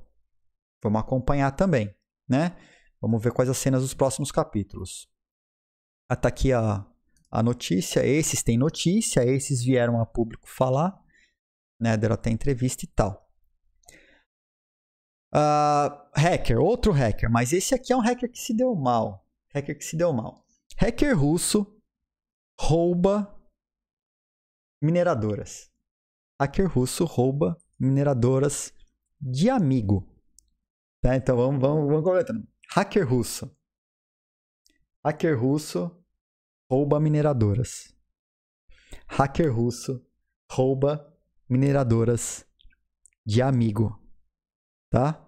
Vamos acompanhar também, né? Vamos ver quais as cenas dos próximos capítulos. Ah, tá aqui a, a notícia, esses têm notícia, esses vieram a público falar, né? Deram até entrevista e tal. Uh, hacker, outro hacker, mas esse aqui é um hacker que se deu mal. Hacker que se deu mal. Hacker russo rouba mineradoras. Hacker russo rouba mineradoras de amigo. Tá? Então vamos, vamos, vamos comentando. Hacker russo Hacker russo rouba mineradoras. Hacker russo rouba mineradoras de amigo. Tá?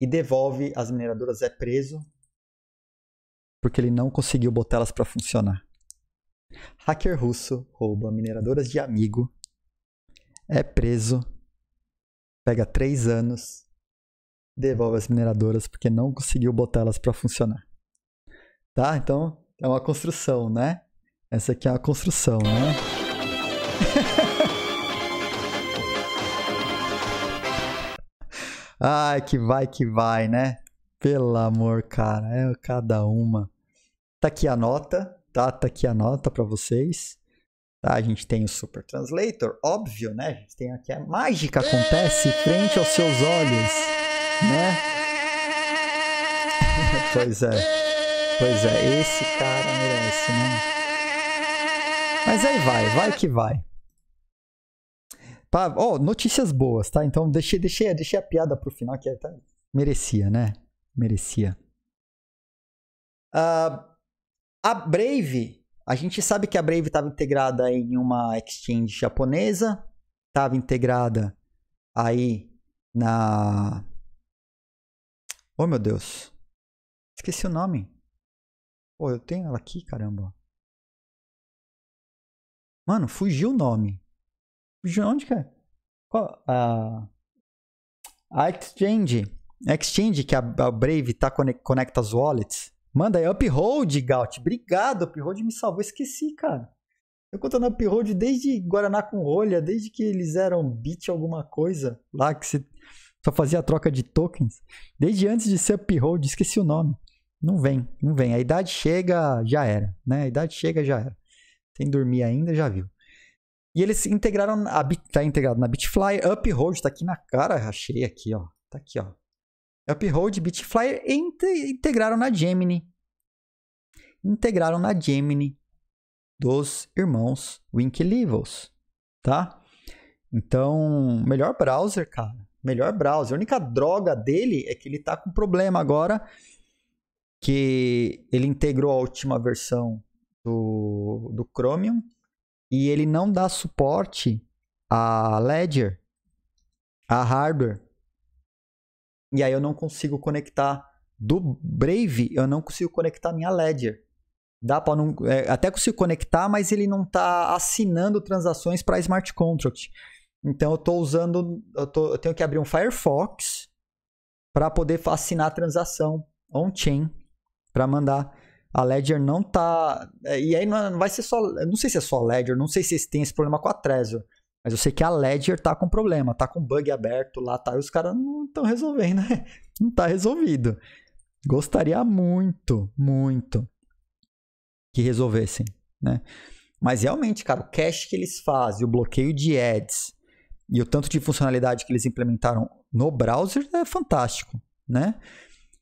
E devolve as mineradoras, é preso. Porque ele não conseguiu botá-las para funcionar. Hacker russo rouba mineradoras de amigo. É preso. Pega três anos devolve as mineradoras porque não conseguiu botar elas para funcionar. Tá? Então, é uma construção, né? Essa aqui é uma construção, né? Ai, que vai que vai, né? Pelo amor, cara, é cada uma. Tá aqui a nota, tá? Tá aqui a nota para vocês. Tá, a gente tem o Super Translator, óbvio, né? A gente tem aqui a é mágica acontece frente aos seus olhos. Né? pois é. Pois é, esse cara merece, né? Mas aí vai, vai que vai. ó, oh, notícias boas, tá? Então deixei, deixei, deixei a piada pro final que é até merecia, né? Merecia. Uh, a Brave, a gente sabe que a Brave estava integrada em uma exchange japonesa, estava integrada aí na Oh, meu Deus. Esqueci o nome. Pô, eu tenho ela aqui, caramba. Mano, fugiu o nome. Fugiu onde que é? Qual? A, a Exchange. A Exchange, que a, a Brave tá, conecta as wallets. Manda aí, Uphold, Gaut. Obrigado, Uphold me salvou. Esqueci, cara. Eu contando Uphold desde Guaraná com rolha, desde que eles eram beat alguma coisa lá, que você só fazia a troca de tokens. Desde antes de ser uphold, esqueci o nome. Não vem, não vem. A idade chega, já era. Né? A idade chega, já era. Tem dormir ainda, já viu. E eles integraram, a, tá integrado na Bitfly, Uphold tá aqui na cara, achei aqui, ó. Tá aqui, ó. Uphold, Bitfly integraram na Gemini. Integraram na Gemini dos irmãos Winkelivos, tá? Então, melhor browser, cara melhor browser. A única droga dele é que ele está com problema agora que ele integrou a última versão do, do Chromium e ele não dá suporte a Ledger, a hardware. E aí eu não consigo conectar do Brave, eu não consigo conectar minha Ledger. Dá para não, é, até consigo conectar, mas ele não está assinando transações para smart contract. Então eu estou usando, eu, tô, eu, tenho que abrir um Firefox para poder assinar a transação on-chain para mandar. A Ledger não tá. É, e aí não vai ser só. Não sei se é só Ledger, não sei se tem esse problema com a Trezor. Mas eu sei que a Ledger tá com problema, tá com bug aberto lá, tá? E os caras não estão resolvendo, né? Não tá resolvido. Gostaria muito, muito que resolvessem, né? Mas realmente, cara, o cache que eles fazem, o bloqueio de ads, e o tanto de funcionalidade que eles implementaram no browser é fantástico, né?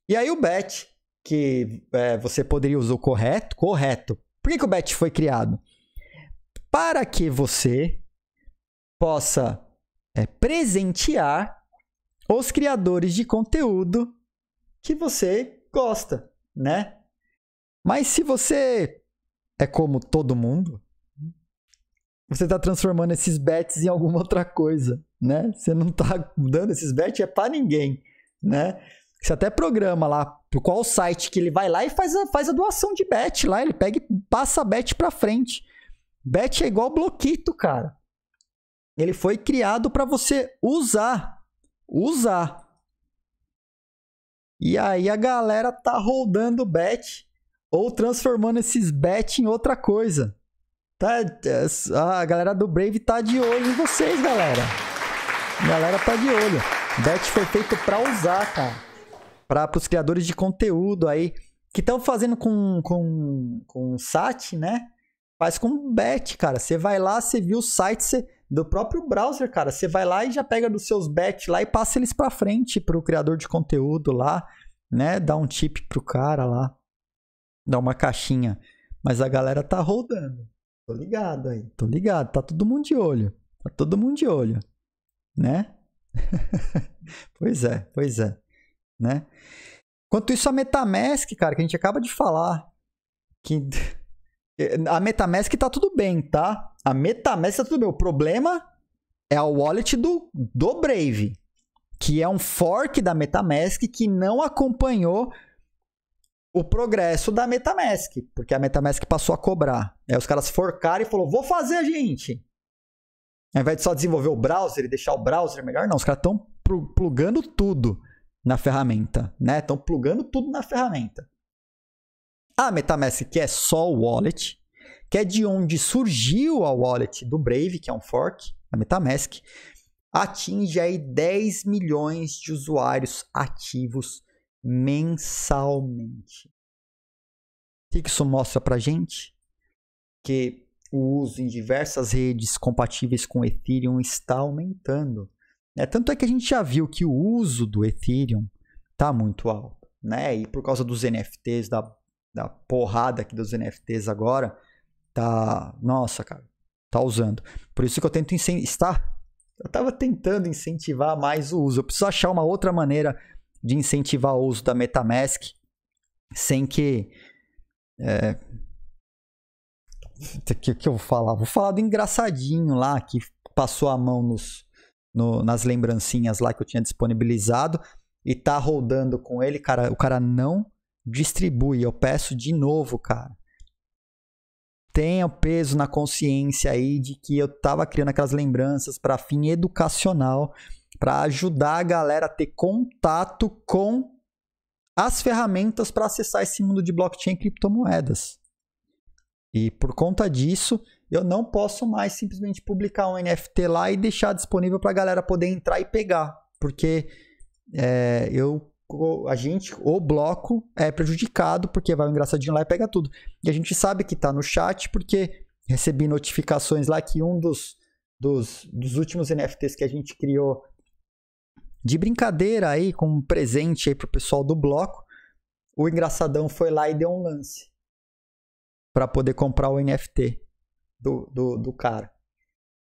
E aí o batch, que é, você poderia usar o correto, correto. Por que, que o batch foi criado? Para que você possa é, presentear os criadores de conteúdo que você gosta, né? Mas se você é como todo mundo, você está transformando esses bets em alguma outra coisa, né? Você não está dando esses bets é para ninguém, né? Você até programa lá pro qual site que ele vai lá e faz a, faz a doação de bet lá, ele pega e passa a bet para frente. Bet é igual bloquito, cara. Ele foi criado para você usar, usar. E aí a galera tá rodando bet ou transformando esses bet em outra coisa. Tá, é, a galera do Brave tá de olho em vocês, galera. A galera tá de olho. Bet foi feito pra usar, cara. Para pros criadores de conteúdo aí. Que estão fazendo com, com, com SAT, né? Faz com bet, cara. Você vai lá, você viu o site cê, do próprio browser, cara. Você vai lá e já pega dos seus bets lá e passa eles pra frente pro criador de conteúdo lá, né? Dá um tip pro cara lá. Dá uma caixinha. Mas a galera tá rodando. Tô ligado aí. Tô ligado. Tá todo mundo de olho. Tá todo mundo de olho. Né? pois é, pois é. Né? Quanto isso, a Metamask, cara, que a gente acaba de falar. Que... Eh, a Metamask tá tudo bem, tá? A Metamask tá tudo bem. O problema é a wallet do, do Brave, que é um fork da Metamask que não acompanhou o progresso da Metamask, porque a Metamask passou a cobrar. Aí os caras forcaram e falou: vou fazer, gente. Ao invés de só desenvolver o browser e deixar o browser melhor, não, os caras estão plugando tudo na ferramenta, né? Estão plugando tudo na ferramenta. A MetaMask, que é só o wallet, que é de onde surgiu a wallet do Brave, que é um fork, da MetaMask, atinge aí 10 milhões de usuários ativos mensalmente. O que isso mostra para gente? Que o uso em diversas redes compatíveis com Ethereum está aumentando. Né? Tanto é que a gente já viu que o uso do Ethereum está muito alto. Né? E por causa dos NFTs, da, da porrada aqui dos NFTs agora, tá. Nossa, cara, tá usando. Por isso que eu tento estar. Eu estava tentando incentivar mais o uso. Eu preciso achar uma outra maneira de incentivar o uso da MetaMask sem que. É, que, que eu vou falar? Vou falar do engraçadinho lá que passou a mão nos, no, nas lembrancinhas lá que eu tinha disponibilizado e tá rodando com ele, cara. O cara não distribui. Eu peço de novo, cara. Tenha o peso na consciência aí de que eu tava criando aquelas lembranças para fim educacional para ajudar a galera a ter contato com as ferramentas para acessar esse mundo de blockchain e criptomoedas. E por conta disso, eu não posso mais simplesmente publicar um NFT lá e deixar disponível para a galera poder entrar e pegar, porque é, eu a gente, o bloco é prejudicado porque vai um engraçadinho lá e pega tudo. E a gente sabe que está no chat porque recebi notificações lá que um dos, dos, dos últimos NFTs que a gente criou de brincadeira aí, com um presente aí pro pessoal do bloco, o engraçadão foi lá e deu um lance para poder comprar o NFT do, do, do, cara.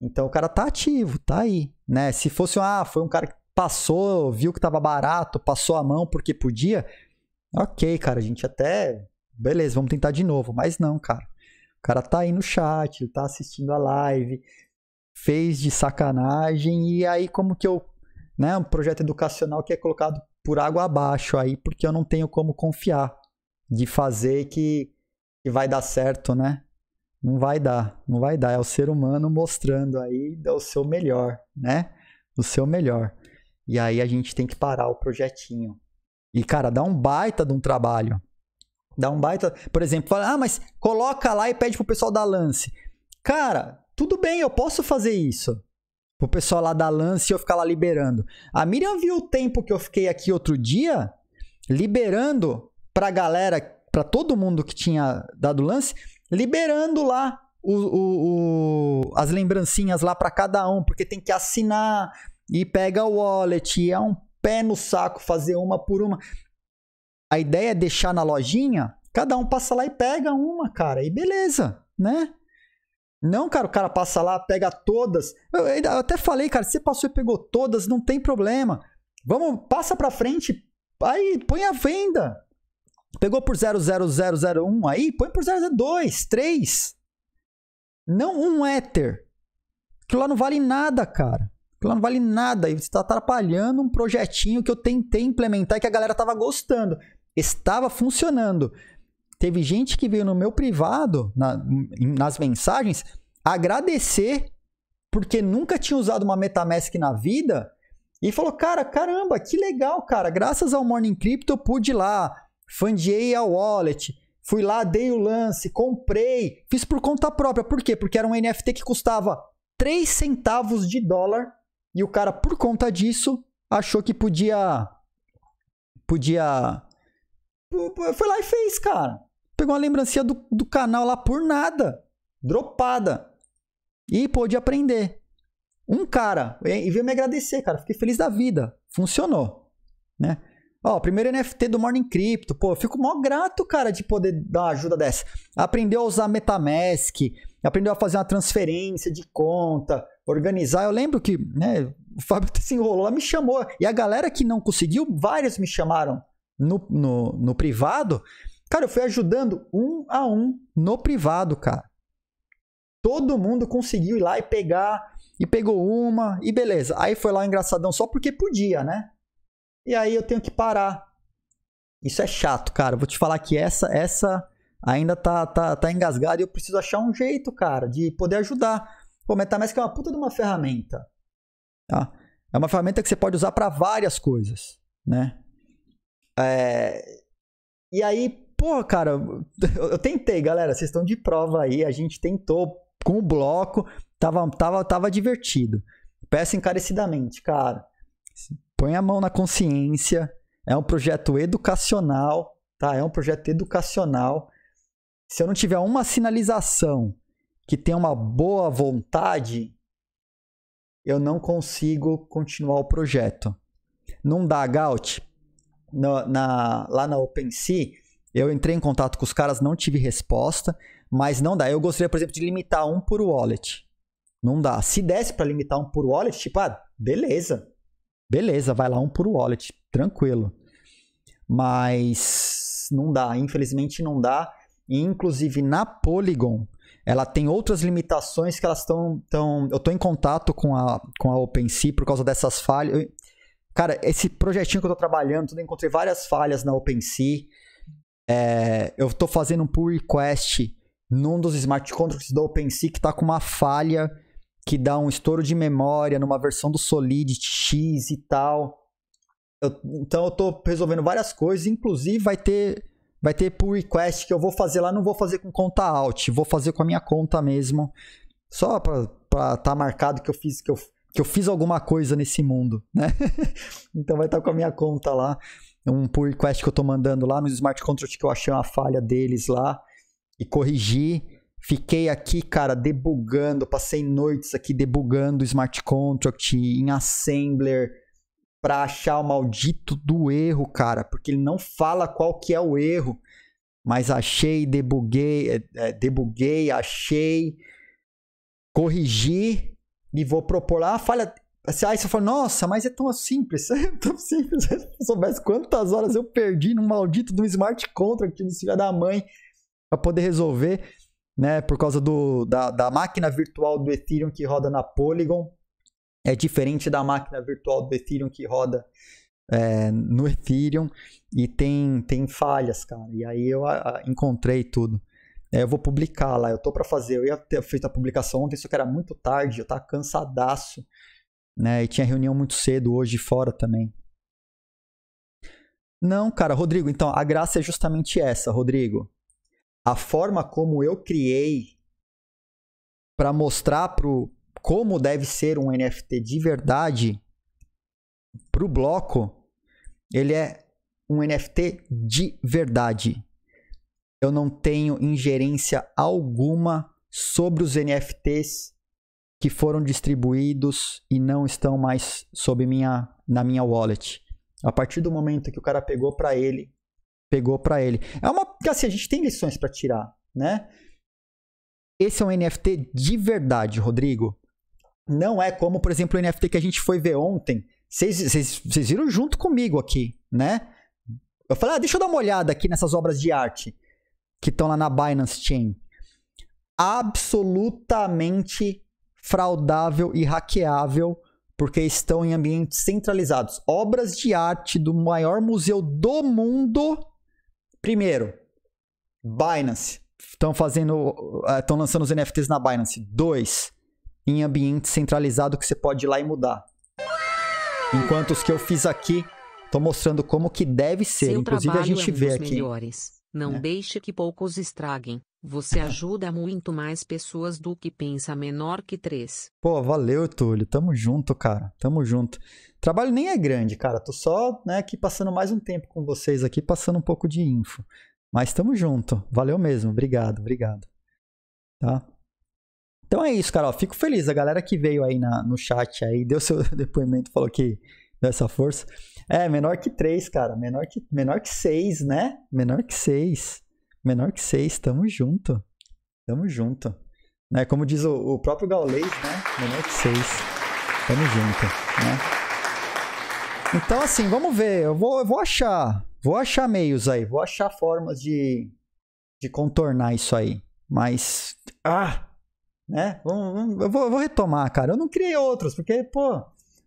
Então o cara tá ativo, tá aí, né? Se fosse, ah, foi um cara que passou, viu que tava barato, passou a mão porque podia, ok, cara, a gente até, beleza, vamos tentar de novo, mas não, cara. O cara tá aí no chat, ele tá assistindo a live, fez de sacanagem e aí como que eu né, um projeto educacional que é colocado por água abaixo aí, porque eu não tenho como confiar de fazer que, que vai dar certo, né? Não vai dar, não vai dar. É o ser humano mostrando aí o seu melhor, né? O seu melhor. E aí a gente tem que parar o projetinho. E, cara, dá um baita de um trabalho. Dá um baita. Por exemplo, fala, ah, mas coloca lá e pede pro pessoal dar lance. Cara, tudo bem, eu posso fazer isso o pessoal lá da Lance e eu ficar lá liberando. A Miriam viu o tempo que eu fiquei aqui outro dia liberando pra galera, pra todo mundo que tinha dado lance, liberando lá o, o, o, as lembrancinhas lá para cada um, porque tem que assinar e pega o wallet, e é um pé no saco fazer uma por uma. A ideia é deixar na lojinha, cada um passa lá e pega uma, cara, e beleza, né? Não, cara, o cara passa lá, pega todas. Eu, eu até falei, cara, você passou e pegou todas, não tem problema. Vamos, passa pra frente, aí põe a venda. Pegou por 00001 aí, põe por 002, 3. Não um éter. Aquilo lá não vale nada, cara. Aquilo lá não vale nada. E você está atrapalhando um projetinho que eu tentei implementar e que a galera estava gostando. Estava funcionando. Teve gente que veio no meu privado, na, nas mensagens, agradecer porque nunca tinha usado uma MetaMask na vida e falou: Cara, caramba, que legal, cara. Graças ao Morning Crypto eu pude ir lá, fundiei a wallet, fui lá, dei o lance, comprei, fiz por conta própria. Por quê? Porque era um NFT que custava 3 centavos de dólar e o cara, por conta disso, achou que podia. Podia. Foi lá e fez, cara. Pegou uma lembrancinha do, do canal lá por nada. Dropada. E pôde aprender. Um cara. E veio me agradecer, cara. Fiquei feliz da vida. Funcionou. Né? Ó, primeiro NFT do Morning Crypto. Pô, eu fico mó grato, cara, de poder dar uma ajuda dessa. Aprendeu a usar Metamask, aprendeu a fazer uma transferência de conta, organizar. Eu lembro que, né, o Fábio se enrolou lá, me chamou. E a galera que não conseguiu, vários me chamaram no, no, no privado Cara, eu fui ajudando um a um no privado, cara. Todo mundo conseguiu ir lá e pegar, e pegou uma, e beleza. Aí foi lá engraçadão só porque podia, né? E aí eu tenho que parar. Isso é chato, cara. Vou te falar que essa essa ainda tá, tá, tá engasgada e eu preciso achar um jeito, cara, de poder ajudar. Pô, Metamask é tá uma puta de uma ferramenta. Tá? É uma ferramenta que você pode usar para várias coisas, né? É... E aí, Porra, cara, eu tentei, galera. Vocês estão de prova aí. A gente tentou com o bloco. Tava, tava, tava divertido. Peço encarecidamente, cara. Põe a mão na consciência. É um projeto educacional, tá? É um projeto educacional. Se eu não tiver uma sinalização que tenha uma boa vontade, eu não consigo continuar o projeto. Não dá, Gaut. No, na, lá na OpenSea, eu entrei em contato com os caras, não tive resposta, mas não dá. Eu gostaria, por exemplo, de limitar um por wallet. Não dá. Se desse para limitar um por wallet, tipo, ah, beleza. Beleza, vai lá um por wallet, tranquilo. Mas não dá, infelizmente não dá. E, inclusive na Polygon, ela tem outras limitações que elas estão. Tão... Eu estou em contato com a, com a OpenSea por causa dessas falhas. Eu... Cara, esse projetinho que eu tô trabalhando, tudo, encontrei várias falhas na OpenSea. É, eu estou fazendo um pull request num dos smart contracts do OpenSea que está com uma falha que dá um estouro de memória numa versão do Solidity X e tal. Eu, então eu estou resolvendo várias coisas, inclusive vai ter vai ter pull request que eu vou fazer lá, não vou fazer com conta alt. vou fazer com a minha conta mesmo, só para estar tá marcado que eu fiz que eu, que eu fiz alguma coisa nesse mundo, né? então vai estar tá com a minha conta lá. É um pull request que eu estou mandando lá no smart contract que eu achei uma falha deles lá e corrigi. Fiquei aqui, cara, debugando, passei noites aqui debugando smart contract em assembler para achar o maldito do erro, cara, porque ele não fala qual que é o erro. Mas achei, debuguei, é, é debuguei, achei, corrigi e vou propor lá a falha Assim, aí você fala, nossa, mas é tão simples. É tão simples. Se eu soubesse quantas horas eu perdi num maldito do smart contract do filho da mãe para poder resolver, né? Por causa do, da, da máquina virtual do Ethereum que roda na Polygon. É diferente da máquina virtual do Ethereum que roda é, no Ethereum e tem, tem falhas, cara. E aí eu a, encontrei tudo. É, eu vou publicar lá, eu tô para fazer. Eu ia ter feito a publicação ontem, só que era muito tarde, eu tava cansadaço. Né? E tinha reunião muito cedo hoje fora também. Não, cara, Rodrigo, então a graça é justamente essa, Rodrigo. A forma como eu criei para mostrar pro como deve ser um NFT de verdade pro bloco, ele é um NFT de verdade. Eu não tenho ingerência alguma sobre os NFTs que foram distribuídos e não estão mais sob minha na minha wallet. A partir do momento que o cara pegou para ele, pegou para ele. É uma assim, a gente tem lições para tirar, né? Esse é um NFT de verdade, Rodrigo. Não é como, por exemplo, o NFT que a gente foi ver ontem. Vocês viram junto comigo aqui, né? Eu falei, ah, deixa eu dar uma olhada aqui nessas obras de arte que estão lá na Binance Chain. Absolutamente fraudável e hackeável porque estão em ambientes centralizados. Obras de arte do maior museu do mundo. Primeiro, Binance. Estão fazendo, estão eh, lançando os NFTs na Binance. Dois, em ambiente centralizado que você pode ir lá e mudar. Enquanto os que eu fiz aqui estão mostrando como que deve ser. Seu Inclusive a gente é um vê aqui. Melhores. Não né? deixe que poucos estraguem. Você ajuda muito mais pessoas do que pensa menor que três. Pô, valeu, Túlio. Tamo junto, cara. Tamo junto. Trabalho nem é grande, cara. Tô só né, aqui passando mais um tempo com vocês aqui, passando um pouco de info. Mas tamo junto. Valeu mesmo. Obrigado, obrigado. Tá? Então é isso, cara. Ó, fico feliz. A galera que veio aí na, no chat aí, deu seu depoimento, falou que deu essa força. É, menor que três, cara. Menor que, menor que seis, né? Menor que seis. Menor que seis, tamo junto. Tamo junto. Né? Como diz o, o próprio Gaulês, né? Menor que seis. Tamo junto. Né? Então, assim, vamos ver. Eu vou, eu vou achar. Vou achar meios aí. Vou achar formas de, de contornar isso aí. Mas. Ah! Né? Vamos, vamos, eu, vou, eu vou retomar, cara. Eu não criei outros, porque, pô.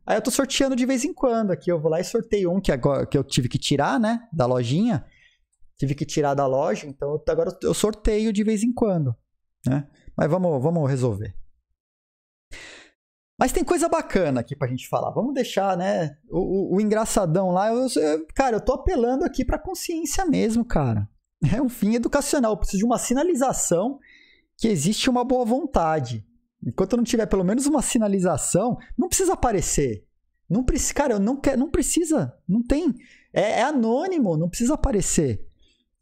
Aí eu tô sorteando de vez em quando aqui. Eu vou lá e sorteio um que agora que eu tive que tirar, né? Da lojinha tive que tirar da loja, então agora eu sorteio de vez em quando, né? Mas vamos, vamos resolver. Mas tem coisa bacana aqui pra gente falar. Vamos deixar, né? O, o, o engraçadão lá, eu, eu, cara, eu tô apelando aqui pra consciência mesmo, cara. É um fim educacional. Eu preciso de uma sinalização que existe uma boa vontade. Enquanto eu não tiver pelo menos uma sinalização, não precisa aparecer. Não precisa, cara, eu não quero, não precisa, não tem. É, é anônimo, não precisa aparecer.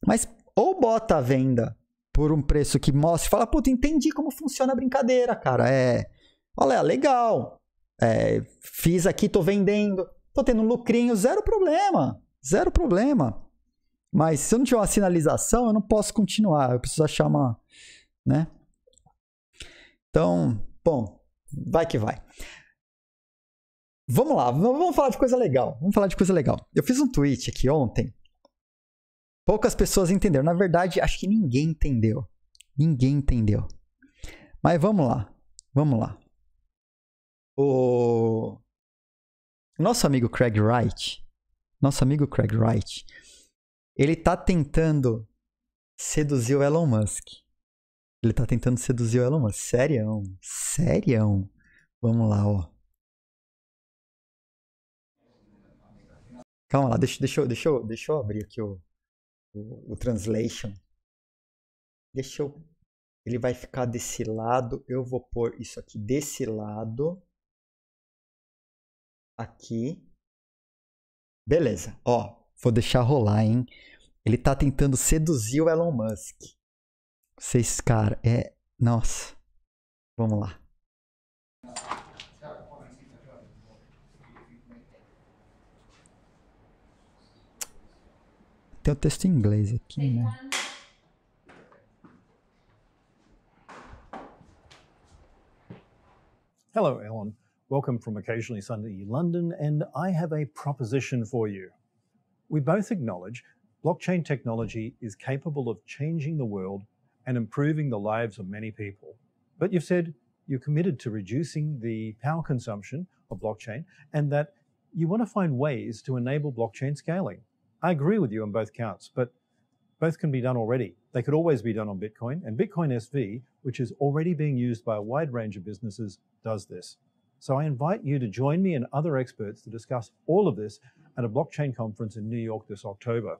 Mas ou bota a venda por um preço que mostra e fala, puta, entendi como funciona a brincadeira, cara. É, olha, é legal. É, fiz aqui, tô vendendo, tô tendo um lucrinho, zero problema. Zero problema. Mas se eu não tiver uma sinalização, eu não posso continuar. Eu preciso achar uma. Né? Então, bom, vai que vai. Vamos lá, vamos falar de coisa legal. Vamos falar de coisa legal. Eu fiz um tweet aqui ontem Poucas pessoas entenderam. Na verdade, acho que ninguém entendeu. Ninguém entendeu. Mas vamos lá. Vamos lá. O nosso amigo Craig Wright, nosso amigo Craig Wright, ele tá tentando seduzir o Elon Musk. Ele tá tentando seduzir o Elon Musk. Sério? Sério? Vamos lá, ó. Calma lá, deixa, deixa, deixa, deixa eu abrir aqui o o, translation. Deixa eu. Ele vai ficar desse lado. Eu vou pôr isso aqui desse lado. Aqui. Beleza. Ó, vou deixar rolar, hein? Ele tá tentando seduzir o Elon Musk. Vocês, cara, é. Nossa. Vamos lá. Tem o texto em inglês aqui, né? Hello, Ellen. Welcome from Occasionally Sunday London, and I have a proposition for you. We both acknowledge blockchain technology is capable of changing the world and improving the lives of many people. But you've said you're committed to reducing the power consumption of blockchain and that you want to find ways to enable blockchain scaling. I agree with you on both counts, but both can be done already. They could always be done on Bitcoin, and Bitcoin SV, which is already being used by a wide range of businesses, does this. So I invite you to join me and other experts to discuss all of this at a blockchain conference in New York this October.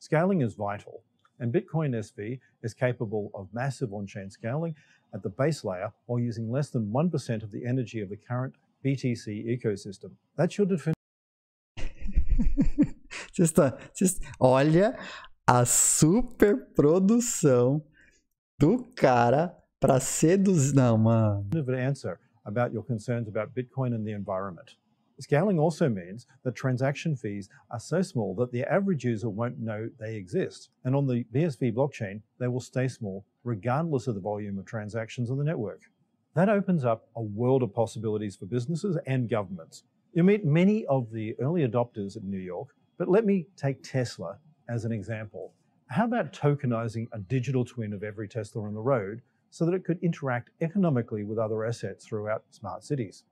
Scaling is vital, and Bitcoin SV is capable of massive on-chain scaling at the base layer while using less than 1% of the energy of the current BTC ecosystem. That's your definition. Vocês estão, olha a superprodução do cara para seduzir. Não, mano. answer about your concerns about Bitcoin and the environment. Scaling also means that transaction fees are so small that the average user won't know they exist. And on the BSV blockchain, they will stay small regardless of the volume of transactions on the network. That opens up a world of possibilities for businesses and governments. You meet many of the early adopters in New York but let me take Tesla as an example. How about tokenizing a digital twin of every Tesla on the road so that it could interact economically with other assets throughout smart cities?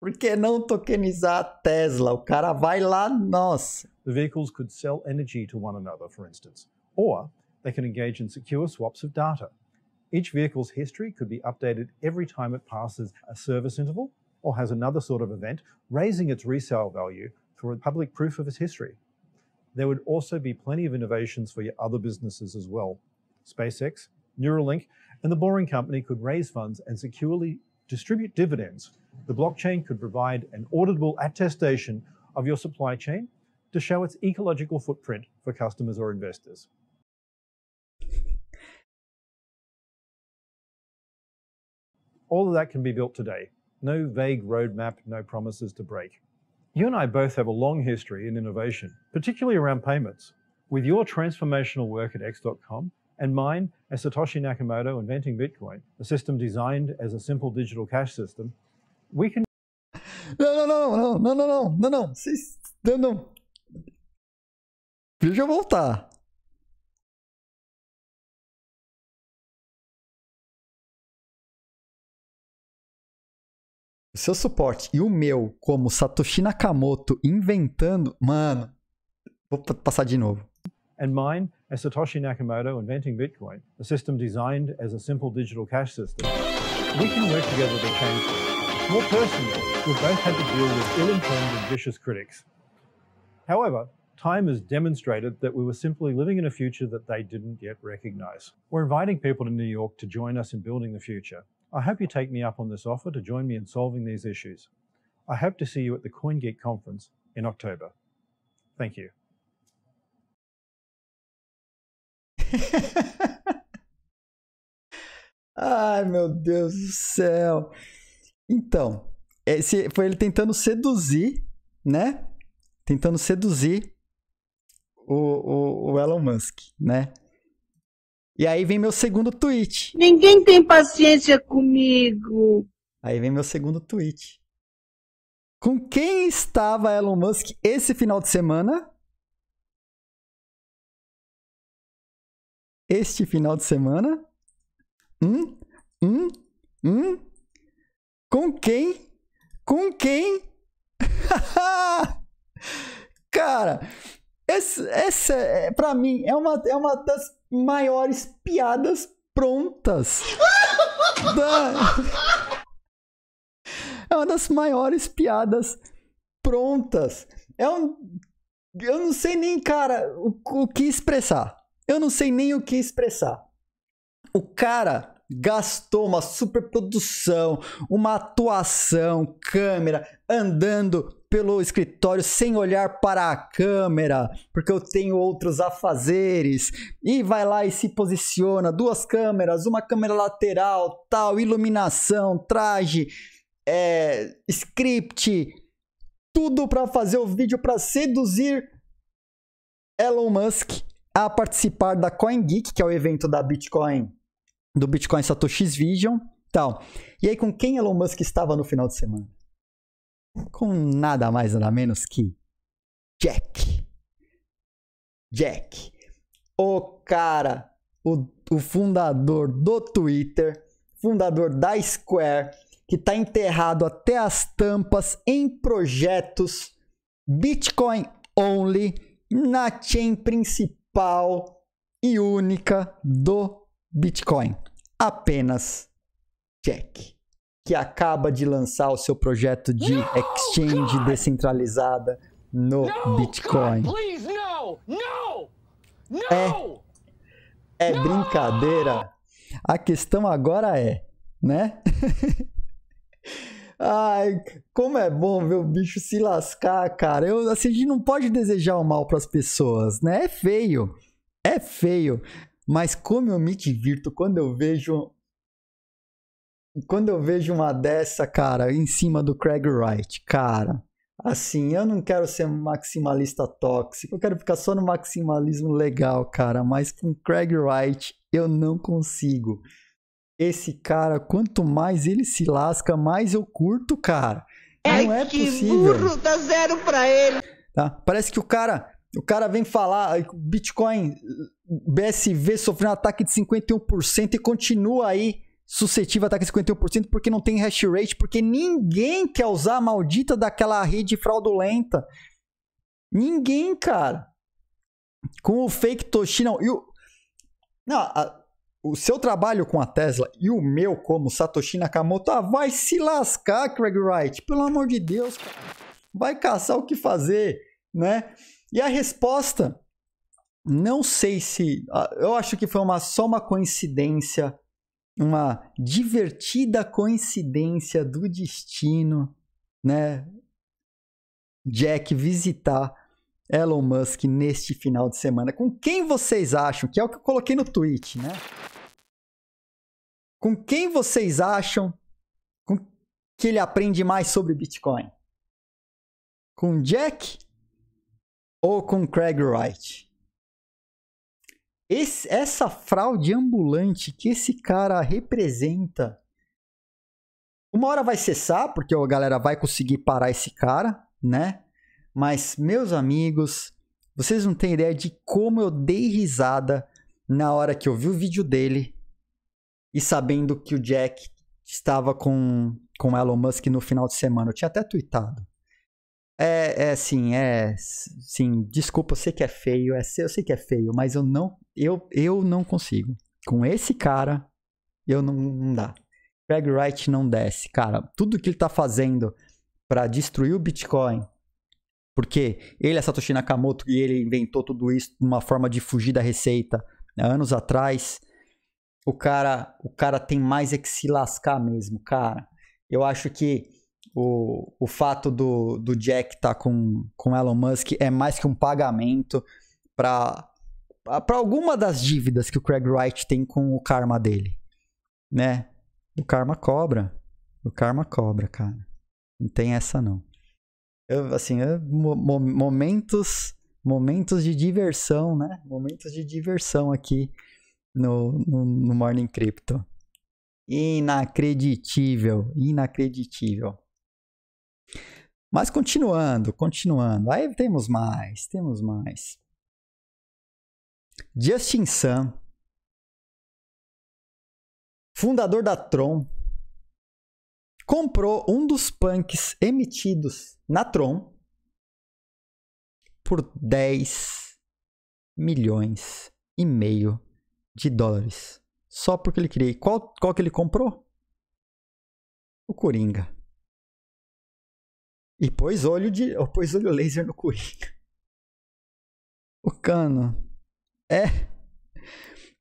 Por que não tokenizar Tesla? O cara vai lá, nossa. The vehicles could sell energy to one another, for instance, or they can engage in secure swaps of data. Each vehicle's history could be updated every time it passes a service interval or has another sort of event, raising its resale value for public proof of its history. There would also be plenty of innovations for your other businesses as well. SpaceX, Neuralink, and the Boring Company could raise funds and securely distribute dividends. The blockchain could provide an auditable attestation of your supply chain to show its ecological footprint for customers or investors. All of that can be built today. No vague roadmap, no promises to break. You and I both have a long history in innovation, particularly around payments, with your transformational work at X.com and mine as Satoshi Nakamoto inventing Bitcoin, a system designed as a simple digital cash system. We can. No, no, no, no, no, no, no, no, no, no, no, no. Veja voltar. seu suporte e o meu como Satoshi Nakamoto inventando, mano, vou passar de novo. And mine as Satoshi Nakamoto inventing Bitcoin, a system designed as a simple digital cash system. We can work together to change this. More personally, we've both had to deal with ill-informed and vicious critics. However, time has demonstrated that we were simply living in a future that they didn't yet recognize. We're inviting people to New York to join us in building the future. I hope you take me up on this offer to join me in solving these issues. I hope to see you at the CoinGeek conference in October. Thank you. Ai, meu Deus do céu. Então, esse foi ele tentando seduzir, né? Tentando seduzir o, o, o Elon Musk, né? E aí vem meu segundo tweet. Ninguém tem paciência comigo. Aí vem meu segundo tweet. Com quem estava Elon Musk esse final de semana? Este final de semana? Hum? Hum? Hum? Com quem? Com quem? Cara, essa, esse é, pra mim, é uma, é uma das maiores piadas prontas. da... É uma das maiores piadas prontas. É um. Eu não sei nem, cara, o, o que expressar. Eu não sei nem o que expressar. O cara gastou uma superprodução, uma atuação, câmera, andando pelo escritório sem olhar para a câmera, porque eu tenho outros afazeres. E vai lá e se posiciona, duas câmeras, uma câmera lateral, tal, iluminação, traje, é, script, tudo para fazer o vídeo para seduzir Elon Musk a participar da CoinGeek, que é o evento da Bitcoin do Bitcoin Satoshi Vision tal. E aí, com quem Elon Musk estava no final de semana? Com nada mais, nada menos que Jack. Jack. O cara, o, o fundador do Twitter, fundador da Square, que está enterrado até as tampas em projetos Bitcoin only na chain principal e única do Bitcoin. Apenas Jack, que acaba de lançar o seu projeto de não, exchange descentralizada no não, Bitcoin. é, é brincadeira. A questão agora é, né? Ai, como é bom ver o bicho se lascar, cara. Eu, assim, a gente não pode desejar o mal para as pessoas, né? É feio. É feio. Mas como eu me divirto quando eu vejo. Quando eu vejo uma dessa, cara, em cima do Craig Wright, cara. Assim, eu não quero ser maximalista tóxico, eu quero ficar só no maximalismo legal, cara. Mas com Craig Wright eu não consigo. Esse cara, quanto mais ele se lasca, mais eu curto, cara. É não é que possível. burro, dá zero pra ele. Tá? Parece que o cara, o cara vem falar Bitcoin BSV sofreu um ataque de 51% e continua aí suscetível a ataque de 51% porque não tem hash rate, porque ninguém quer usar a maldita daquela rede fraudulenta. Ninguém, cara. Com o fake Toshi, Não, o, não a, o seu trabalho com a Tesla e o meu como Satoshi Nakamoto ah, vai se lascar, Craig Wright. Pelo amor de Deus, cara. Vai caçar o que fazer, né? E a resposta não sei se. Ah, eu acho que foi uma, só uma coincidência, uma divertida coincidência do destino, né? Jack visitar Elon Musk neste final de semana. Com quem vocês acham? Que é o que eu coloquei no tweet, né? Com quem vocês acham que ele aprende mais sobre Bitcoin? Com Jack ou com Craig Wright? Esse, essa fraude ambulante que esse cara representa, uma hora vai cessar, porque a galera vai conseguir parar esse cara, né? Mas, meus amigos, vocês não têm ideia de como eu dei risada na hora que eu vi o vídeo dele e sabendo que o Jack estava com, com Elon Musk no final de semana. Eu tinha até tweetado. É, é sim, é. Sim, desculpa, eu sei que é feio, é, eu sei que é feio, mas eu não. Eu, eu não consigo. Com esse cara, eu não, não dá. Craig Wright não desce, cara. Tudo que ele tá fazendo para destruir o Bitcoin, porque ele é Satoshi Nakamoto e ele inventou tudo isso uma forma de fugir da receita né? anos atrás. O cara, o cara tem mais é que se lascar mesmo, cara. Eu acho que o, o fato do, do Jack estar tá com, com Elon Musk é mais que um pagamento para alguma das dívidas que o Craig Wright tem com o karma dele, né? O karma cobra. O karma cobra, cara. Não tem essa não. Eu, assim, eu, mo momentos momentos de diversão, né? Momentos de diversão aqui no, no, no Morning Crypto. Inacreditível, inacreditível. Mas continuando, continuando. Aí temos mais, temos mais. Justin Sun, fundador da Tron, comprou um dos punks emitidos na Tron por 10 milhões e meio de dólares. Só porque ele queria. Qual, qual que ele comprou? O Coringa. E pôs olho de, pôs olho laser no Coringa. O Cano. É.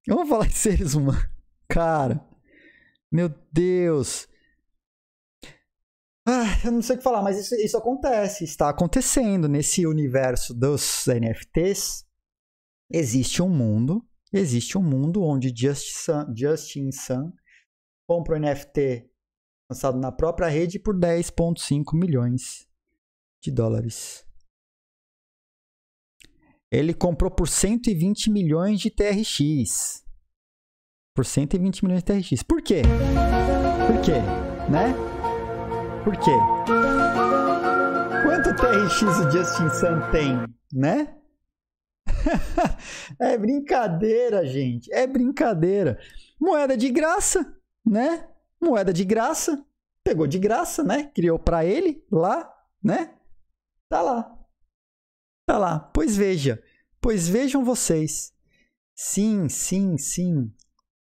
Vamos falar de seres humanos. Cara. Meu Deus. Ah, eu não sei o que falar, mas isso, isso acontece. Está acontecendo nesse universo dos NFTs. Existe um mundo. Existe um mundo onde Justin, Justin Sun compra o NFT lançado na própria rede por 10,5 milhões de dólares. Ele comprou por 120 milhões de TRX. Por 120 milhões de TRX. Por quê? Por quê? Né? Por quê? Quanto TRX o Justin Sun tem, né? é brincadeira, gente. É brincadeira. Moeda de graça, né? Moeda de graça. Pegou de graça, né? Criou para ele lá, né? Tá lá. Tá lá. Pois veja. Pois vejam vocês. Sim, sim, sim.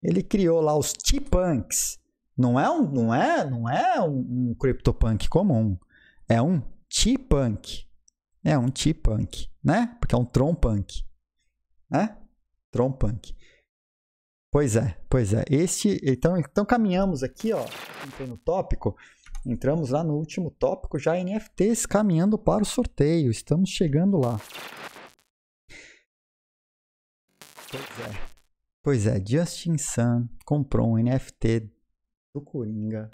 Ele criou lá os T-Punks. Não é um, não é, não é um, um CryptoPunk comum. É um T-Punk. É um T-Punk, né? Porque é um Tron Punk, né? Tron Punk. Pois é, pois é. Este, então, então caminhamos aqui, ó, entrei no tópico. Entramos lá no último tópico, já NFTs caminhando para o sorteio. Estamos chegando lá. Pois é. Pois é, Justin Sun comprou um NFT do Coringa,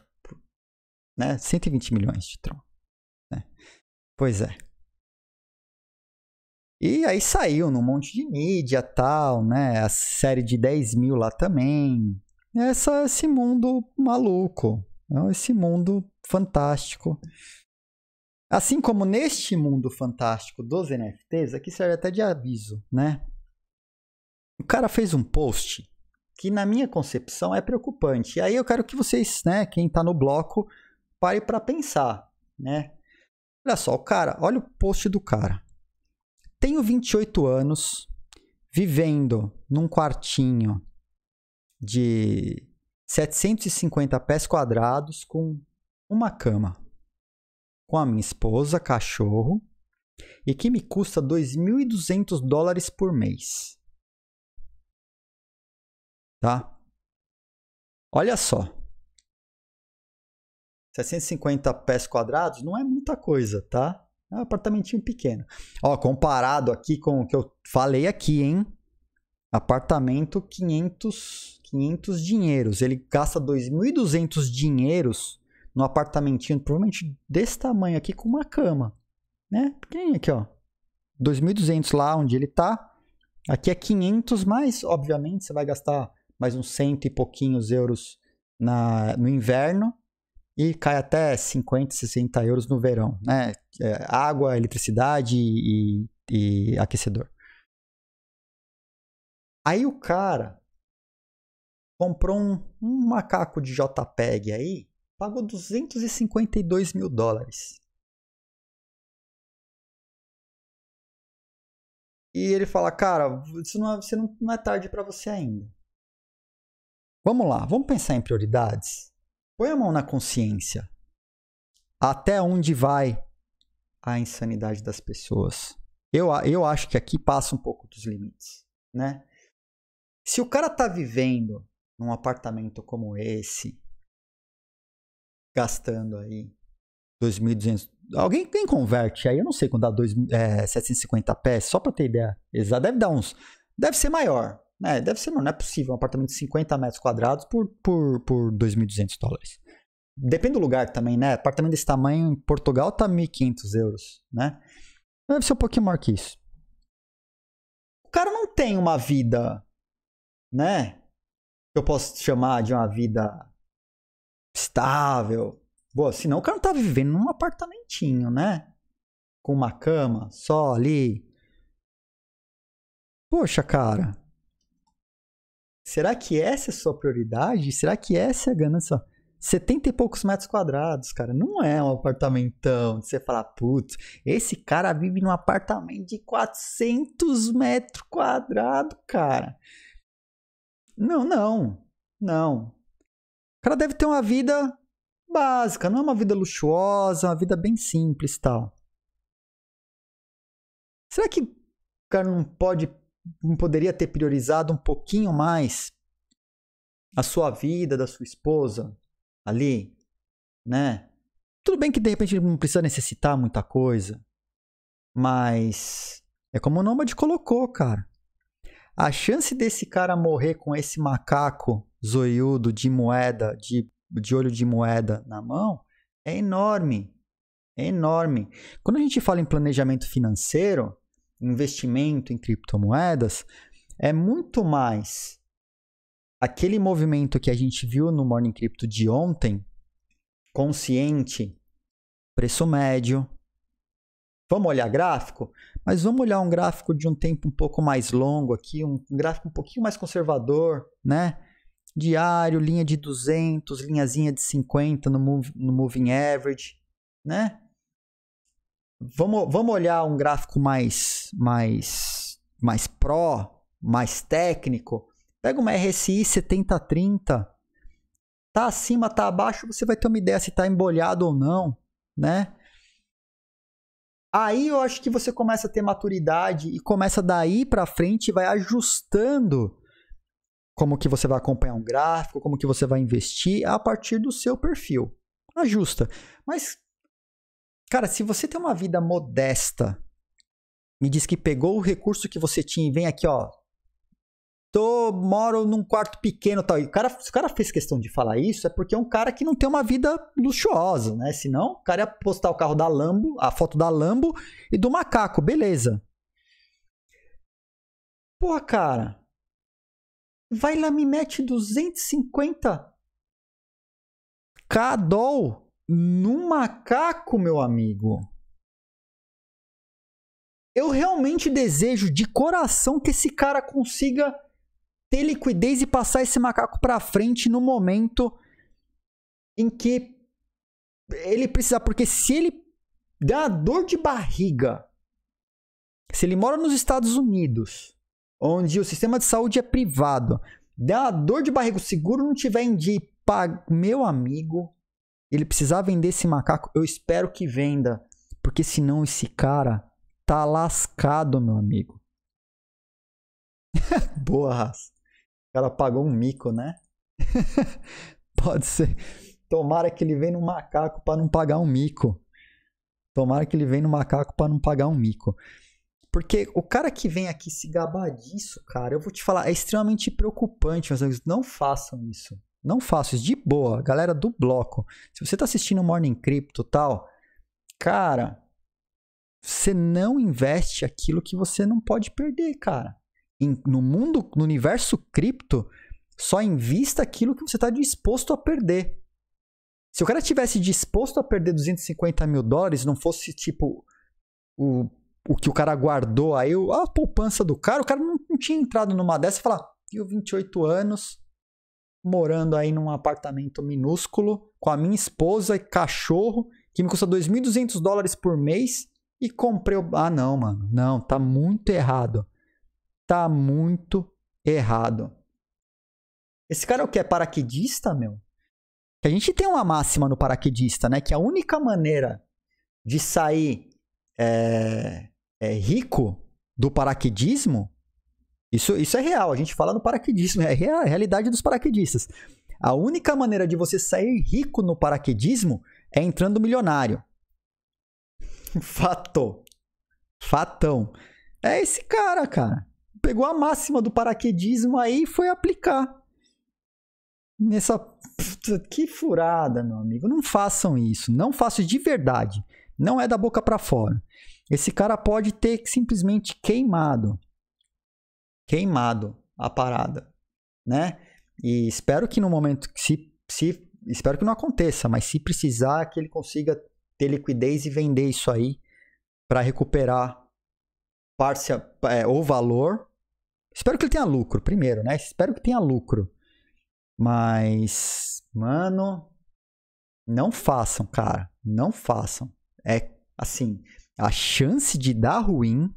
né? 120 milhões de Tron. Né? Pois é. E aí saiu num monte de mídia tal, né? A série de 10 mil lá também. Essa, esse mundo maluco, então, esse mundo fantástico. Assim como neste mundo fantástico dos NFTs, aqui serve até de aviso, né? O cara fez um post que, na minha concepção, é preocupante. E aí eu quero que vocês, né, quem está no bloco, pare para pensar, né? Olha só, o cara, olha o post do cara. Tenho 28 anos, vivendo num quartinho de 750 pés quadrados com uma cama, com a minha esposa, cachorro, e que me custa 2.200 dólares por mês. Tá? Olha só. 750 pés quadrados não é muita coisa, tá? É um apartamentinho pequeno. Ó, comparado aqui com o que eu falei aqui, hein? Apartamento 500 500 dinheiros. Ele gasta 2.200 dinheiros no apartamentinho, provavelmente desse tamanho aqui, com uma cama. Né? Pequenininho aqui, ó. 2.200 lá onde ele tá. Aqui é 500, mas obviamente você vai gastar mais uns cento e pouquinhos euros na, no inverno e cai até 50, 60 euros no verão, né? É, água, eletricidade e, e aquecedor. Aí o cara comprou um, um macaco de JPEG aí, pagou 252 mil dólares. E ele fala, cara, isso não é, isso não, não é tarde para você ainda. Vamos lá, vamos pensar em prioridades. Põe a mão na consciência. Até onde vai a insanidade das pessoas? Eu, eu acho que aqui passa um pouco dos limites, né? Se o cara tá vivendo num apartamento como esse, gastando aí 2.200. Alguém quem converte aí, eu não sei quando dá 2, é, 750 pés, só para ter ideia. Exato, deve dar uns. Deve ser maior, né? Deve ser, não, não é possível. Um apartamento de 50 metros quadrados por, por, por 2.200 dólares. Depende do lugar também, né? Apartamento desse tamanho em Portugal tá 1.500 euros, né? Deve ser um pouquinho maior que isso. O cara não tem uma vida, né? eu posso chamar de uma vida estável. Boa, senão o cara não tá vivendo num apartamentinho, né? Com uma cama só ali. Poxa, cara. Será que essa é a sua prioridade? Será que essa é a ganância? 70 e poucos metros quadrados, cara. Não é um apartamentão de você falar, putz, esse cara vive num apartamento de 400 metros quadrados, cara. Não, não. Não. O cara deve ter uma vida básica, não é uma vida luxuosa, uma vida bem simples tal. Será que o cara não pode, não poderia ter priorizado um pouquinho mais a sua vida, da sua esposa ali, né? Tudo bem que de repente ele não precisa necessitar muita coisa, mas é como o Nômade colocou, cara a chance desse cara morrer com esse macaco zoiudo de moeda, de, de olho de moeda na mão, é enorme. É enorme. Quando a gente fala em planejamento financeiro, investimento em criptomoedas, é muito mais aquele movimento que a gente viu no Morning Crypto de ontem, consciente, preço médio, Vamos olhar gráfico? Mas vamos olhar um gráfico de um tempo um pouco mais longo aqui, um gráfico um pouquinho mais conservador, né? Diário, linha de 200, linhazinha de 50 no, move, no moving average, né? Vamos, vamos olhar um gráfico mais, mais, mais pró, mais técnico. Pega uma RSI 7030, tá acima, tá abaixo, você vai ter uma ideia se tá embolhado ou não, né? Aí eu acho que você começa a ter maturidade e começa daí para frente, e vai ajustando como que você vai acompanhar um gráfico, como que você vai investir a partir do seu perfil. Ajusta. Mas cara, se você tem uma vida modesta, me diz que pegou o recurso que você tinha e vem aqui, ó, tô, moro num quarto pequeno tal. E o cara, se o cara fez questão de falar isso, é porque é um cara que não tem uma vida luxuosa, né? Senão, o cara ia postar o carro da Lambo, a foto da Lambo e do macaco, beleza. Porra, cara. Vai lá, me mete 250 cadol no macaco, meu amigo. Eu realmente desejo de coração que esse cara consiga ter liquidez e passar esse macaco para frente no momento em que ele precisar, porque se ele der uma dor de barriga, se ele mora nos Estados Unidos, onde o sistema de saúde é privado, der uma dor de barriga, o seguro não tiver em dia, pag... meu amigo, ele precisar vender esse macaco, eu espero que venda, porque senão esse cara tá lascado, meu amigo. Boa, Raça. O cara pagou um mico, né? Pode ser. Tomara que ele venha no macaco para não pagar um mico. Tomara que ele venha no macaco para não pagar um mico. Porque o cara que vem aqui se gabar disso, cara, eu vou te falar, é extremamente preocupante, meus amigos. Não façam isso. Não façam isso. De boa, galera do bloco. Se você está assistindo Morning Crypto tal, cara, você não investe aquilo que você não pode perder, cara em, no mundo, no universo cripto, só invista aquilo que você está disposto a perder. Se o cara tivesse disposto a perder 250 mil dólares, não fosse tipo o, o que o cara guardou aí, a poupança do cara, o cara não, não tinha entrado numa dessa e falar, ah, tenho 28 anos, morando aí num apartamento minúsculo, com a minha esposa e cachorro, que me custa 2.200 dólares por mês, e comprei o... Ah não, mano, não, tá muito errado tá muito errado. Esse cara é o que? É paraquedista, meu? A gente tem uma máxima no paraquedista, né? Que a única maneira de sair é, é rico do paraquedismo, isso, isso é real, a gente fala no paraquedismo, é, é a realidade dos paraquedistas. A única maneira de você sair rico no paraquedismo é entrando milionário. Fato. Fatão. É esse cara, cara pegou a máxima do paraquedismo aí e foi aplicar. Nessa. Puta, que furada, meu amigo. Não façam isso. Não façam de verdade. Não é da boca para fora. Esse cara pode ter simplesmente queimado. Queimado a parada. Né? E espero que no momento que se, se espero que não aconteça, mas se precisar que ele consiga ter liquidez e vender isso aí para recuperar parcia, é, o valor Espero que ele tenha lucro, primeiro, né? Espero que tenha lucro. Mas, mano, não façam, cara. Não façam. É assim, a chance de dar ruim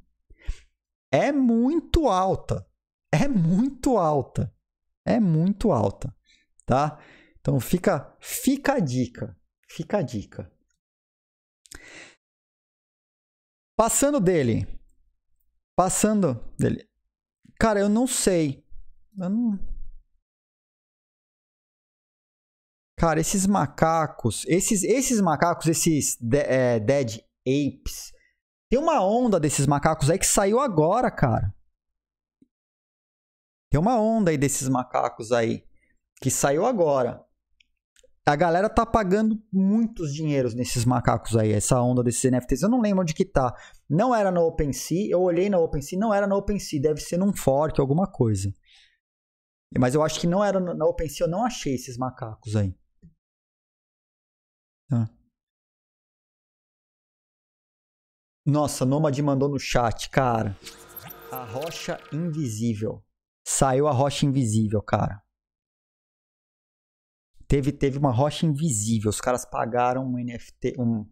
é muito alta. É muito alta. É muito alta, tá? Então fica, fica a dica. Fica a dica. Passando dele. Passando dele. Cara, eu não sei. Eu não... Cara, esses macacos, esses, esses macacos, esses de, é, Dead Apes, tem uma onda desses macacos aí que saiu agora, cara. Tem uma onda aí desses macacos aí que saiu agora a galera tá pagando muitos dinheiros nesses macacos aí, essa onda desses NFTs. Eu não lembro onde que tá. Não era na OpenSea, eu olhei na OpenSea, não era na OpenSea, deve ser num fork, alguma coisa. Mas eu acho que não era na OpenSea, eu não achei esses macacos aí. Ah. Nossa, Nomad mandou no chat, cara. A rocha invisível. Saiu a rocha invisível, cara teve, teve uma rocha invisível. Os caras pagaram um NFT, um,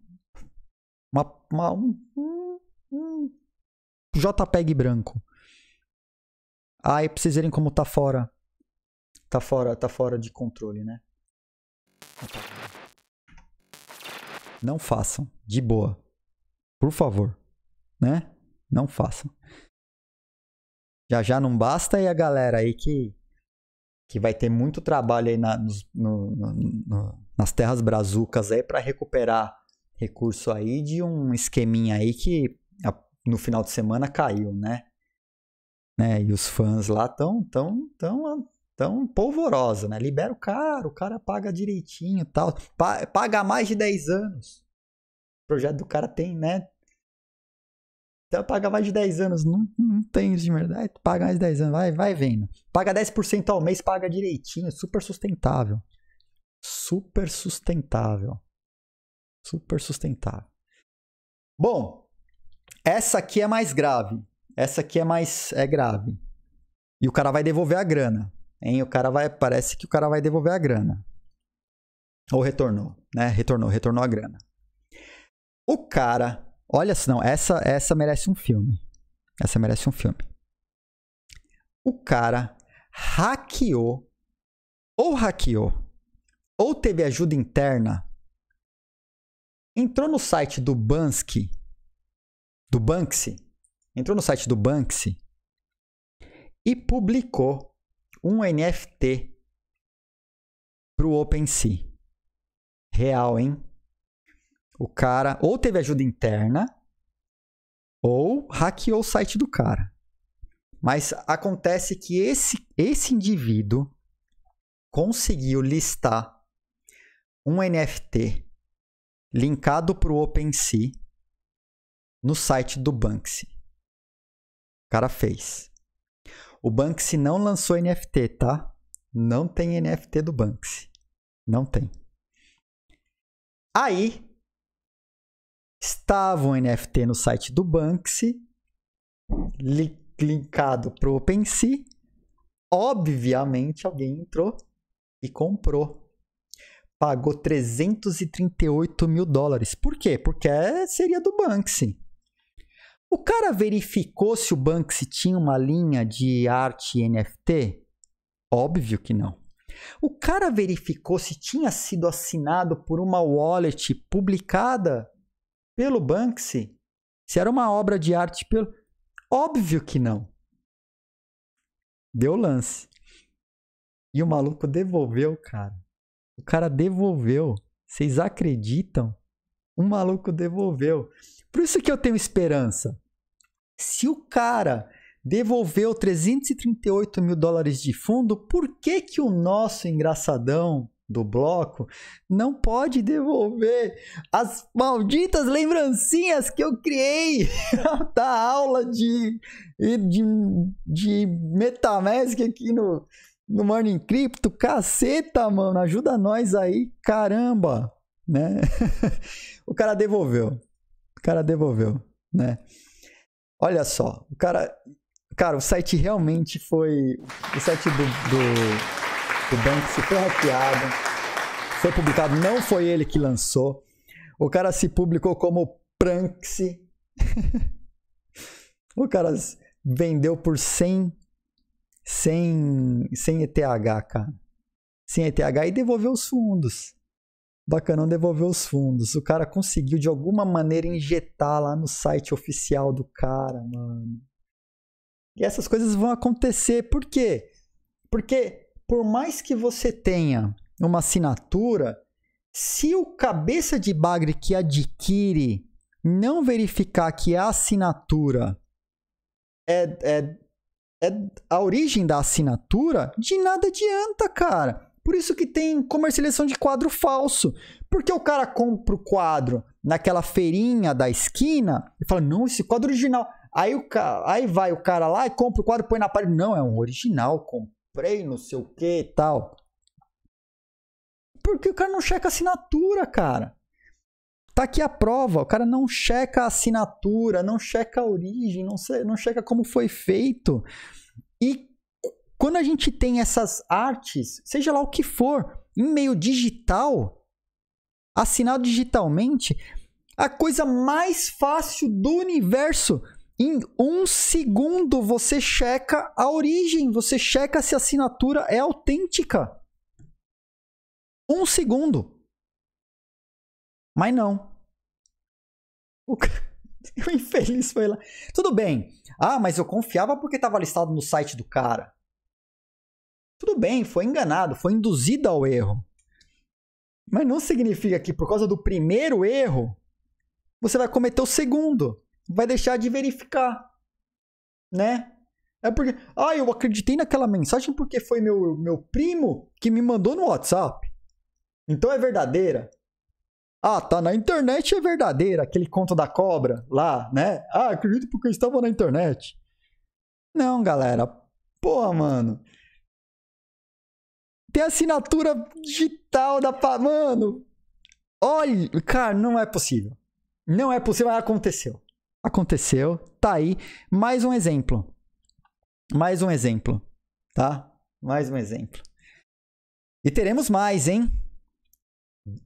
uma, uma um, um, um, JPEG branco. Aí ah, é pra vocês verem como tá fora. Tá fora, tá fora de controle, né? Não façam, de boa. Por favor, né? Não façam. Já já não basta e a galera aí que que vai ter muito trabalho aí na, no, no, no, nas terras brazucas aí para recuperar recurso aí de um esqueminha aí que a, no final de semana caiu, né? né? E os fãs lá estão tão, tão, tão polvorosa, né? Libera o cara, o cara paga direitinho tal. paga mais de 10 anos. O projeto do cara tem, né? Então paga mais de 10 anos, não, não tem isso de verdade. Paga mais de 10 anos, vai, vai vendo. Paga 10% ao mês, paga direitinho, super sustentável. Super sustentável. Super sustentável. Bom, essa aqui é mais grave. Essa aqui é mais é grave. E o cara vai devolver a grana. Hein? O cara vai. Parece que o cara vai devolver a grana. Ou retornou, né? Retornou, retornou a grana. O cara Olha, não, essa, essa merece um filme. Essa merece um filme. O cara hackeou, ou hackeou, ou teve ajuda interna, entrou no site do Bansky, do Banksy, entrou no site do Banksy e publicou um NFT pro OpenSea. Real, hein? o cara ou teve ajuda interna ou hackeou o site do cara. Mas acontece que esse, esse indivíduo conseguiu listar um NFT linkado para o OpenSea no site do Banksy. O cara fez. O Banksy não lançou NFT, tá? Não tem NFT do Banksy. Não tem. Aí Estava um NFT no site do Banksy, li linkado para o OpenSea. Obviamente, alguém entrou e comprou. Pagou 338 mil dólares. Por quê? Porque é, seria do Banksy. O cara verificou se o Banksy tinha uma linha de arte NFT? Óbvio que não. O cara verificou se tinha sido assinado por uma wallet publicada pelo Banksy? Se era uma obra de arte pelo. Óbvio que não. Deu lance. E o maluco devolveu, cara. O cara devolveu. Vocês acreditam? Um maluco devolveu. Por isso que eu tenho esperança. Se o cara devolveu 338 mil dólares de fundo, por que que o nosso engraçadão do bloco, não pode devolver as malditas lembrancinhas que eu criei da aula de, de, de Metamask aqui no, no Morning Crypto. Caceta, mano, ajuda nós aí, caramba, né? o cara devolveu, o cara devolveu, né? Olha só, o cara... Cara, o site realmente foi... O site do... do o Banksy foi hackeado. Foi publicado, não foi ele que lançou. O cara se publicou como Pranksy. o cara vendeu por 100, 100, 100 ETH, cara. 100 ETH e devolveu os fundos. Bacanão devolveu os fundos. O cara conseguiu de alguma maneira injetar lá no site oficial do cara, mano. E essas coisas vão acontecer. Por quê? Porque por mais que você tenha uma assinatura, se o cabeça de bagre que adquire não verificar que a assinatura é, é, é a origem da assinatura, de nada adianta, cara. Por isso que tem comercialização de quadro falso. Porque o cara compra o quadro naquela feirinha da esquina e fala: não, esse quadro é original. Aí, o, aí vai o cara lá e compra o quadro, põe na parede. Não, é um original, comprei, não sei o que e tal. Porque o cara não checa a assinatura, cara. Tá aqui a prova, o cara não checa a assinatura, não checa a origem, não, sei, não checa como foi feito. E quando a gente tem essas artes, seja lá o que for, em meio digital, assinado digitalmente, a coisa mais fácil do universo em um segundo você checa a origem, você checa se a assinatura é autêntica. Um segundo. Mas não. O, infeliz foi lá. Tudo bem. Ah, mas eu confiava porque estava listado no site do cara. Tudo bem, foi enganado, foi induzido ao erro. Mas não significa que por causa do primeiro erro, você vai cometer o segundo vai deixar de verificar, né? É porque, ah, eu acreditei naquela mensagem porque foi meu, meu primo que me mandou no WhatsApp. Então é verdadeira. Ah, tá na internet é verdadeira, aquele conto da cobra lá, né? Ah, acredito porque eu estava na internet. Não, galera. Pô, mano. Tem assinatura digital da. Mano! Olha, cara, não é possível. Não é possível, mas aconteceu. Aconteceu, tá aí. Mais um exemplo. Mais um exemplo, tá? Mais um exemplo. E teremos mais, hein?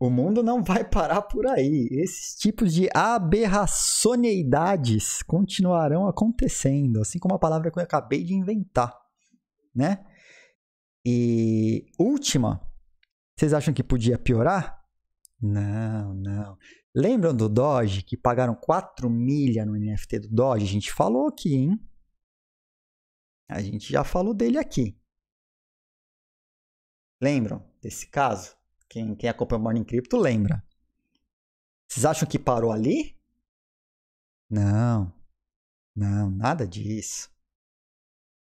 O mundo não vai parar por aí. Esses tipos de aberraçoneidades continuarão acontecendo, assim como a palavra que eu acabei de inventar, né? E última, vocês acham que podia piorar? Não, não. Lembram do Doge que pagaram 4 milha no NFT do Doge? A gente falou aqui, hein? A gente já falou dele aqui. Lembram desse caso? Quem, quem acompanha o Morning Crypto lembra. Vocês acham que parou ali? Não. Não, nada disso.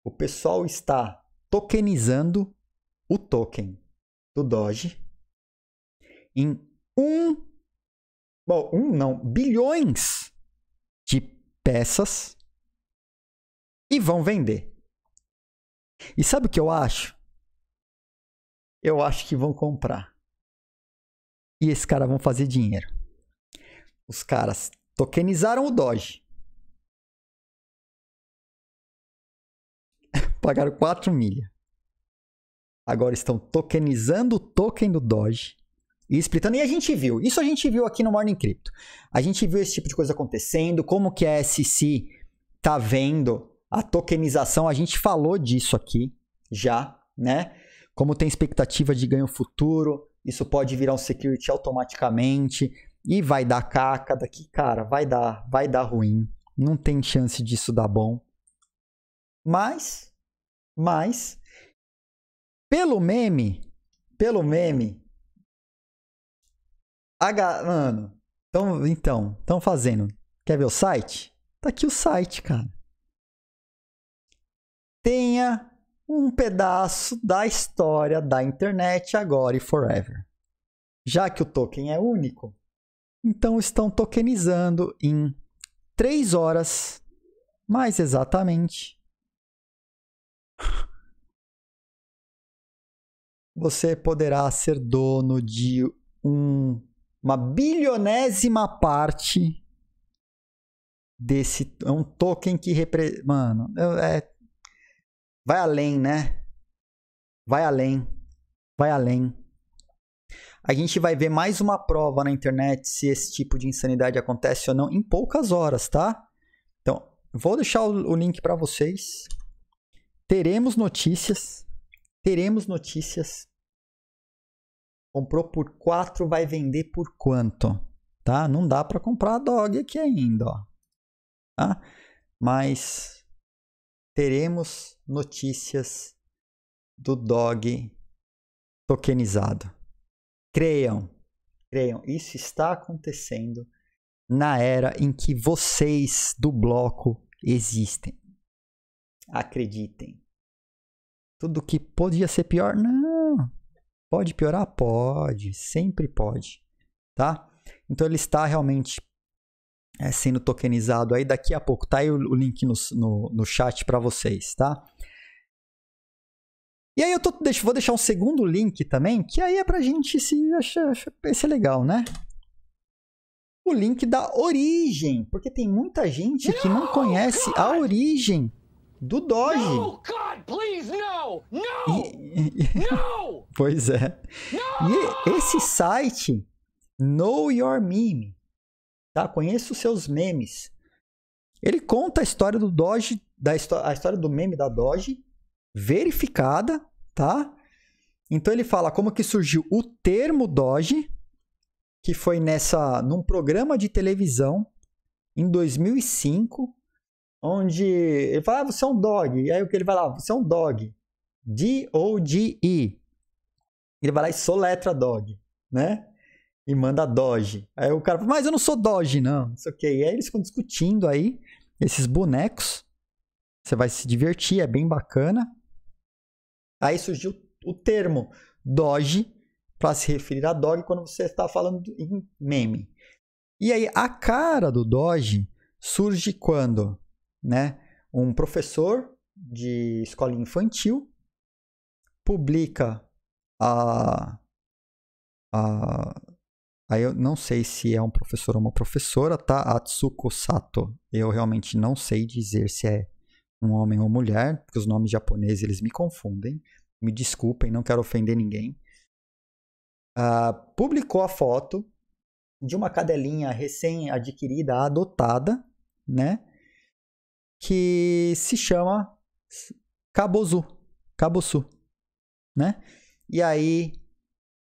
O pessoal está tokenizando o token do Doge em um Bom, um não, bilhões de peças e vão vender. E sabe o que eu acho? Eu acho que vão comprar. E esses caras vão fazer dinheiro. Os caras tokenizaram o Doge. Pagaram 4 milha. Agora estão tokenizando o token do Doge e E a gente viu, isso a gente viu aqui no Morning Crypto. A gente viu esse tipo de coisa acontecendo, como que a SEC tá vendo a tokenização, a gente falou disso aqui já, né? Como tem expectativa de ganho futuro, isso pode virar um security automaticamente e vai dar caca daqui, cara, vai dar, vai dar ruim. Não tem chance disso dar bom. Mas, mas, pelo meme, pelo meme, H, mano, então, então, estão fazendo. Quer ver o site? Tá aqui o site, cara. Tenha um pedaço da história da internet agora e forever. Já que o token é único, então estão tokenizando em 3 horas, mais exatamente. Você poderá ser dono de um uma bilionésima parte desse. É um token que representa. Mano, é, vai além, né? Vai além. Vai além. A gente vai ver mais uma prova na internet se esse tipo de insanidade acontece ou não em poucas horas, tá? Então, vou deixar o, o link para vocês. Teremos notícias. Teremos notícias Comprou por 4, vai vender por quanto? Tá? Não dá para comprar a dog aqui ainda, ó. Tá? Mas teremos notícias do dog tokenizado. Creiam, creiam, isso está acontecendo na era em que vocês do bloco existem. Acreditem. Tudo que podia ser pior, não. Pode piorar? Pode, sempre pode, tá? Então ele está realmente é, sendo tokenizado aí. Daqui a pouco tá aí o, o link no, no, no chat para vocês, tá? E aí eu tô, vou deixar um segundo link também, que aí é pra gente se achar, achar esse é legal, né? O link da origem, porque tem muita gente que não conhece a origem do Doge. God, please, no! No! E... pois é. E esse site, Know Your Meme, tá? Conheça os seus memes. Ele conta a história do Doge, da a história do meme da Doge, verificada, tá? Então ele fala como que surgiu o termo Doge, que foi nessa num programa de televisão em 2005 onde ele fala, ah, você é um dog. E aí o que ele vai lá, você é um dog. D-O-D-E. Ele vai lá e soletra dog, né? E manda Doge. Aí o cara fala, mas eu não sou Doge, não. isso sei o que. E aí eles ficam discutindo aí, esses bonecos. Você vai se divertir, é bem bacana. Aí surgiu o termo Doge para se referir a dog quando você está falando em meme. E aí a cara do Doge surge quando né? Um professor de escola infantil publica a, a aí eu não sei se é um professor ou uma professora, tá? Atsuko Sato. Eu realmente não sei dizer se é um homem ou mulher, porque os nomes japoneses eles me confundem. Me desculpem, não quero ofender ninguém. Uh, publicou a foto de uma cadelinha recém-adquirida, adotada, né? que se chama Cabozu, Caboçu, né? E aí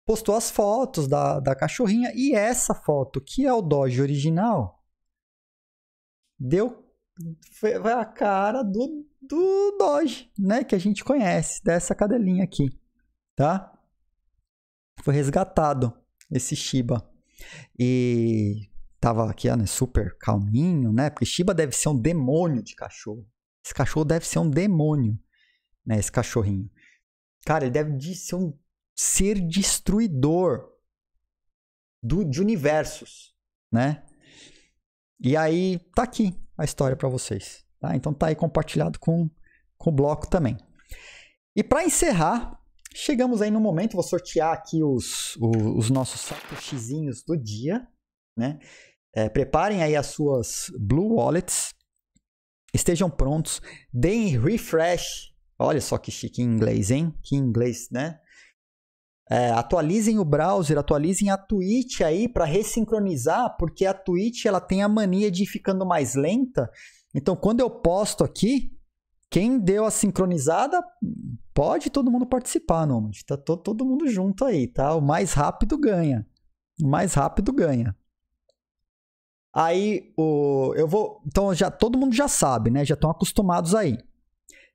postou as fotos da, da cachorrinha e essa foto, que é o Doge original, deu foi a cara do, do Doge, né? Que a gente conhece, dessa cadelinha aqui, tá? Foi resgatado esse Shiba. E tava aqui, ó, né, super calminho, né? Porque Shiba deve ser um demônio de cachorro. Esse cachorro deve ser um demônio, né? Esse cachorrinho. Cara, ele deve ser um ser destruidor do, de universos, né? E aí tá aqui a história para vocês, tá? Então tá aí compartilhado com, com o bloco também. E para encerrar, chegamos aí no momento, vou sortear aqui os, os, os nossos satoshis do dia, né? É, preparem aí as suas Blue Wallets. Estejam prontos. Deem refresh. Olha só que chique em inglês, hein? Que inglês, né? É, atualizem o browser, atualizem a Twitch aí para ressincronizar, porque a Twitch ela tem a mania de ir ficando mais lenta. Então, quando eu posto aqui, quem deu a sincronizada pode todo mundo participar, Nomad. Tá todo, todo mundo junto aí, tá? O mais rápido ganha. O mais rápido ganha. Aí o, eu vou. Então já todo mundo já sabe, né? Já estão acostumados aí.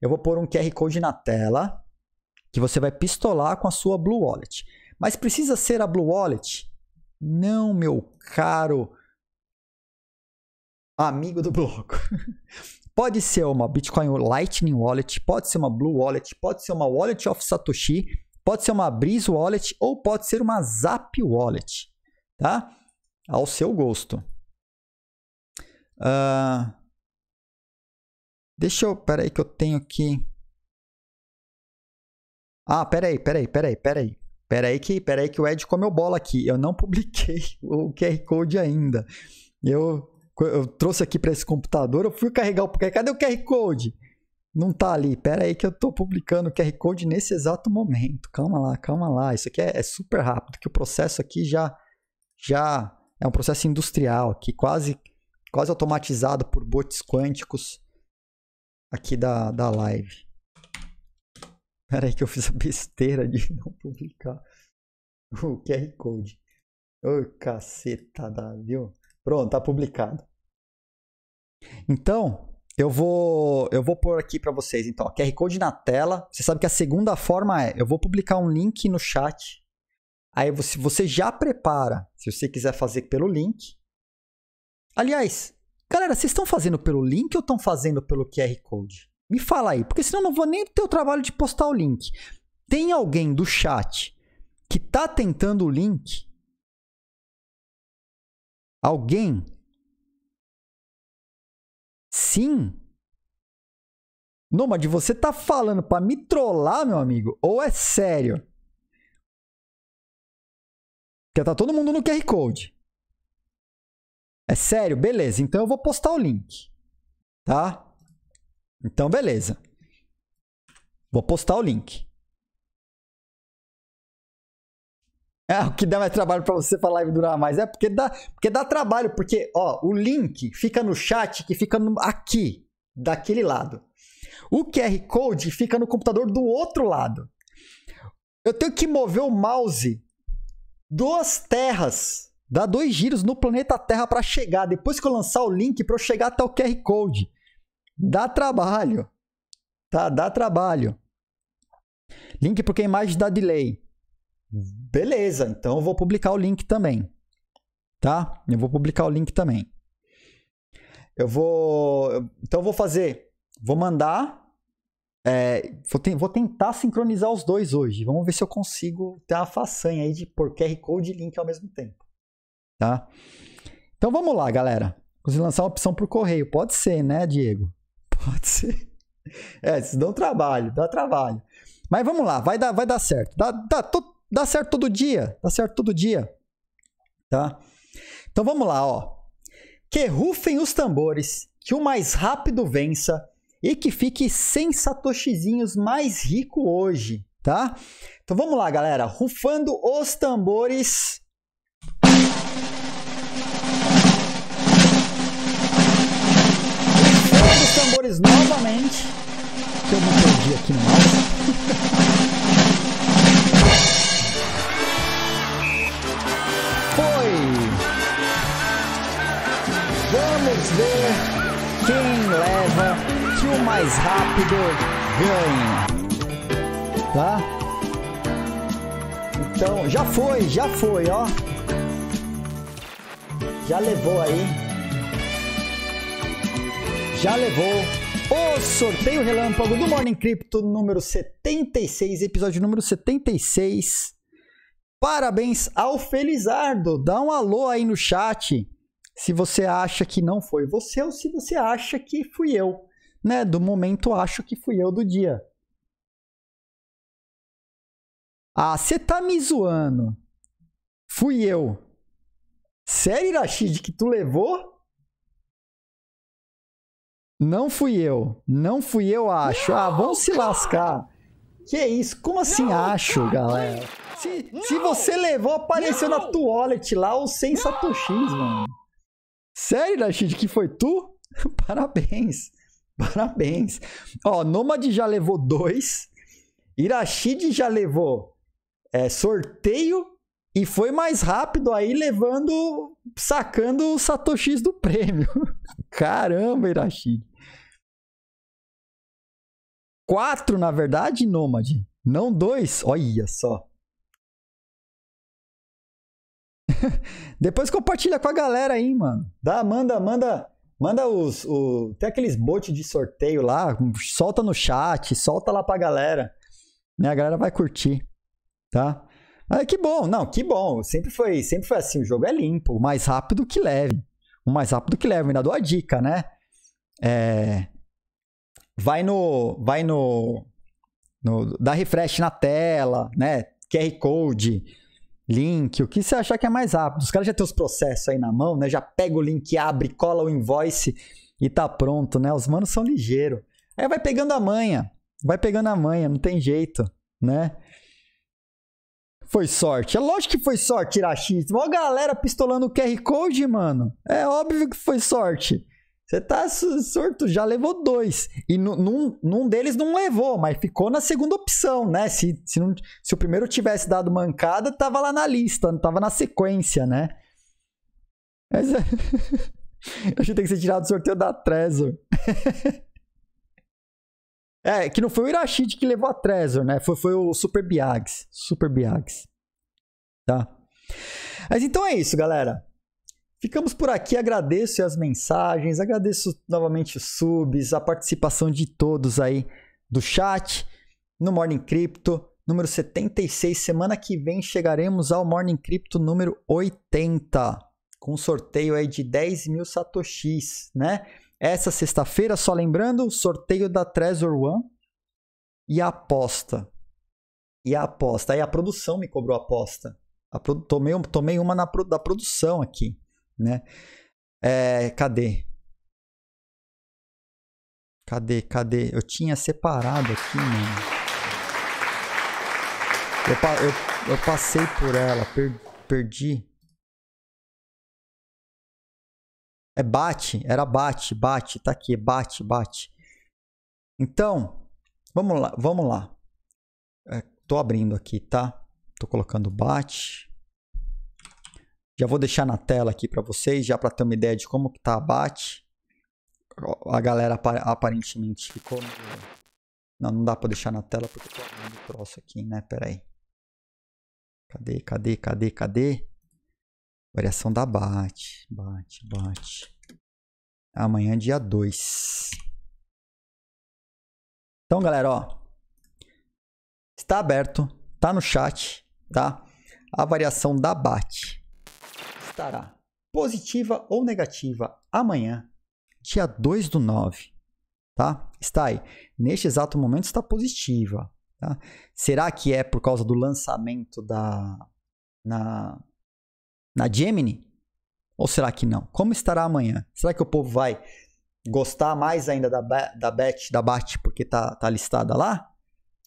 Eu vou pôr um QR Code na tela que você vai pistolar com a sua Blue Wallet. Mas precisa ser a Blue Wallet? Não, meu caro amigo do bloco. pode ser uma Bitcoin Lightning Wallet, pode ser uma Blue Wallet, pode ser uma Wallet of Satoshi, pode ser uma Breeze Wallet ou pode ser uma Zap Wallet, tá? Ao seu gosto. Uh, deixa eu. Pera aí que eu tenho aqui. Ah, pera aí, pera aí, pera aí, pera aí. Pera aí que, pera aí que o Ed comeu bola aqui. Eu não publiquei o QR Code ainda. Eu, eu trouxe aqui para esse computador, eu fui carregar o Cadê o QR Code? Não tá ali. Pera aí que eu tô publicando o QR Code nesse exato momento. Calma lá, calma lá. Isso aqui é, é super rápido, que o processo aqui já já é um processo industrial, que quase quase automatizado por bots quânticos aqui da, da live. Pera aí que eu fiz a besteira de não publicar o QR Code. Ô, cacetada, viu? Pronto, tá publicado. Então, eu vou eu vou pôr aqui para vocês então, ó, QR Code na tela. Você sabe que a segunda forma é, eu vou publicar um link no chat. Aí você, você já prepara, se você quiser fazer pelo link, Aliás, galera, vocês estão fazendo pelo link ou estão fazendo pelo QR Code? Me fala aí, porque senão eu não vou nem ter o trabalho de postar o link. Tem alguém do chat que tá tentando o link? Alguém? Sim? de você tá falando para me trollar, meu amigo? Ou é sério? Porque tá todo mundo no QR Code. É sério? Beleza. Então eu vou postar o link. Tá? Então, beleza. Vou postar o link. É, o que dá mais trabalho para você pra live durar mais. É porque dá, porque dá trabalho, porque ó, o link fica no chat que fica no, aqui, daquele lado. O QR Code fica no computador do outro lado. Eu tenho que mover o mouse duas terras dá dois giros no planeta Terra para chegar. Depois que eu lançar o link, para eu chegar até o QR Code. Dá trabalho. Tá? Dá trabalho. Link porque a imagem dá delay. Beleza, então eu vou publicar o link também. Tá? Eu vou publicar o link também. Eu vou. Então eu vou fazer. Vou mandar. É, vou, te... vou, tentar sincronizar os dois hoje. Vamos ver se eu consigo ter uma façanha aí de pôr QR Code e link ao mesmo tempo tá? Então vamos lá, galera. Vamos lançar a opção por correio, pode ser, né, Diego? Pode ser. É, isso dá um trabalho, dá trabalho. Mas vamos lá, vai dar, vai dar certo. Dá, dá, dá certo todo dia, dá certo todo dia, tá? Então vamos lá, ó. Que rufem os tambores, que o mais rápido vença e que fique sem satoshizinhos mais rico hoje, tá? Então vamos lá, galera. Rufando os tambores. tambores novamente. Que eu me perdi aqui no mouse. Foi! Vamos ver quem leva que o mais rápido ganha. Tá? Então, já foi, já foi, ó. Já levou aí já levou o sorteio relâmpago do Morning Crypto número 76, episódio número 76. Parabéns ao Felizardo. Dá um alô aí no chat se você acha que não foi você ou se você acha que fui eu, né? Do momento acho que fui eu do dia. Ah, você tá me zoando. Fui eu. Sério, Rashid, que tu levou? Não fui eu. Não fui eu, acho. ah, vão se lascar. Que isso? Como assim não, acho, galera? Se, não, se você levou, apareceu não. na tua wallet lá o sem satoshis, mano. Sério, Rashid, que foi tu? Parabéns. Parabéns. Ó, Nomad já levou dois. Irashid já levou é, sorteio e foi mais rápido aí levando, sacando o satoshis do prêmio. Caramba, Irashid quatro, na verdade, Nômade. Não dois. Olha só. Depois compartilha com a galera aí, mano. Dá, manda, manda. Manda os. O, tem aqueles botes de sorteio lá. Solta no chat, solta lá pra galera. Né? A galera vai curtir. Tá? Ah, que bom, não, que bom. Sempre foi, sempre foi assim, o jogo é limpo, o mais rápido que leve. O mais rápido que leve, ainda dou a dica, né? É, vai no. Vai no. no dá refresh na tela, né? QR Code, link, o que você achar que é mais rápido. Os caras já têm os processos aí na mão, né? Já pega o link, abre, cola o invoice e tá pronto, né? Os manos são ligeiros. Aí vai pegando a manha. Vai pegando a manha, não tem jeito, né? Foi sorte. É lógico que foi sorte, Iraxi. a galera pistolando o QR Code, mano. É óbvio que foi sorte. Você tá surto, já levou dois. E num, num deles não levou, mas ficou na segunda opção, né? Se, se, não, se o primeiro tivesse dado mancada, tava lá na lista, não tava na sequência, né? Mas é... Acho que tem que ser tirado do sorteio da Trezor. é, que não foi o Irashid que levou a Trezor, né? Foi, foi o Super Biags. Super Biags. Tá? Mas então é isso, galera. Ficamos por aqui, agradeço as mensagens, agradeço novamente os subs, a participação de todos aí do chat, no Morning Crypto, número 76. Semana que vem chegaremos ao Morning Crypto número 80, com sorteio aí de 10 mil satoshis, né? Essa sexta-feira, só lembrando, sorteio da Trezor One e a aposta. E a aposta. Aí a produção me cobrou a aposta. A, tomei, tomei uma na, da produção aqui né? É, cadê? Cadê, cadê? Eu tinha separado aqui, mano. Eu, eu, eu passei por ela, per, perdi. É bate, era bate, bate, tá aqui, bate, bate. Então, vamos lá, vamos lá. É, tô abrindo aqui, tá? Tô colocando bate. Já vou deixar na tela aqui para vocês, já para ter uma ideia de como que tá a bat. A galera aparentemente ficou... Não, não dá para deixar na tela porque eu tô abrindo o troço aqui, né? Pera aí. Cadê, cadê, cadê, cadê? Variação da bat, bate, bate. Amanhã é dia 2. Então, galera, ó. Está aberto, tá no chat, tá? A variação da bate estará positiva ou negativa amanhã, dia 2 do 9, tá? Está aí. Neste exato momento está positiva. Tá? Será que é por causa do lançamento da na, na Gemini? Ou será que não? Como estará amanhã? Será que o povo vai gostar mais ainda da, da bet, da BAT, porque tá, tá listada lá?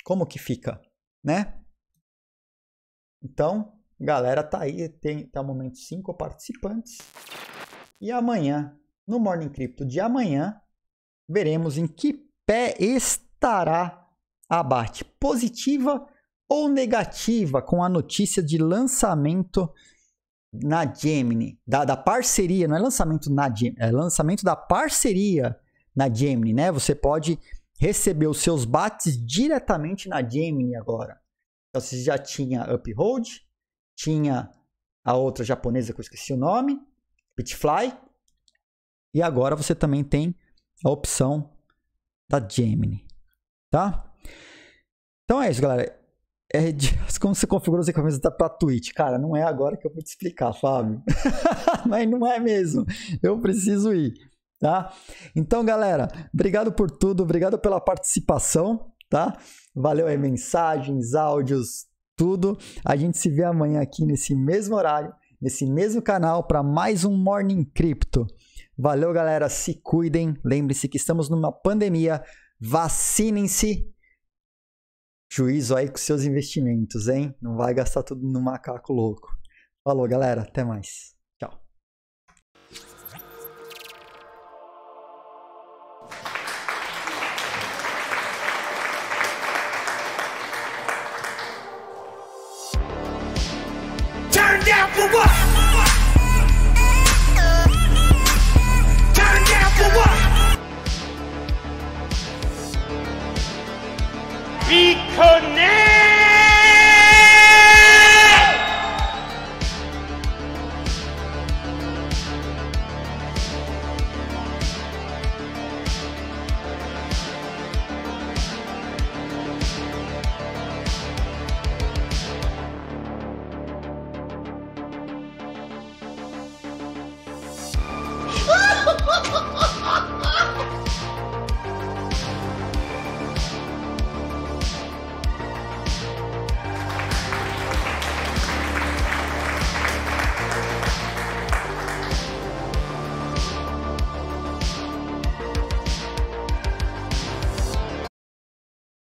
Como que fica, né? Então, Galera, tá aí, tem até tá o momento cinco participantes. E amanhã, no Morning Crypto de amanhã, veremos em que pé estará a BAT, positiva ou negativa, com a notícia de lançamento na Gemini, da, da parceria, não é lançamento na Gemini, é lançamento da parceria na Gemini, né? Você pode receber os seus BATs diretamente na Gemini agora. Então, você já tinha Uphold, tinha a outra japonesa que eu esqueci o nome, Bitfly, e agora você também tem a opção da Gemini, tá? Então é isso, galera. É de, como você configura os equipamentos para Twitch? Cara, não é agora que eu vou te explicar, Fábio. Mas não é mesmo. Eu preciso ir, tá? Então, galera, obrigado por tudo, obrigado pela participação, tá? Valeu aí, mensagens, áudios, tudo. A gente se vê amanhã aqui nesse mesmo horário, nesse mesmo canal, para mais um Morning Crypto. Valeu, galera. Se cuidem. Lembre-se que estamos numa pandemia. Vacinem-se. Juízo aí com seus investimentos, hein? Não vai gastar tudo no macaco louco. Falou, galera. Até mais. for what? Turn down for what? Because